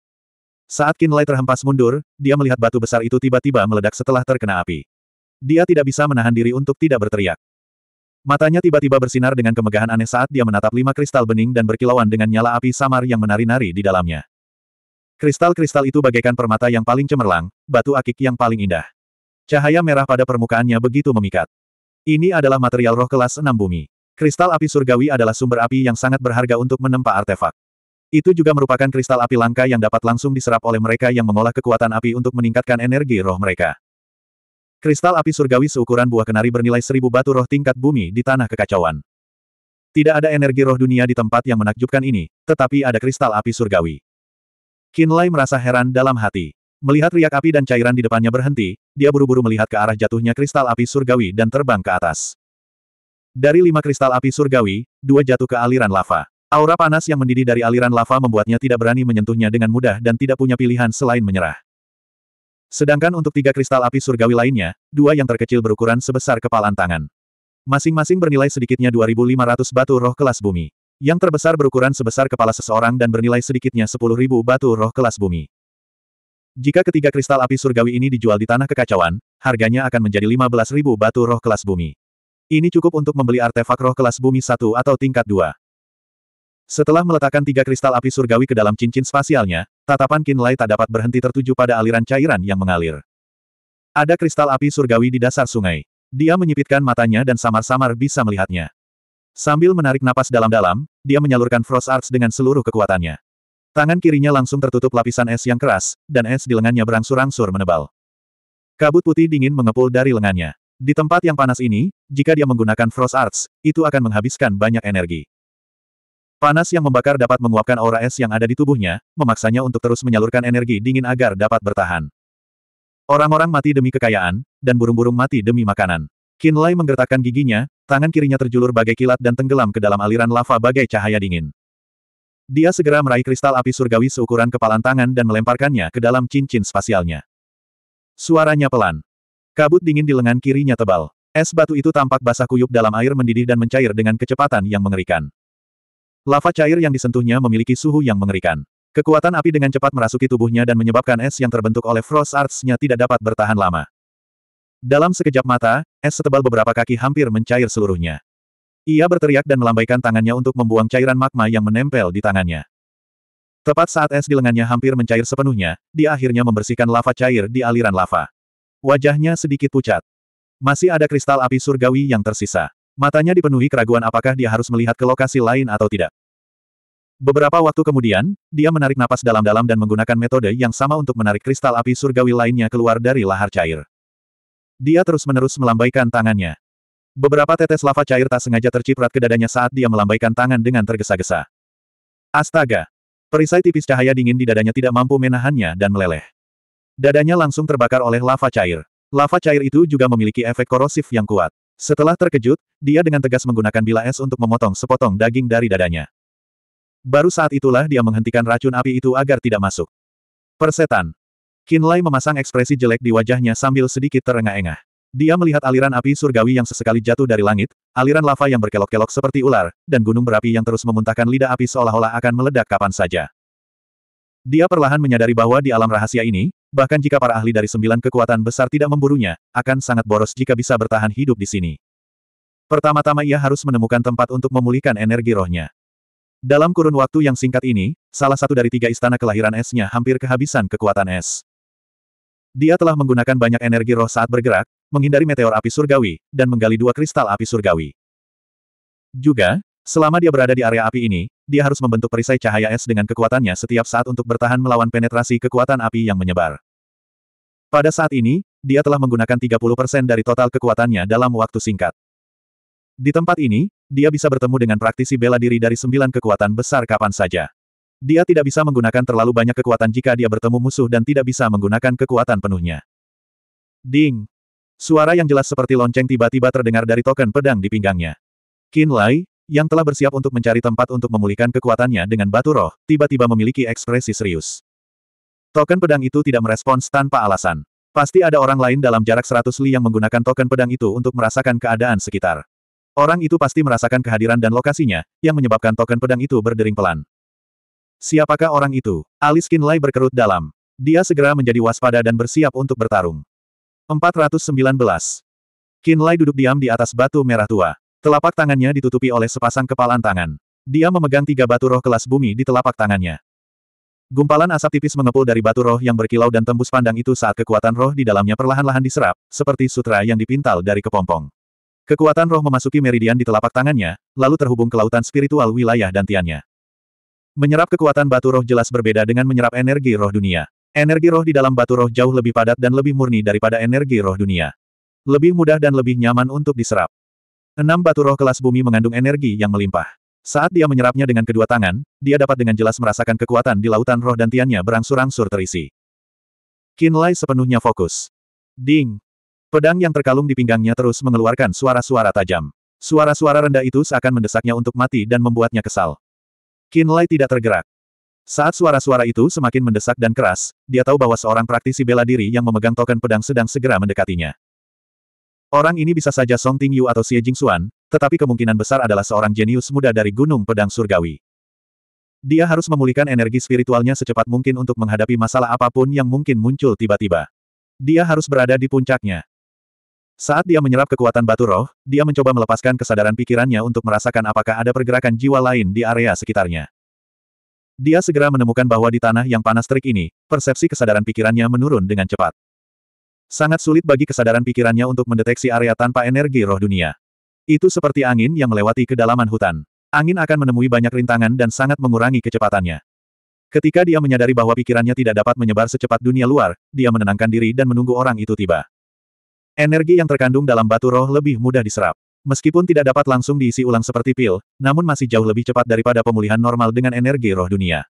Saat Kinlay terhempas mundur, dia melihat batu besar itu tiba-tiba meledak setelah terkena api. Dia tidak bisa menahan diri untuk tidak berteriak. Matanya tiba-tiba bersinar dengan kemegahan aneh saat dia menatap lima kristal bening dan berkilauan dengan nyala api samar yang menari-nari di dalamnya. Kristal-kristal itu bagaikan permata yang paling cemerlang, batu akik yang paling indah. Cahaya merah pada permukaannya begitu memikat. Ini adalah material roh kelas enam bumi. Kristal api surgawi adalah sumber api yang sangat berharga untuk menempa artefak. Itu juga merupakan kristal api langka yang dapat langsung diserap oleh mereka yang mengolah kekuatan api untuk meningkatkan energi roh mereka. Kristal api surgawi seukuran buah kenari bernilai seribu batu roh tingkat bumi di tanah kekacauan. Tidak ada energi roh dunia di tempat yang menakjubkan ini, tetapi ada kristal api surgawi. Kinlay merasa heran dalam hati. Melihat riak api dan cairan di depannya berhenti, dia buru-buru melihat ke arah jatuhnya kristal api surgawi dan terbang ke atas. Dari lima kristal api surgawi, dua jatuh ke aliran lava. Aura panas yang mendidih dari aliran lava membuatnya tidak berani menyentuhnya dengan mudah dan tidak punya pilihan selain menyerah. Sedangkan untuk tiga kristal api surgawi lainnya, dua yang terkecil berukuran sebesar kepalan tangan. Masing-masing bernilai sedikitnya 2.500 batu roh kelas bumi. Yang terbesar berukuran sebesar kepala seseorang dan bernilai sedikitnya 10.000 batu roh kelas bumi. Jika ketiga kristal api surgawi ini dijual di tanah kekacauan, harganya akan menjadi 15.000 batu roh kelas bumi. Ini cukup untuk membeli artefak roh kelas bumi satu atau tingkat dua. Setelah meletakkan tiga kristal api surgawi ke dalam cincin spasialnya, tatapan Kinlay tak dapat berhenti tertuju pada aliran cairan yang mengalir. Ada kristal api surgawi di dasar sungai. Dia menyipitkan matanya dan samar-samar bisa melihatnya. Sambil menarik napas dalam-dalam, dia menyalurkan Frost Arts dengan seluruh kekuatannya. Tangan kirinya langsung tertutup lapisan es yang keras, dan es di lengannya berangsur-angsur menebal. Kabut putih dingin mengepul dari lengannya. Di tempat yang panas ini, jika dia menggunakan Frost Arts, itu akan menghabiskan banyak energi. Panas yang membakar dapat menguapkan aura es yang ada di tubuhnya, memaksanya untuk terus menyalurkan energi dingin agar dapat bertahan. Orang-orang mati demi kekayaan, dan burung-burung mati demi makanan. Lai menggertakkan giginya, tangan kirinya terjulur bagai kilat dan tenggelam ke dalam aliran lava bagai cahaya dingin. Dia segera meraih kristal api surgawi seukuran kepalan tangan dan melemparkannya ke dalam cincin spasialnya. Suaranya pelan. Kabut dingin di lengan kirinya tebal. Es batu itu tampak basah kuyup dalam air mendidih dan mencair dengan kecepatan yang mengerikan. Lava cair yang disentuhnya memiliki suhu yang mengerikan. Kekuatan api dengan cepat merasuki tubuhnya dan menyebabkan es yang terbentuk oleh Frost Arts-nya tidak dapat bertahan lama. Dalam sekejap mata, es setebal beberapa kaki hampir mencair seluruhnya. Ia berteriak dan melambaikan tangannya untuk membuang cairan magma yang menempel di tangannya. Tepat saat es di lengannya hampir mencair sepenuhnya, dia akhirnya membersihkan lava cair di aliran lava. Wajahnya sedikit pucat. Masih ada kristal api surgawi yang tersisa. Matanya dipenuhi keraguan apakah dia harus melihat ke lokasi lain atau tidak. Beberapa waktu kemudian, dia menarik napas dalam-dalam dan menggunakan metode yang sama untuk menarik kristal api surgawi lainnya keluar dari lahar cair. Dia terus-menerus melambaikan tangannya. Beberapa tetes lava cair tak sengaja terciprat ke dadanya saat dia melambaikan tangan dengan tergesa-gesa. Astaga! Perisai tipis cahaya dingin di dadanya tidak mampu menahannya dan meleleh. Dadanya langsung terbakar oleh lava cair. Lava cair itu juga memiliki efek korosif yang kuat. Setelah terkejut, dia dengan tegas menggunakan bila es untuk memotong sepotong daging dari dadanya. Baru saat itulah dia menghentikan racun api itu agar tidak masuk. Persetan. Kinlay memasang ekspresi jelek di wajahnya sambil sedikit terengah-engah. Dia melihat aliran api surgawi yang sesekali jatuh dari langit, aliran lava yang berkelok-kelok seperti ular, dan gunung berapi yang terus memuntahkan lidah api seolah-olah akan meledak kapan saja. Dia perlahan menyadari bahwa di alam rahasia ini, Bahkan jika para ahli dari sembilan kekuatan besar tidak memburunya, akan sangat boros jika bisa bertahan hidup di sini. Pertama-tama ia harus menemukan tempat untuk memulihkan energi rohnya. Dalam kurun waktu yang singkat ini, salah satu dari tiga istana kelahiran esnya hampir kehabisan kekuatan es. Dia telah menggunakan banyak energi roh saat bergerak, menghindari meteor api surgawi, dan menggali dua kristal api surgawi. Juga, selama dia berada di area api ini, dia harus membentuk perisai cahaya es dengan kekuatannya setiap saat untuk bertahan melawan penetrasi kekuatan api yang menyebar. Pada saat ini, dia telah menggunakan 30% dari total kekuatannya dalam waktu singkat. Di tempat ini, dia bisa bertemu dengan praktisi bela diri dari sembilan kekuatan besar kapan saja. Dia tidak bisa menggunakan terlalu banyak kekuatan jika dia bertemu musuh dan tidak bisa menggunakan kekuatan penuhnya. Ding! Suara yang jelas seperti lonceng tiba-tiba terdengar dari token pedang di pinggangnya. Kinlay yang telah bersiap untuk mencari tempat untuk memulihkan kekuatannya dengan batu roh, tiba-tiba memiliki ekspresi serius. Token pedang itu tidak merespons tanpa alasan. Pasti ada orang lain dalam jarak seratus li yang menggunakan token pedang itu untuk merasakan keadaan sekitar. Orang itu pasti merasakan kehadiran dan lokasinya, yang menyebabkan token pedang itu berdering pelan. Siapakah orang itu? Alis Kinlay berkerut dalam. Dia segera menjadi waspada dan bersiap untuk bertarung. 419. Kinlay duduk diam di atas batu merah tua. Telapak tangannya ditutupi oleh sepasang kepalan tangan. Dia memegang tiga batu roh kelas bumi di telapak tangannya. Gumpalan asap tipis mengepul dari batu roh yang berkilau dan tembus pandang itu saat kekuatan roh di dalamnya perlahan-lahan diserap, seperti sutra yang dipintal dari kepompong. Kekuatan roh memasuki meridian di telapak tangannya, lalu terhubung ke lautan spiritual wilayah dantiannya. Menyerap kekuatan batu roh jelas berbeda dengan menyerap energi roh dunia. Energi roh di dalam batu roh jauh lebih padat dan lebih murni daripada energi roh dunia. Lebih mudah dan lebih nyaman untuk diserap. Enam batu roh kelas bumi mengandung energi yang melimpah. Saat dia menyerapnya dengan kedua tangan, dia dapat dengan jelas merasakan kekuatan di lautan roh dan tiannya berangsur-angsur terisi. Lai sepenuhnya fokus. Ding! Pedang yang terkalung di pinggangnya terus mengeluarkan suara-suara tajam. Suara-suara rendah itu seakan mendesaknya untuk mati dan membuatnya kesal. Lai tidak tergerak. Saat suara-suara itu semakin mendesak dan keras, dia tahu bahwa seorang praktisi bela diri yang memegang token pedang sedang segera mendekatinya. Orang ini bisa saja Song Ting Yu atau Xie Jingxuan, tetapi kemungkinan besar adalah seorang jenius muda dari Gunung Pedang Surgawi. Dia harus memulihkan energi spiritualnya secepat mungkin untuk menghadapi masalah apapun yang mungkin muncul tiba-tiba. Dia harus berada di puncaknya. Saat dia menyerap kekuatan batu roh, dia mencoba melepaskan kesadaran pikirannya untuk merasakan apakah ada pergerakan jiwa lain di area sekitarnya. Dia segera menemukan bahwa di tanah yang panas terik ini, persepsi kesadaran pikirannya menurun dengan cepat. Sangat sulit bagi kesadaran pikirannya untuk mendeteksi area tanpa energi roh dunia. Itu seperti angin yang melewati kedalaman hutan. Angin akan menemui banyak rintangan dan sangat mengurangi kecepatannya. Ketika dia menyadari bahwa pikirannya tidak dapat menyebar secepat dunia luar, dia menenangkan diri dan menunggu orang itu tiba. Energi yang terkandung dalam batu roh lebih mudah diserap. Meskipun tidak dapat langsung diisi ulang seperti pil, namun masih jauh lebih cepat daripada pemulihan normal dengan energi roh dunia.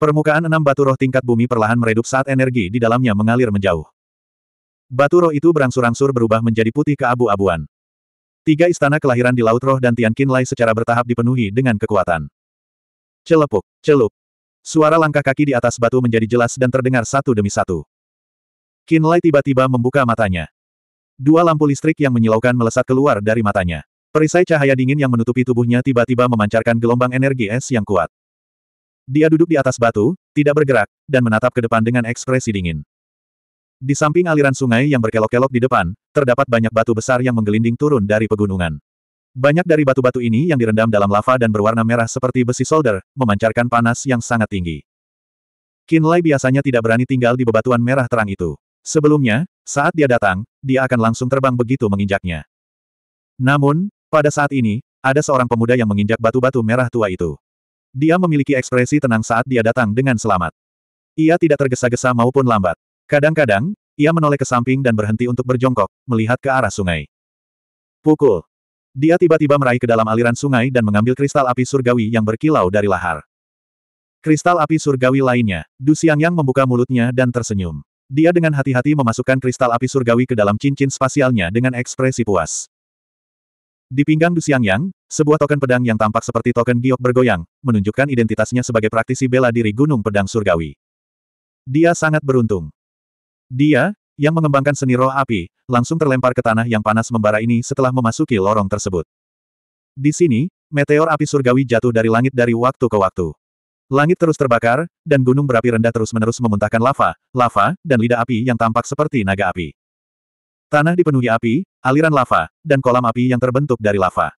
Permukaan enam batu roh tingkat bumi perlahan meredup saat energi di dalamnya mengalir menjauh. Batu roh itu berangsur-angsur berubah menjadi putih ke abu abuan Tiga istana kelahiran di Laut Roh dan Tian Qin Lai secara bertahap dipenuhi dengan kekuatan. Celepuk, celup. Suara langkah kaki di atas batu menjadi jelas dan terdengar satu demi satu. Qin Lai tiba-tiba membuka matanya. Dua lampu listrik yang menyilaukan melesat keluar dari matanya. Perisai cahaya dingin yang menutupi tubuhnya tiba-tiba memancarkan gelombang energi es yang kuat. Dia duduk di atas batu, tidak bergerak, dan menatap ke depan dengan ekspresi dingin. Di samping aliran sungai yang berkelok-kelok di depan, terdapat banyak batu besar yang menggelinding turun dari pegunungan. Banyak dari batu-batu ini yang direndam dalam lava dan berwarna merah seperti besi solder, memancarkan panas yang sangat tinggi. Lai biasanya tidak berani tinggal di bebatuan merah terang itu. Sebelumnya, saat dia datang, dia akan langsung terbang begitu menginjaknya. Namun, pada saat ini, ada seorang pemuda yang menginjak batu-batu merah tua itu. Dia memiliki ekspresi tenang saat dia datang dengan selamat. Ia tidak tergesa-gesa maupun lambat. Kadang-kadang, ia menoleh ke samping dan berhenti untuk berjongkok, melihat ke arah sungai. Pukul. Dia tiba-tiba meraih ke dalam aliran sungai dan mengambil kristal api surgawi yang berkilau dari lahar. Kristal api surgawi lainnya, Du Xiangyang membuka mulutnya dan tersenyum. Dia dengan hati-hati memasukkan kristal api surgawi ke dalam cincin spasialnya dengan ekspresi puas. Di pinggang Du Xiangyang, sebuah token pedang yang tampak seperti token giok bergoyang, menunjukkan identitasnya sebagai praktisi bela diri Gunung Pedang Surgawi. Dia sangat beruntung. Dia, yang mengembangkan seni roh api, langsung terlempar ke tanah yang panas membara ini setelah memasuki lorong tersebut. Di sini, meteor api surgawi jatuh dari langit dari waktu ke waktu. Langit terus terbakar, dan gunung berapi rendah terus-menerus memuntahkan lava, lava, dan lidah api yang tampak seperti naga api. Tanah dipenuhi api, aliran lava, dan kolam api yang terbentuk dari lava.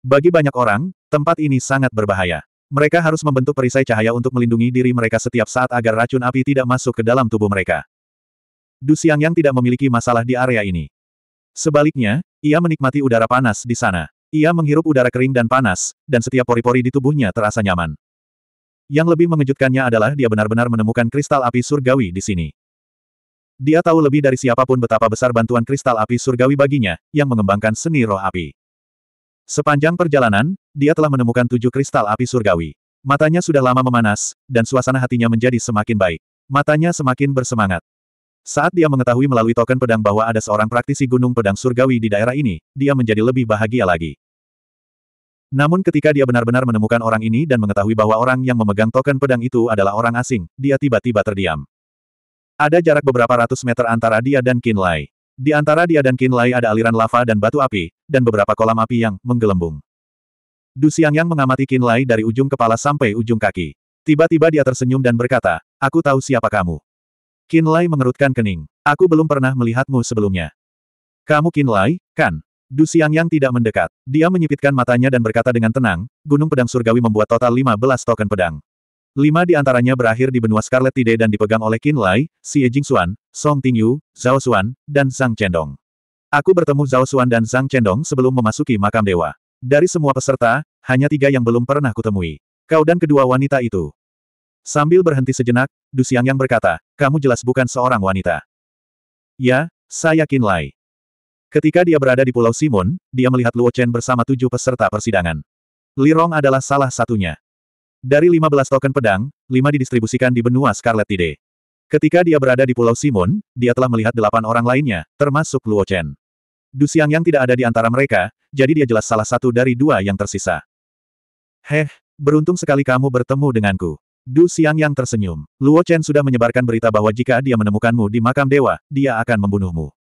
Bagi banyak orang, tempat ini sangat berbahaya. Mereka harus membentuk perisai cahaya untuk melindungi diri mereka setiap saat agar racun api tidak masuk ke dalam tubuh mereka. Du yang tidak memiliki masalah di area ini. Sebaliknya, ia menikmati udara panas di sana. Ia menghirup udara kering dan panas, dan setiap pori-pori di tubuhnya terasa nyaman. Yang lebih mengejutkannya adalah dia benar-benar menemukan kristal api surgawi di sini. Dia tahu lebih dari siapapun betapa besar bantuan kristal api surgawi baginya, yang mengembangkan seni roh api. Sepanjang perjalanan, dia telah menemukan tujuh kristal api surgawi. Matanya sudah lama memanas, dan suasana hatinya menjadi semakin baik. Matanya semakin bersemangat. Saat dia mengetahui melalui token pedang bahwa ada seorang praktisi gunung pedang surgawi di daerah ini, dia menjadi lebih bahagia lagi. Namun ketika dia benar-benar menemukan orang ini dan mengetahui bahwa orang yang memegang token pedang itu adalah orang asing, dia tiba-tiba terdiam. Ada jarak beberapa ratus meter antara dia dan Lai. Di antara dia dan Lai ada aliran lava dan batu api, dan beberapa kolam api yang menggelembung. Du yang mengamati Lai dari ujung kepala sampai ujung kaki. Tiba-tiba dia tersenyum dan berkata, aku tahu siapa kamu. Kinlai mengerutkan kening. Aku belum pernah melihatmu sebelumnya. Kamu Kinlai, kan? Du Xiang yang tidak mendekat. Dia menyipitkan matanya dan berkata dengan tenang, Gunung Pedang Surgawi membuat total 15 token pedang. Lima di antaranya berakhir di benua Scarlet Tide dan dipegang oleh Qin Lai, Xie Jingxuan, Song Tingyu, Zhao Xuan, dan Zhang Chendong. Aku bertemu Zhao Xuan dan Zhang Chendong sebelum memasuki makam dewa. Dari semua peserta, hanya tiga yang belum pernah kutemui. Kau dan kedua wanita itu. Sambil berhenti sejenak, Du yang berkata, kamu jelas bukan seorang wanita. Ya, saya yakin Lai. Ketika dia berada di Pulau Simun, dia melihat Luo Chen bersama tujuh peserta persidangan. Li Rong adalah salah satunya. Dari lima belas token pedang, lima didistribusikan di benua Scarlet Tide. Ketika dia berada di Pulau Simun, dia telah melihat delapan orang lainnya, termasuk Luo Chen. Du yang tidak ada di antara mereka, jadi dia jelas salah satu dari dua yang tersisa. Heh, beruntung sekali kamu bertemu denganku. Du Xiang yang tersenyum. Luo Chen sudah menyebarkan berita bahwa jika dia menemukanmu di makam dewa, dia akan membunuhmu.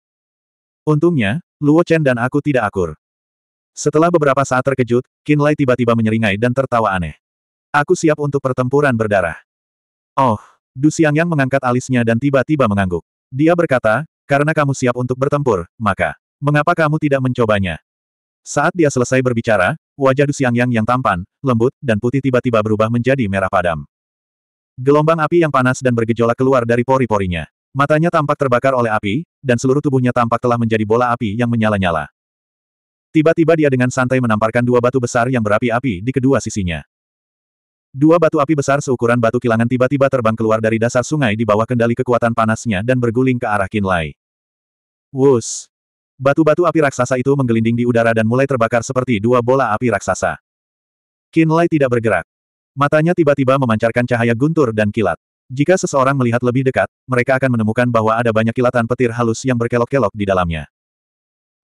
Untungnya, Luo Chen dan aku tidak akur. Setelah beberapa saat terkejut, Qin Lai tiba-tiba menyeringai dan tertawa aneh. Aku siap untuk pertempuran berdarah. Oh, Du Xiang yang mengangkat alisnya dan tiba-tiba mengangguk. Dia berkata, karena kamu siap untuk bertempur, maka, mengapa kamu tidak mencobanya? Saat dia selesai berbicara, wajah Du Xiang yang tampan, lembut, dan putih tiba-tiba berubah menjadi merah padam. Gelombang api yang panas dan bergejolak keluar dari pori-porinya. Matanya tampak terbakar oleh api, dan seluruh tubuhnya tampak telah menjadi bola api yang menyala-nyala. Tiba-tiba dia dengan santai menamparkan dua batu besar yang berapi-api di kedua sisinya. Dua batu api besar seukuran batu kilangan tiba-tiba terbang keluar dari dasar sungai di bawah kendali kekuatan panasnya dan berguling ke arah Kinlai. Wus! Batu-batu api raksasa itu menggelinding di udara dan mulai terbakar seperti dua bola api raksasa. Kinlai tidak bergerak. Matanya tiba-tiba memancarkan cahaya guntur dan kilat. Jika seseorang melihat lebih dekat, mereka akan menemukan bahwa ada banyak kilatan petir halus yang berkelok-kelok di dalamnya.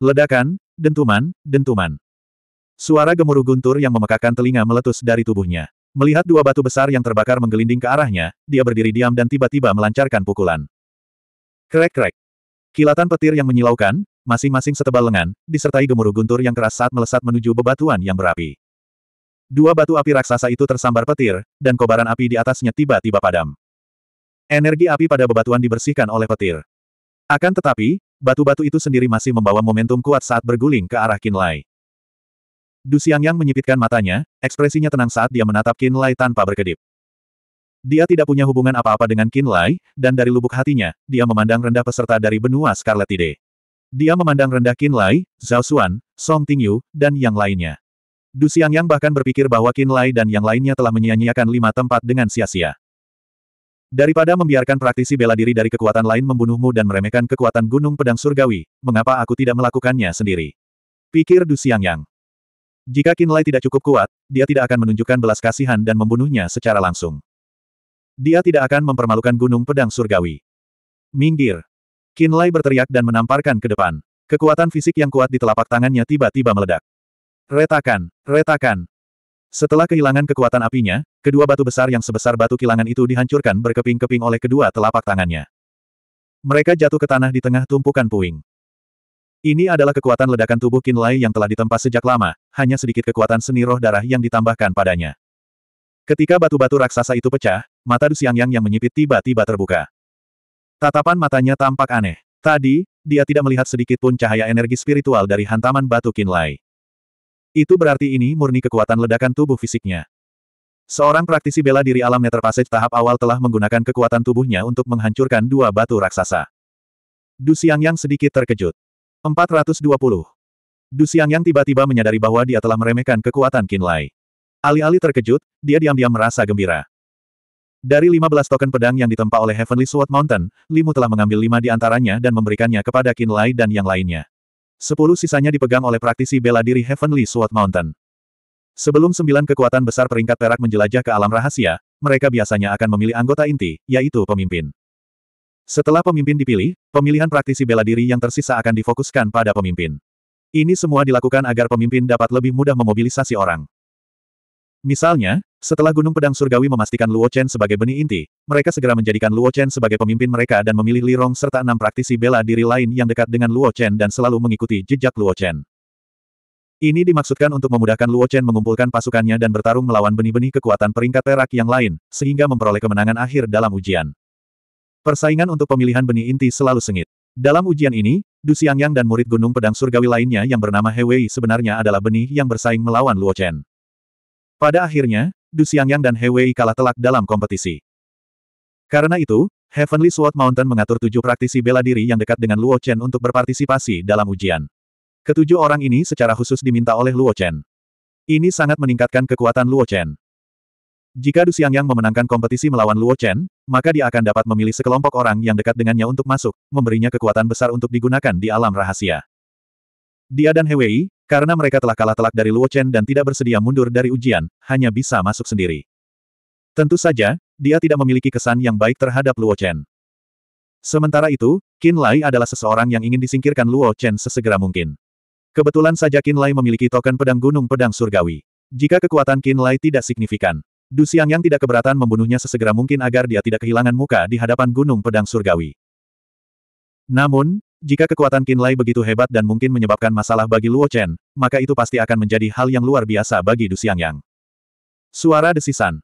Ledakan, dentuman, dentuman. Suara gemuruh guntur yang memekakan telinga meletus dari tubuhnya. Melihat dua batu besar yang terbakar menggelinding ke arahnya, dia berdiri diam dan tiba-tiba melancarkan pukulan. Krek-krek. Kilatan petir yang menyilaukan, masing-masing setebal lengan, disertai gemuruh guntur yang keras saat melesat menuju bebatuan yang berapi. Dua batu api raksasa itu tersambar petir, dan kobaran api di atasnya tiba-tiba padam. Energi api pada bebatuan dibersihkan oleh petir. Akan tetapi, batu-batu itu sendiri masih membawa momentum kuat saat berguling ke arah Qinlai. Du Xiangyang menyipitkan matanya, ekspresinya tenang saat dia menatap Qinlai tanpa berkedip. Dia tidak punya hubungan apa-apa dengan Qinlai, dan dari lubuk hatinya, dia memandang rendah peserta dari benua Scarlet Tide. Dia memandang rendah Qinlai, Zhao Xuan, Song Tingyu, dan yang lainnya. Du Yang bahkan berpikir bahwa Qin Lai dan yang lainnya telah menyia-nyiakan lima tempat dengan sia-sia. Daripada membiarkan praktisi bela diri dari kekuatan lain membunuhmu dan meremehkan kekuatan gunung pedang surgawi, mengapa aku tidak melakukannya sendiri? Pikir Du Yang. Jika Qin Lai tidak cukup kuat, dia tidak akan menunjukkan belas kasihan dan membunuhnya secara langsung. Dia tidak akan mempermalukan gunung pedang surgawi. Minggir. Qin Lai berteriak dan menamparkan ke depan. Kekuatan fisik yang kuat di telapak tangannya tiba-tiba meledak. Retakan, retakan. Setelah kehilangan kekuatan apinya, kedua batu besar yang sebesar batu kilangan itu dihancurkan berkeping-keping oleh kedua telapak tangannya. Mereka jatuh ke tanah di tengah tumpukan puing. Ini adalah kekuatan ledakan tubuh kinlay yang telah ditempa sejak lama, hanya sedikit kekuatan seni roh darah yang ditambahkan padanya. Ketika batu-batu raksasa itu pecah, mata Siang Yang yang menyipit tiba-tiba terbuka. Tatapan matanya tampak aneh. Tadi, dia tidak melihat sedikit pun cahaya energi spiritual dari hantaman batu kinlay. Itu berarti ini murni kekuatan ledakan tubuh fisiknya. Seorang praktisi bela diri alam Nether Passage tahap awal telah menggunakan kekuatan tubuhnya untuk menghancurkan dua batu raksasa. Du Xiangyang sedikit terkejut. 420. Du Xiangyang tiba-tiba menyadari bahwa dia telah meremehkan kekuatan Kinlai. Alih-alih terkejut, dia diam-diam merasa gembira. Dari 15 token pedang yang ditempa oleh Heavenly Sword Mountain, Limu telah mengambil lima di antaranya dan memberikannya kepada Qin dan yang lainnya. Sepuluh sisanya dipegang oleh praktisi bela diri Heavenly Sword Mountain. Sebelum sembilan kekuatan besar peringkat perak menjelajah ke alam rahasia, mereka biasanya akan memilih anggota inti, yaitu pemimpin. Setelah pemimpin dipilih, pemilihan praktisi bela diri yang tersisa akan difokuskan pada pemimpin. Ini semua dilakukan agar pemimpin dapat lebih mudah memobilisasi orang. Misalnya, setelah Gunung Pedang Surgawi memastikan Luo Chen sebagai benih inti, mereka segera menjadikan Luo Chen sebagai pemimpin mereka dan memilih Li Rong serta enam praktisi bela diri lain yang dekat dengan Luo Chen dan selalu mengikuti jejak Luo Chen. Ini dimaksudkan untuk memudahkan Luo Chen mengumpulkan pasukannya dan bertarung melawan benih-benih kekuatan peringkat perak yang lain, sehingga memperoleh kemenangan akhir dalam ujian. Persaingan untuk pemilihan benih inti selalu sengit. Dalam ujian ini, Du Xiangyang dan murid Gunung Pedang Surgawi lainnya yang bernama He Wei sebenarnya adalah benih yang bersaing melawan Luo Chen. Pada akhirnya, Du Xiangyang dan He Wei kalah telak dalam kompetisi. Karena itu, Heavenly Sword Mountain mengatur tujuh praktisi bela diri yang dekat dengan Luo Chen untuk berpartisipasi dalam ujian. Ketujuh orang ini secara khusus diminta oleh Luo Chen. Ini sangat meningkatkan kekuatan Luo Chen. Jika Du Xiangyang memenangkan kompetisi melawan Luo Chen, maka dia akan dapat memilih sekelompok orang yang dekat dengannya untuk masuk, memberinya kekuatan besar untuk digunakan di alam rahasia. Dia dan Hewei, karena mereka telah kalah telak dari Luo Chen dan tidak bersedia mundur dari ujian, hanya bisa masuk sendiri. Tentu saja, dia tidak memiliki kesan yang baik terhadap Luo Chen. Sementara itu, Qin Lai adalah seseorang yang ingin disingkirkan Luo Chen sesegera mungkin. Kebetulan saja Qin Lai memiliki token pedang gunung pedang surgawi. Jika kekuatan Qin Lai tidak signifikan, Du Xiang yang tidak keberatan membunuhnya sesegera mungkin agar dia tidak kehilangan muka di hadapan gunung pedang surgawi. Namun, jika kekuatan Lai begitu hebat dan mungkin menyebabkan masalah bagi Luo Chen, maka itu pasti akan menjadi hal yang luar biasa bagi Du Xiangyang. Suara desisan.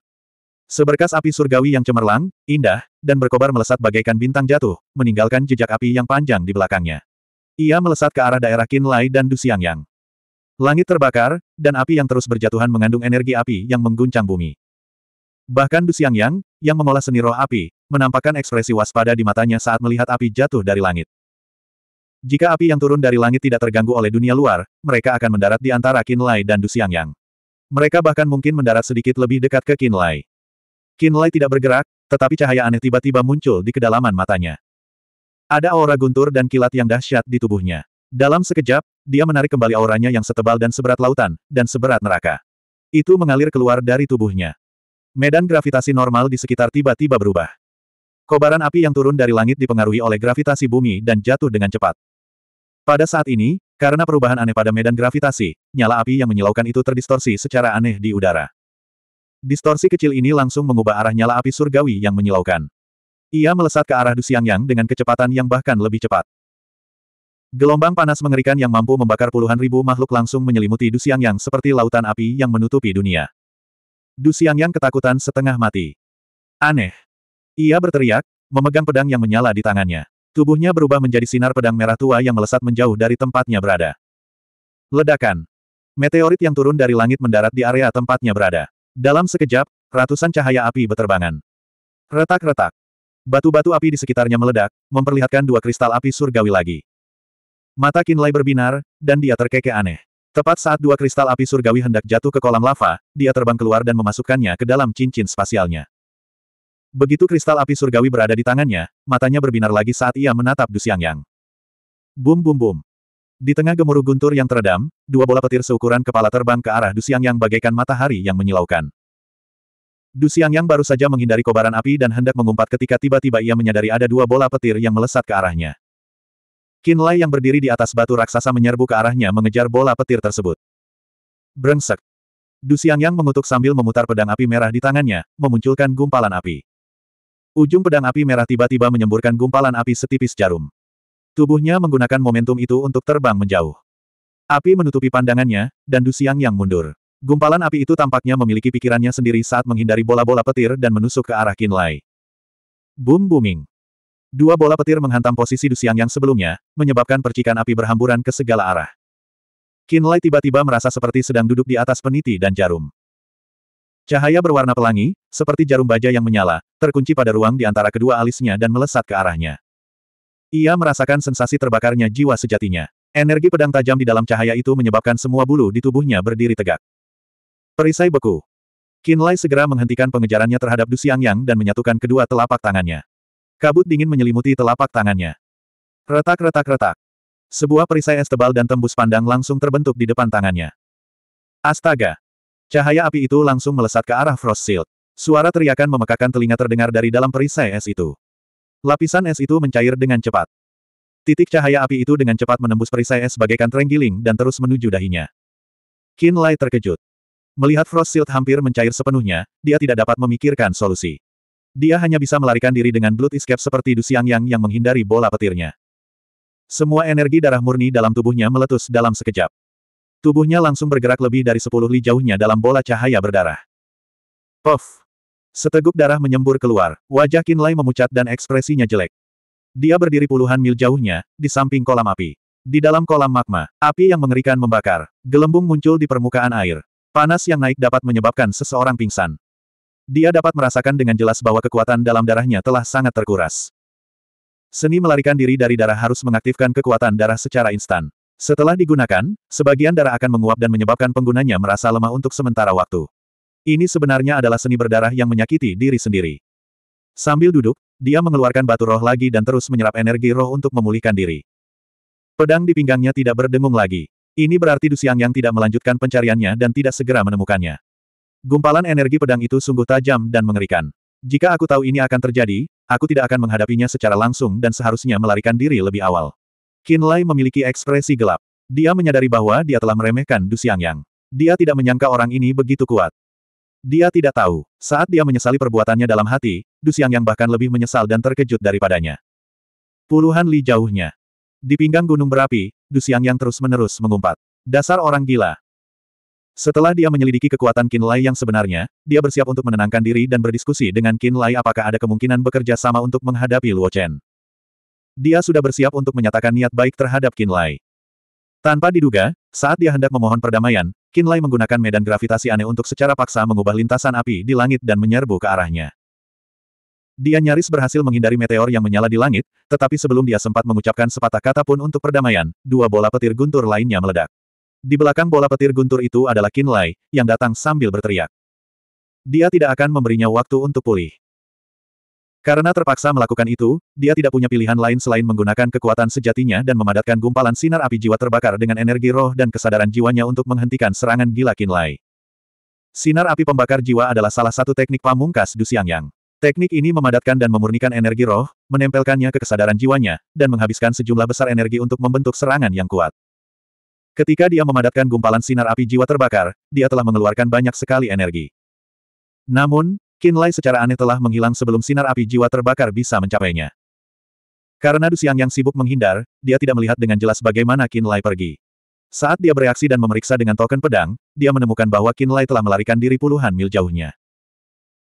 Seberkas api surgawi yang cemerlang, indah, dan berkobar melesat bagaikan bintang jatuh, meninggalkan jejak api yang panjang di belakangnya. Ia melesat ke arah daerah Lai dan Du Xiangyang. Langit terbakar, dan api yang terus berjatuhan mengandung energi api yang mengguncang bumi. Bahkan Du Xiangyang, yang mengolah seni roh api, menampakkan ekspresi waspada di matanya saat melihat api jatuh dari langit. Jika api yang turun dari langit tidak terganggu oleh dunia luar, mereka akan mendarat di antara Kinlay dan Yang. Mereka bahkan mungkin mendarat sedikit lebih dekat ke Kinlay. Kinlay tidak bergerak, tetapi cahaya aneh tiba-tiba muncul di kedalaman matanya. Ada aura guntur dan kilat yang dahsyat di tubuhnya. Dalam sekejap, dia menarik kembali auranya yang setebal dan seberat lautan, dan seberat neraka. Itu mengalir keluar dari tubuhnya. Medan gravitasi normal di sekitar tiba-tiba berubah. Kobaran api yang turun dari langit dipengaruhi oleh gravitasi bumi dan jatuh dengan cepat. Pada saat ini, karena perubahan aneh pada medan gravitasi, nyala api yang menyilaukan itu terdistorsi secara aneh di udara. Distorsi kecil ini langsung mengubah arah nyala api surgawi yang menyilaukan. Ia melesat ke arah Dusiangyang dengan kecepatan yang bahkan lebih cepat. Gelombang panas mengerikan yang mampu membakar puluhan ribu makhluk langsung menyelimuti Dusiangyang seperti lautan api yang menutupi dunia. Dusiangyang ketakutan setengah mati. Aneh. Ia berteriak, memegang pedang yang menyala di tangannya. Tubuhnya berubah menjadi sinar pedang merah tua yang melesat menjauh dari tempatnya berada. Ledakan. Meteorit yang turun dari langit mendarat di area tempatnya berada. Dalam sekejap, ratusan cahaya api beterbangan. Retak-retak. Batu-batu api di sekitarnya meledak, memperlihatkan dua kristal api surgawi lagi. Mata Kinlay berbinar, dan dia terkekeh aneh. Tepat saat dua kristal api surgawi hendak jatuh ke kolam lava, dia terbang keluar dan memasukkannya ke dalam cincin spasialnya. Begitu kristal api surgawi berada di tangannya, matanya berbinar lagi saat ia menatap Du Xiangyang. Bum bum bum. Di tengah gemuruh guntur yang teredam, dua bola petir seukuran kepala terbang ke arah Du Xiangyang bagaikan matahari yang menyilaukan. Du Xiangyang baru saja menghindari kobaran api dan hendak mengumpat ketika tiba-tiba ia menyadari ada dua bola petir yang melesat ke arahnya. Qin Lai yang berdiri di atas batu raksasa menyerbu ke arahnya mengejar bola petir tersebut. Brengsek. Du Xiangyang mengutuk sambil memutar pedang api merah di tangannya, memunculkan gumpalan api. Ujung pedang api merah tiba-tiba menyemburkan gumpalan api setipis jarum. Tubuhnya menggunakan momentum itu untuk terbang menjauh. Api menutupi pandangannya, dan Du Siang yang mundur. Gumpalan api itu tampaknya memiliki pikirannya sendiri saat menghindari bola-bola petir dan menusuk ke arah Kinlay. Boom booming. Dua bola petir menghantam posisi Du Siang yang sebelumnya, menyebabkan percikan api berhamburan ke segala arah. Kinlay tiba-tiba merasa seperti sedang duduk di atas peniti dan jarum. Cahaya berwarna pelangi, seperti jarum baja yang menyala, terkunci pada ruang di antara kedua alisnya dan melesat ke arahnya. Ia merasakan sensasi terbakarnya jiwa sejatinya. Energi pedang tajam di dalam cahaya itu menyebabkan semua bulu di tubuhnya berdiri tegak. Perisai beku. Kinlay segera menghentikan pengejarannya terhadap Du Yang dan menyatukan kedua telapak tangannya. Kabut dingin menyelimuti telapak tangannya. Retak-retak-retak. Sebuah perisai es tebal dan tembus pandang langsung terbentuk di depan tangannya. Astaga! Cahaya api itu langsung melesat ke arah Frost Shield. Suara teriakan memekakan telinga terdengar dari dalam perisai es itu. Lapisan es itu mencair dengan cepat. Titik cahaya api itu dengan cepat menembus perisai es bagaikan terenggiling dan terus menuju dahinya. Qin Lai terkejut. Melihat Frost Shield hampir mencair sepenuhnya, dia tidak dapat memikirkan solusi. Dia hanya bisa melarikan diri dengan Blood Escape seperti Du Xiang Yang yang menghindari bola petirnya. Semua energi darah murni dalam tubuhnya meletus dalam sekejap. Tubuhnya langsung bergerak lebih dari sepuluh li jauhnya dalam bola cahaya berdarah. Puff! Seteguk darah menyembur keluar, wajah Kinlay memucat dan ekspresinya jelek. Dia berdiri puluhan mil jauhnya, di samping kolam api. Di dalam kolam magma, api yang mengerikan membakar. Gelembung muncul di permukaan air. Panas yang naik dapat menyebabkan seseorang pingsan. Dia dapat merasakan dengan jelas bahwa kekuatan dalam darahnya telah sangat terkuras. Seni melarikan diri dari darah harus mengaktifkan kekuatan darah secara instan. Setelah digunakan, sebagian darah akan menguap dan menyebabkan penggunanya merasa lemah untuk sementara waktu. Ini sebenarnya adalah seni berdarah yang menyakiti diri sendiri. Sambil duduk, dia mengeluarkan batu roh lagi dan terus menyerap energi roh untuk memulihkan diri. Pedang di pinggangnya tidak berdengung lagi. Ini berarti Dusiang yang tidak melanjutkan pencariannya dan tidak segera menemukannya. Gumpalan energi pedang itu sungguh tajam dan mengerikan. Jika aku tahu ini akan terjadi, aku tidak akan menghadapinya secara langsung dan seharusnya melarikan diri lebih awal. Lai memiliki ekspresi gelap. Dia menyadari bahwa dia telah meremehkan Dusiang Yang. Dia tidak menyangka orang ini begitu kuat. Dia tidak tahu, saat dia menyesali perbuatannya dalam hati, Du Xiang yang bahkan lebih menyesal dan terkejut daripadanya. Puluhan li jauhnya. Di pinggang gunung berapi, Du Xiang yang terus-menerus mengumpat. Dasar orang gila. Setelah dia menyelidiki kekuatan Qin Lai yang sebenarnya, dia bersiap untuk menenangkan diri dan berdiskusi dengan Qin Lai apakah ada kemungkinan bekerja sama untuk menghadapi Luo Chen. Dia sudah bersiap untuk menyatakan niat baik terhadap Qin Lai. Tanpa diduga, saat dia hendak memohon perdamaian, Kinlay menggunakan medan gravitasi aneh untuk secara paksa mengubah lintasan api di langit dan menyerbu ke arahnya. Dia nyaris berhasil menghindari meteor yang menyala di langit, tetapi sebelum dia sempat mengucapkan sepatah kata pun untuk perdamaian, dua bola petir guntur lainnya meledak. Di belakang bola petir guntur itu adalah Kinlay, yang datang sambil berteriak. Dia tidak akan memberinya waktu untuk pulih. Karena terpaksa melakukan itu, dia tidak punya pilihan lain selain menggunakan kekuatan sejatinya dan memadatkan gumpalan sinar api jiwa terbakar dengan energi roh dan kesadaran jiwanya untuk menghentikan serangan gila Kinlai. Sinar api pembakar jiwa adalah salah satu teknik pamungkas Du Yang. Teknik ini memadatkan dan memurnikan energi roh, menempelkannya ke kesadaran jiwanya, dan menghabiskan sejumlah besar energi untuk membentuk serangan yang kuat. Ketika dia memadatkan gumpalan sinar api jiwa terbakar, dia telah mengeluarkan banyak sekali energi. Namun, Qin Lai secara aneh telah menghilang sebelum sinar api jiwa terbakar bisa mencapainya. Karena Du yang sibuk menghindar, dia tidak melihat dengan jelas bagaimana Qin Lai pergi. Saat dia bereaksi dan memeriksa dengan token pedang, dia menemukan bahwa Qin Lai telah melarikan diri puluhan mil jauhnya.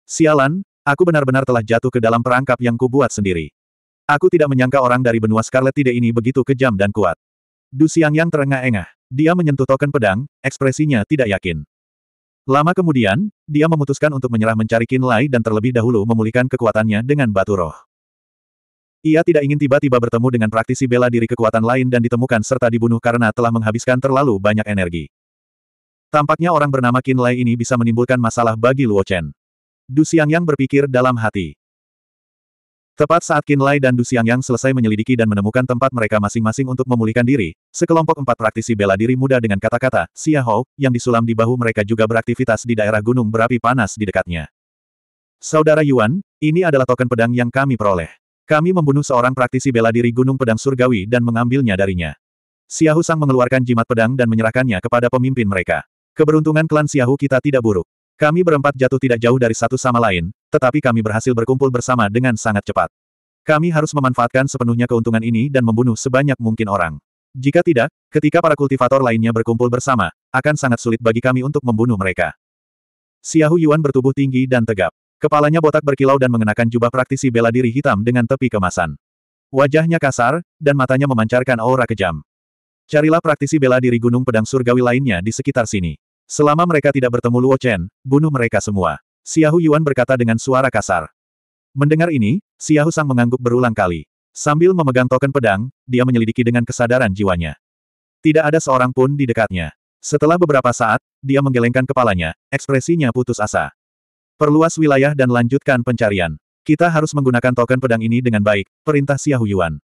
Sialan, aku benar-benar telah jatuh ke dalam perangkap yang kubuat sendiri. Aku tidak menyangka orang dari benua Scarlet tidak ini begitu kejam dan kuat. Du yang terengah-engah. Dia menyentuh token pedang, ekspresinya tidak yakin. Lama kemudian, dia memutuskan untuk menyerah mencari Lai dan terlebih dahulu memulihkan kekuatannya dengan batu roh. Ia tidak ingin tiba-tiba bertemu dengan praktisi bela diri kekuatan lain dan ditemukan serta dibunuh karena telah menghabiskan terlalu banyak energi. Tampaknya orang bernama Lai ini bisa menimbulkan masalah bagi Luo Chen. Du Xiangyang berpikir dalam hati. Tepat saat Qin Lai dan Du Xiangyang selesai menyelidiki dan menemukan tempat mereka masing-masing untuk memulihkan diri, sekelompok empat praktisi bela diri muda dengan kata-kata, Xia Hou, yang disulam di bahu mereka juga beraktivitas di daerah gunung berapi panas di dekatnya. Saudara Yuan, ini adalah token pedang yang kami peroleh. Kami membunuh seorang praktisi bela diri Gunung Pedang Surgawi dan mengambilnya darinya. Hu Sang mengeluarkan jimat pedang dan menyerahkannya kepada pemimpin mereka. Keberuntungan klan Hu kita tidak buruk. Kami berempat jatuh tidak jauh dari satu sama lain, tetapi kami berhasil berkumpul bersama dengan sangat cepat. Kami harus memanfaatkan sepenuhnya keuntungan ini dan membunuh sebanyak mungkin orang. Jika tidak, ketika para kultivator lainnya berkumpul bersama, akan sangat sulit bagi kami untuk membunuh mereka. Xiahu Yuan bertubuh tinggi dan tegap. Kepalanya botak berkilau dan mengenakan jubah praktisi bela diri hitam dengan tepi kemasan. Wajahnya kasar, dan matanya memancarkan aura kejam. Carilah praktisi bela diri Gunung Pedang Surgawi lainnya di sekitar sini. Selama mereka tidak bertemu Luo Chen, bunuh mereka semua. Xiahu Yuan berkata dengan suara kasar. Mendengar ini, Xiahu Sang mengangguk berulang kali. Sambil memegang token pedang, dia menyelidiki dengan kesadaran jiwanya. Tidak ada seorang pun di dekatnya. Setelah beberapa saat, dia menggelengkan kepalanya, ekspresinya putus asa. Perluas wilayah dan lanjutkan pencarian. Kita harus menggunakan token pedang ini dengan baik, perintah Xiahu Yuan.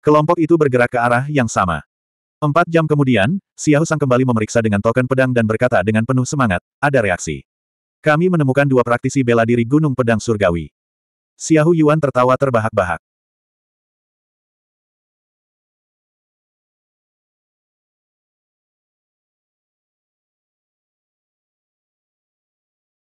Kelompok itu bergerak ke arah yang sama. Empat jam kemudian, Xiao Sang kembali memeriksa dengan token pedang dan berkata dengan penuh semangat, ada reaksi. Kami menemukan dua praktisi bela diri Gunung Pedang Surgawi. Xiao Yuan tertawa terbahak-bahak.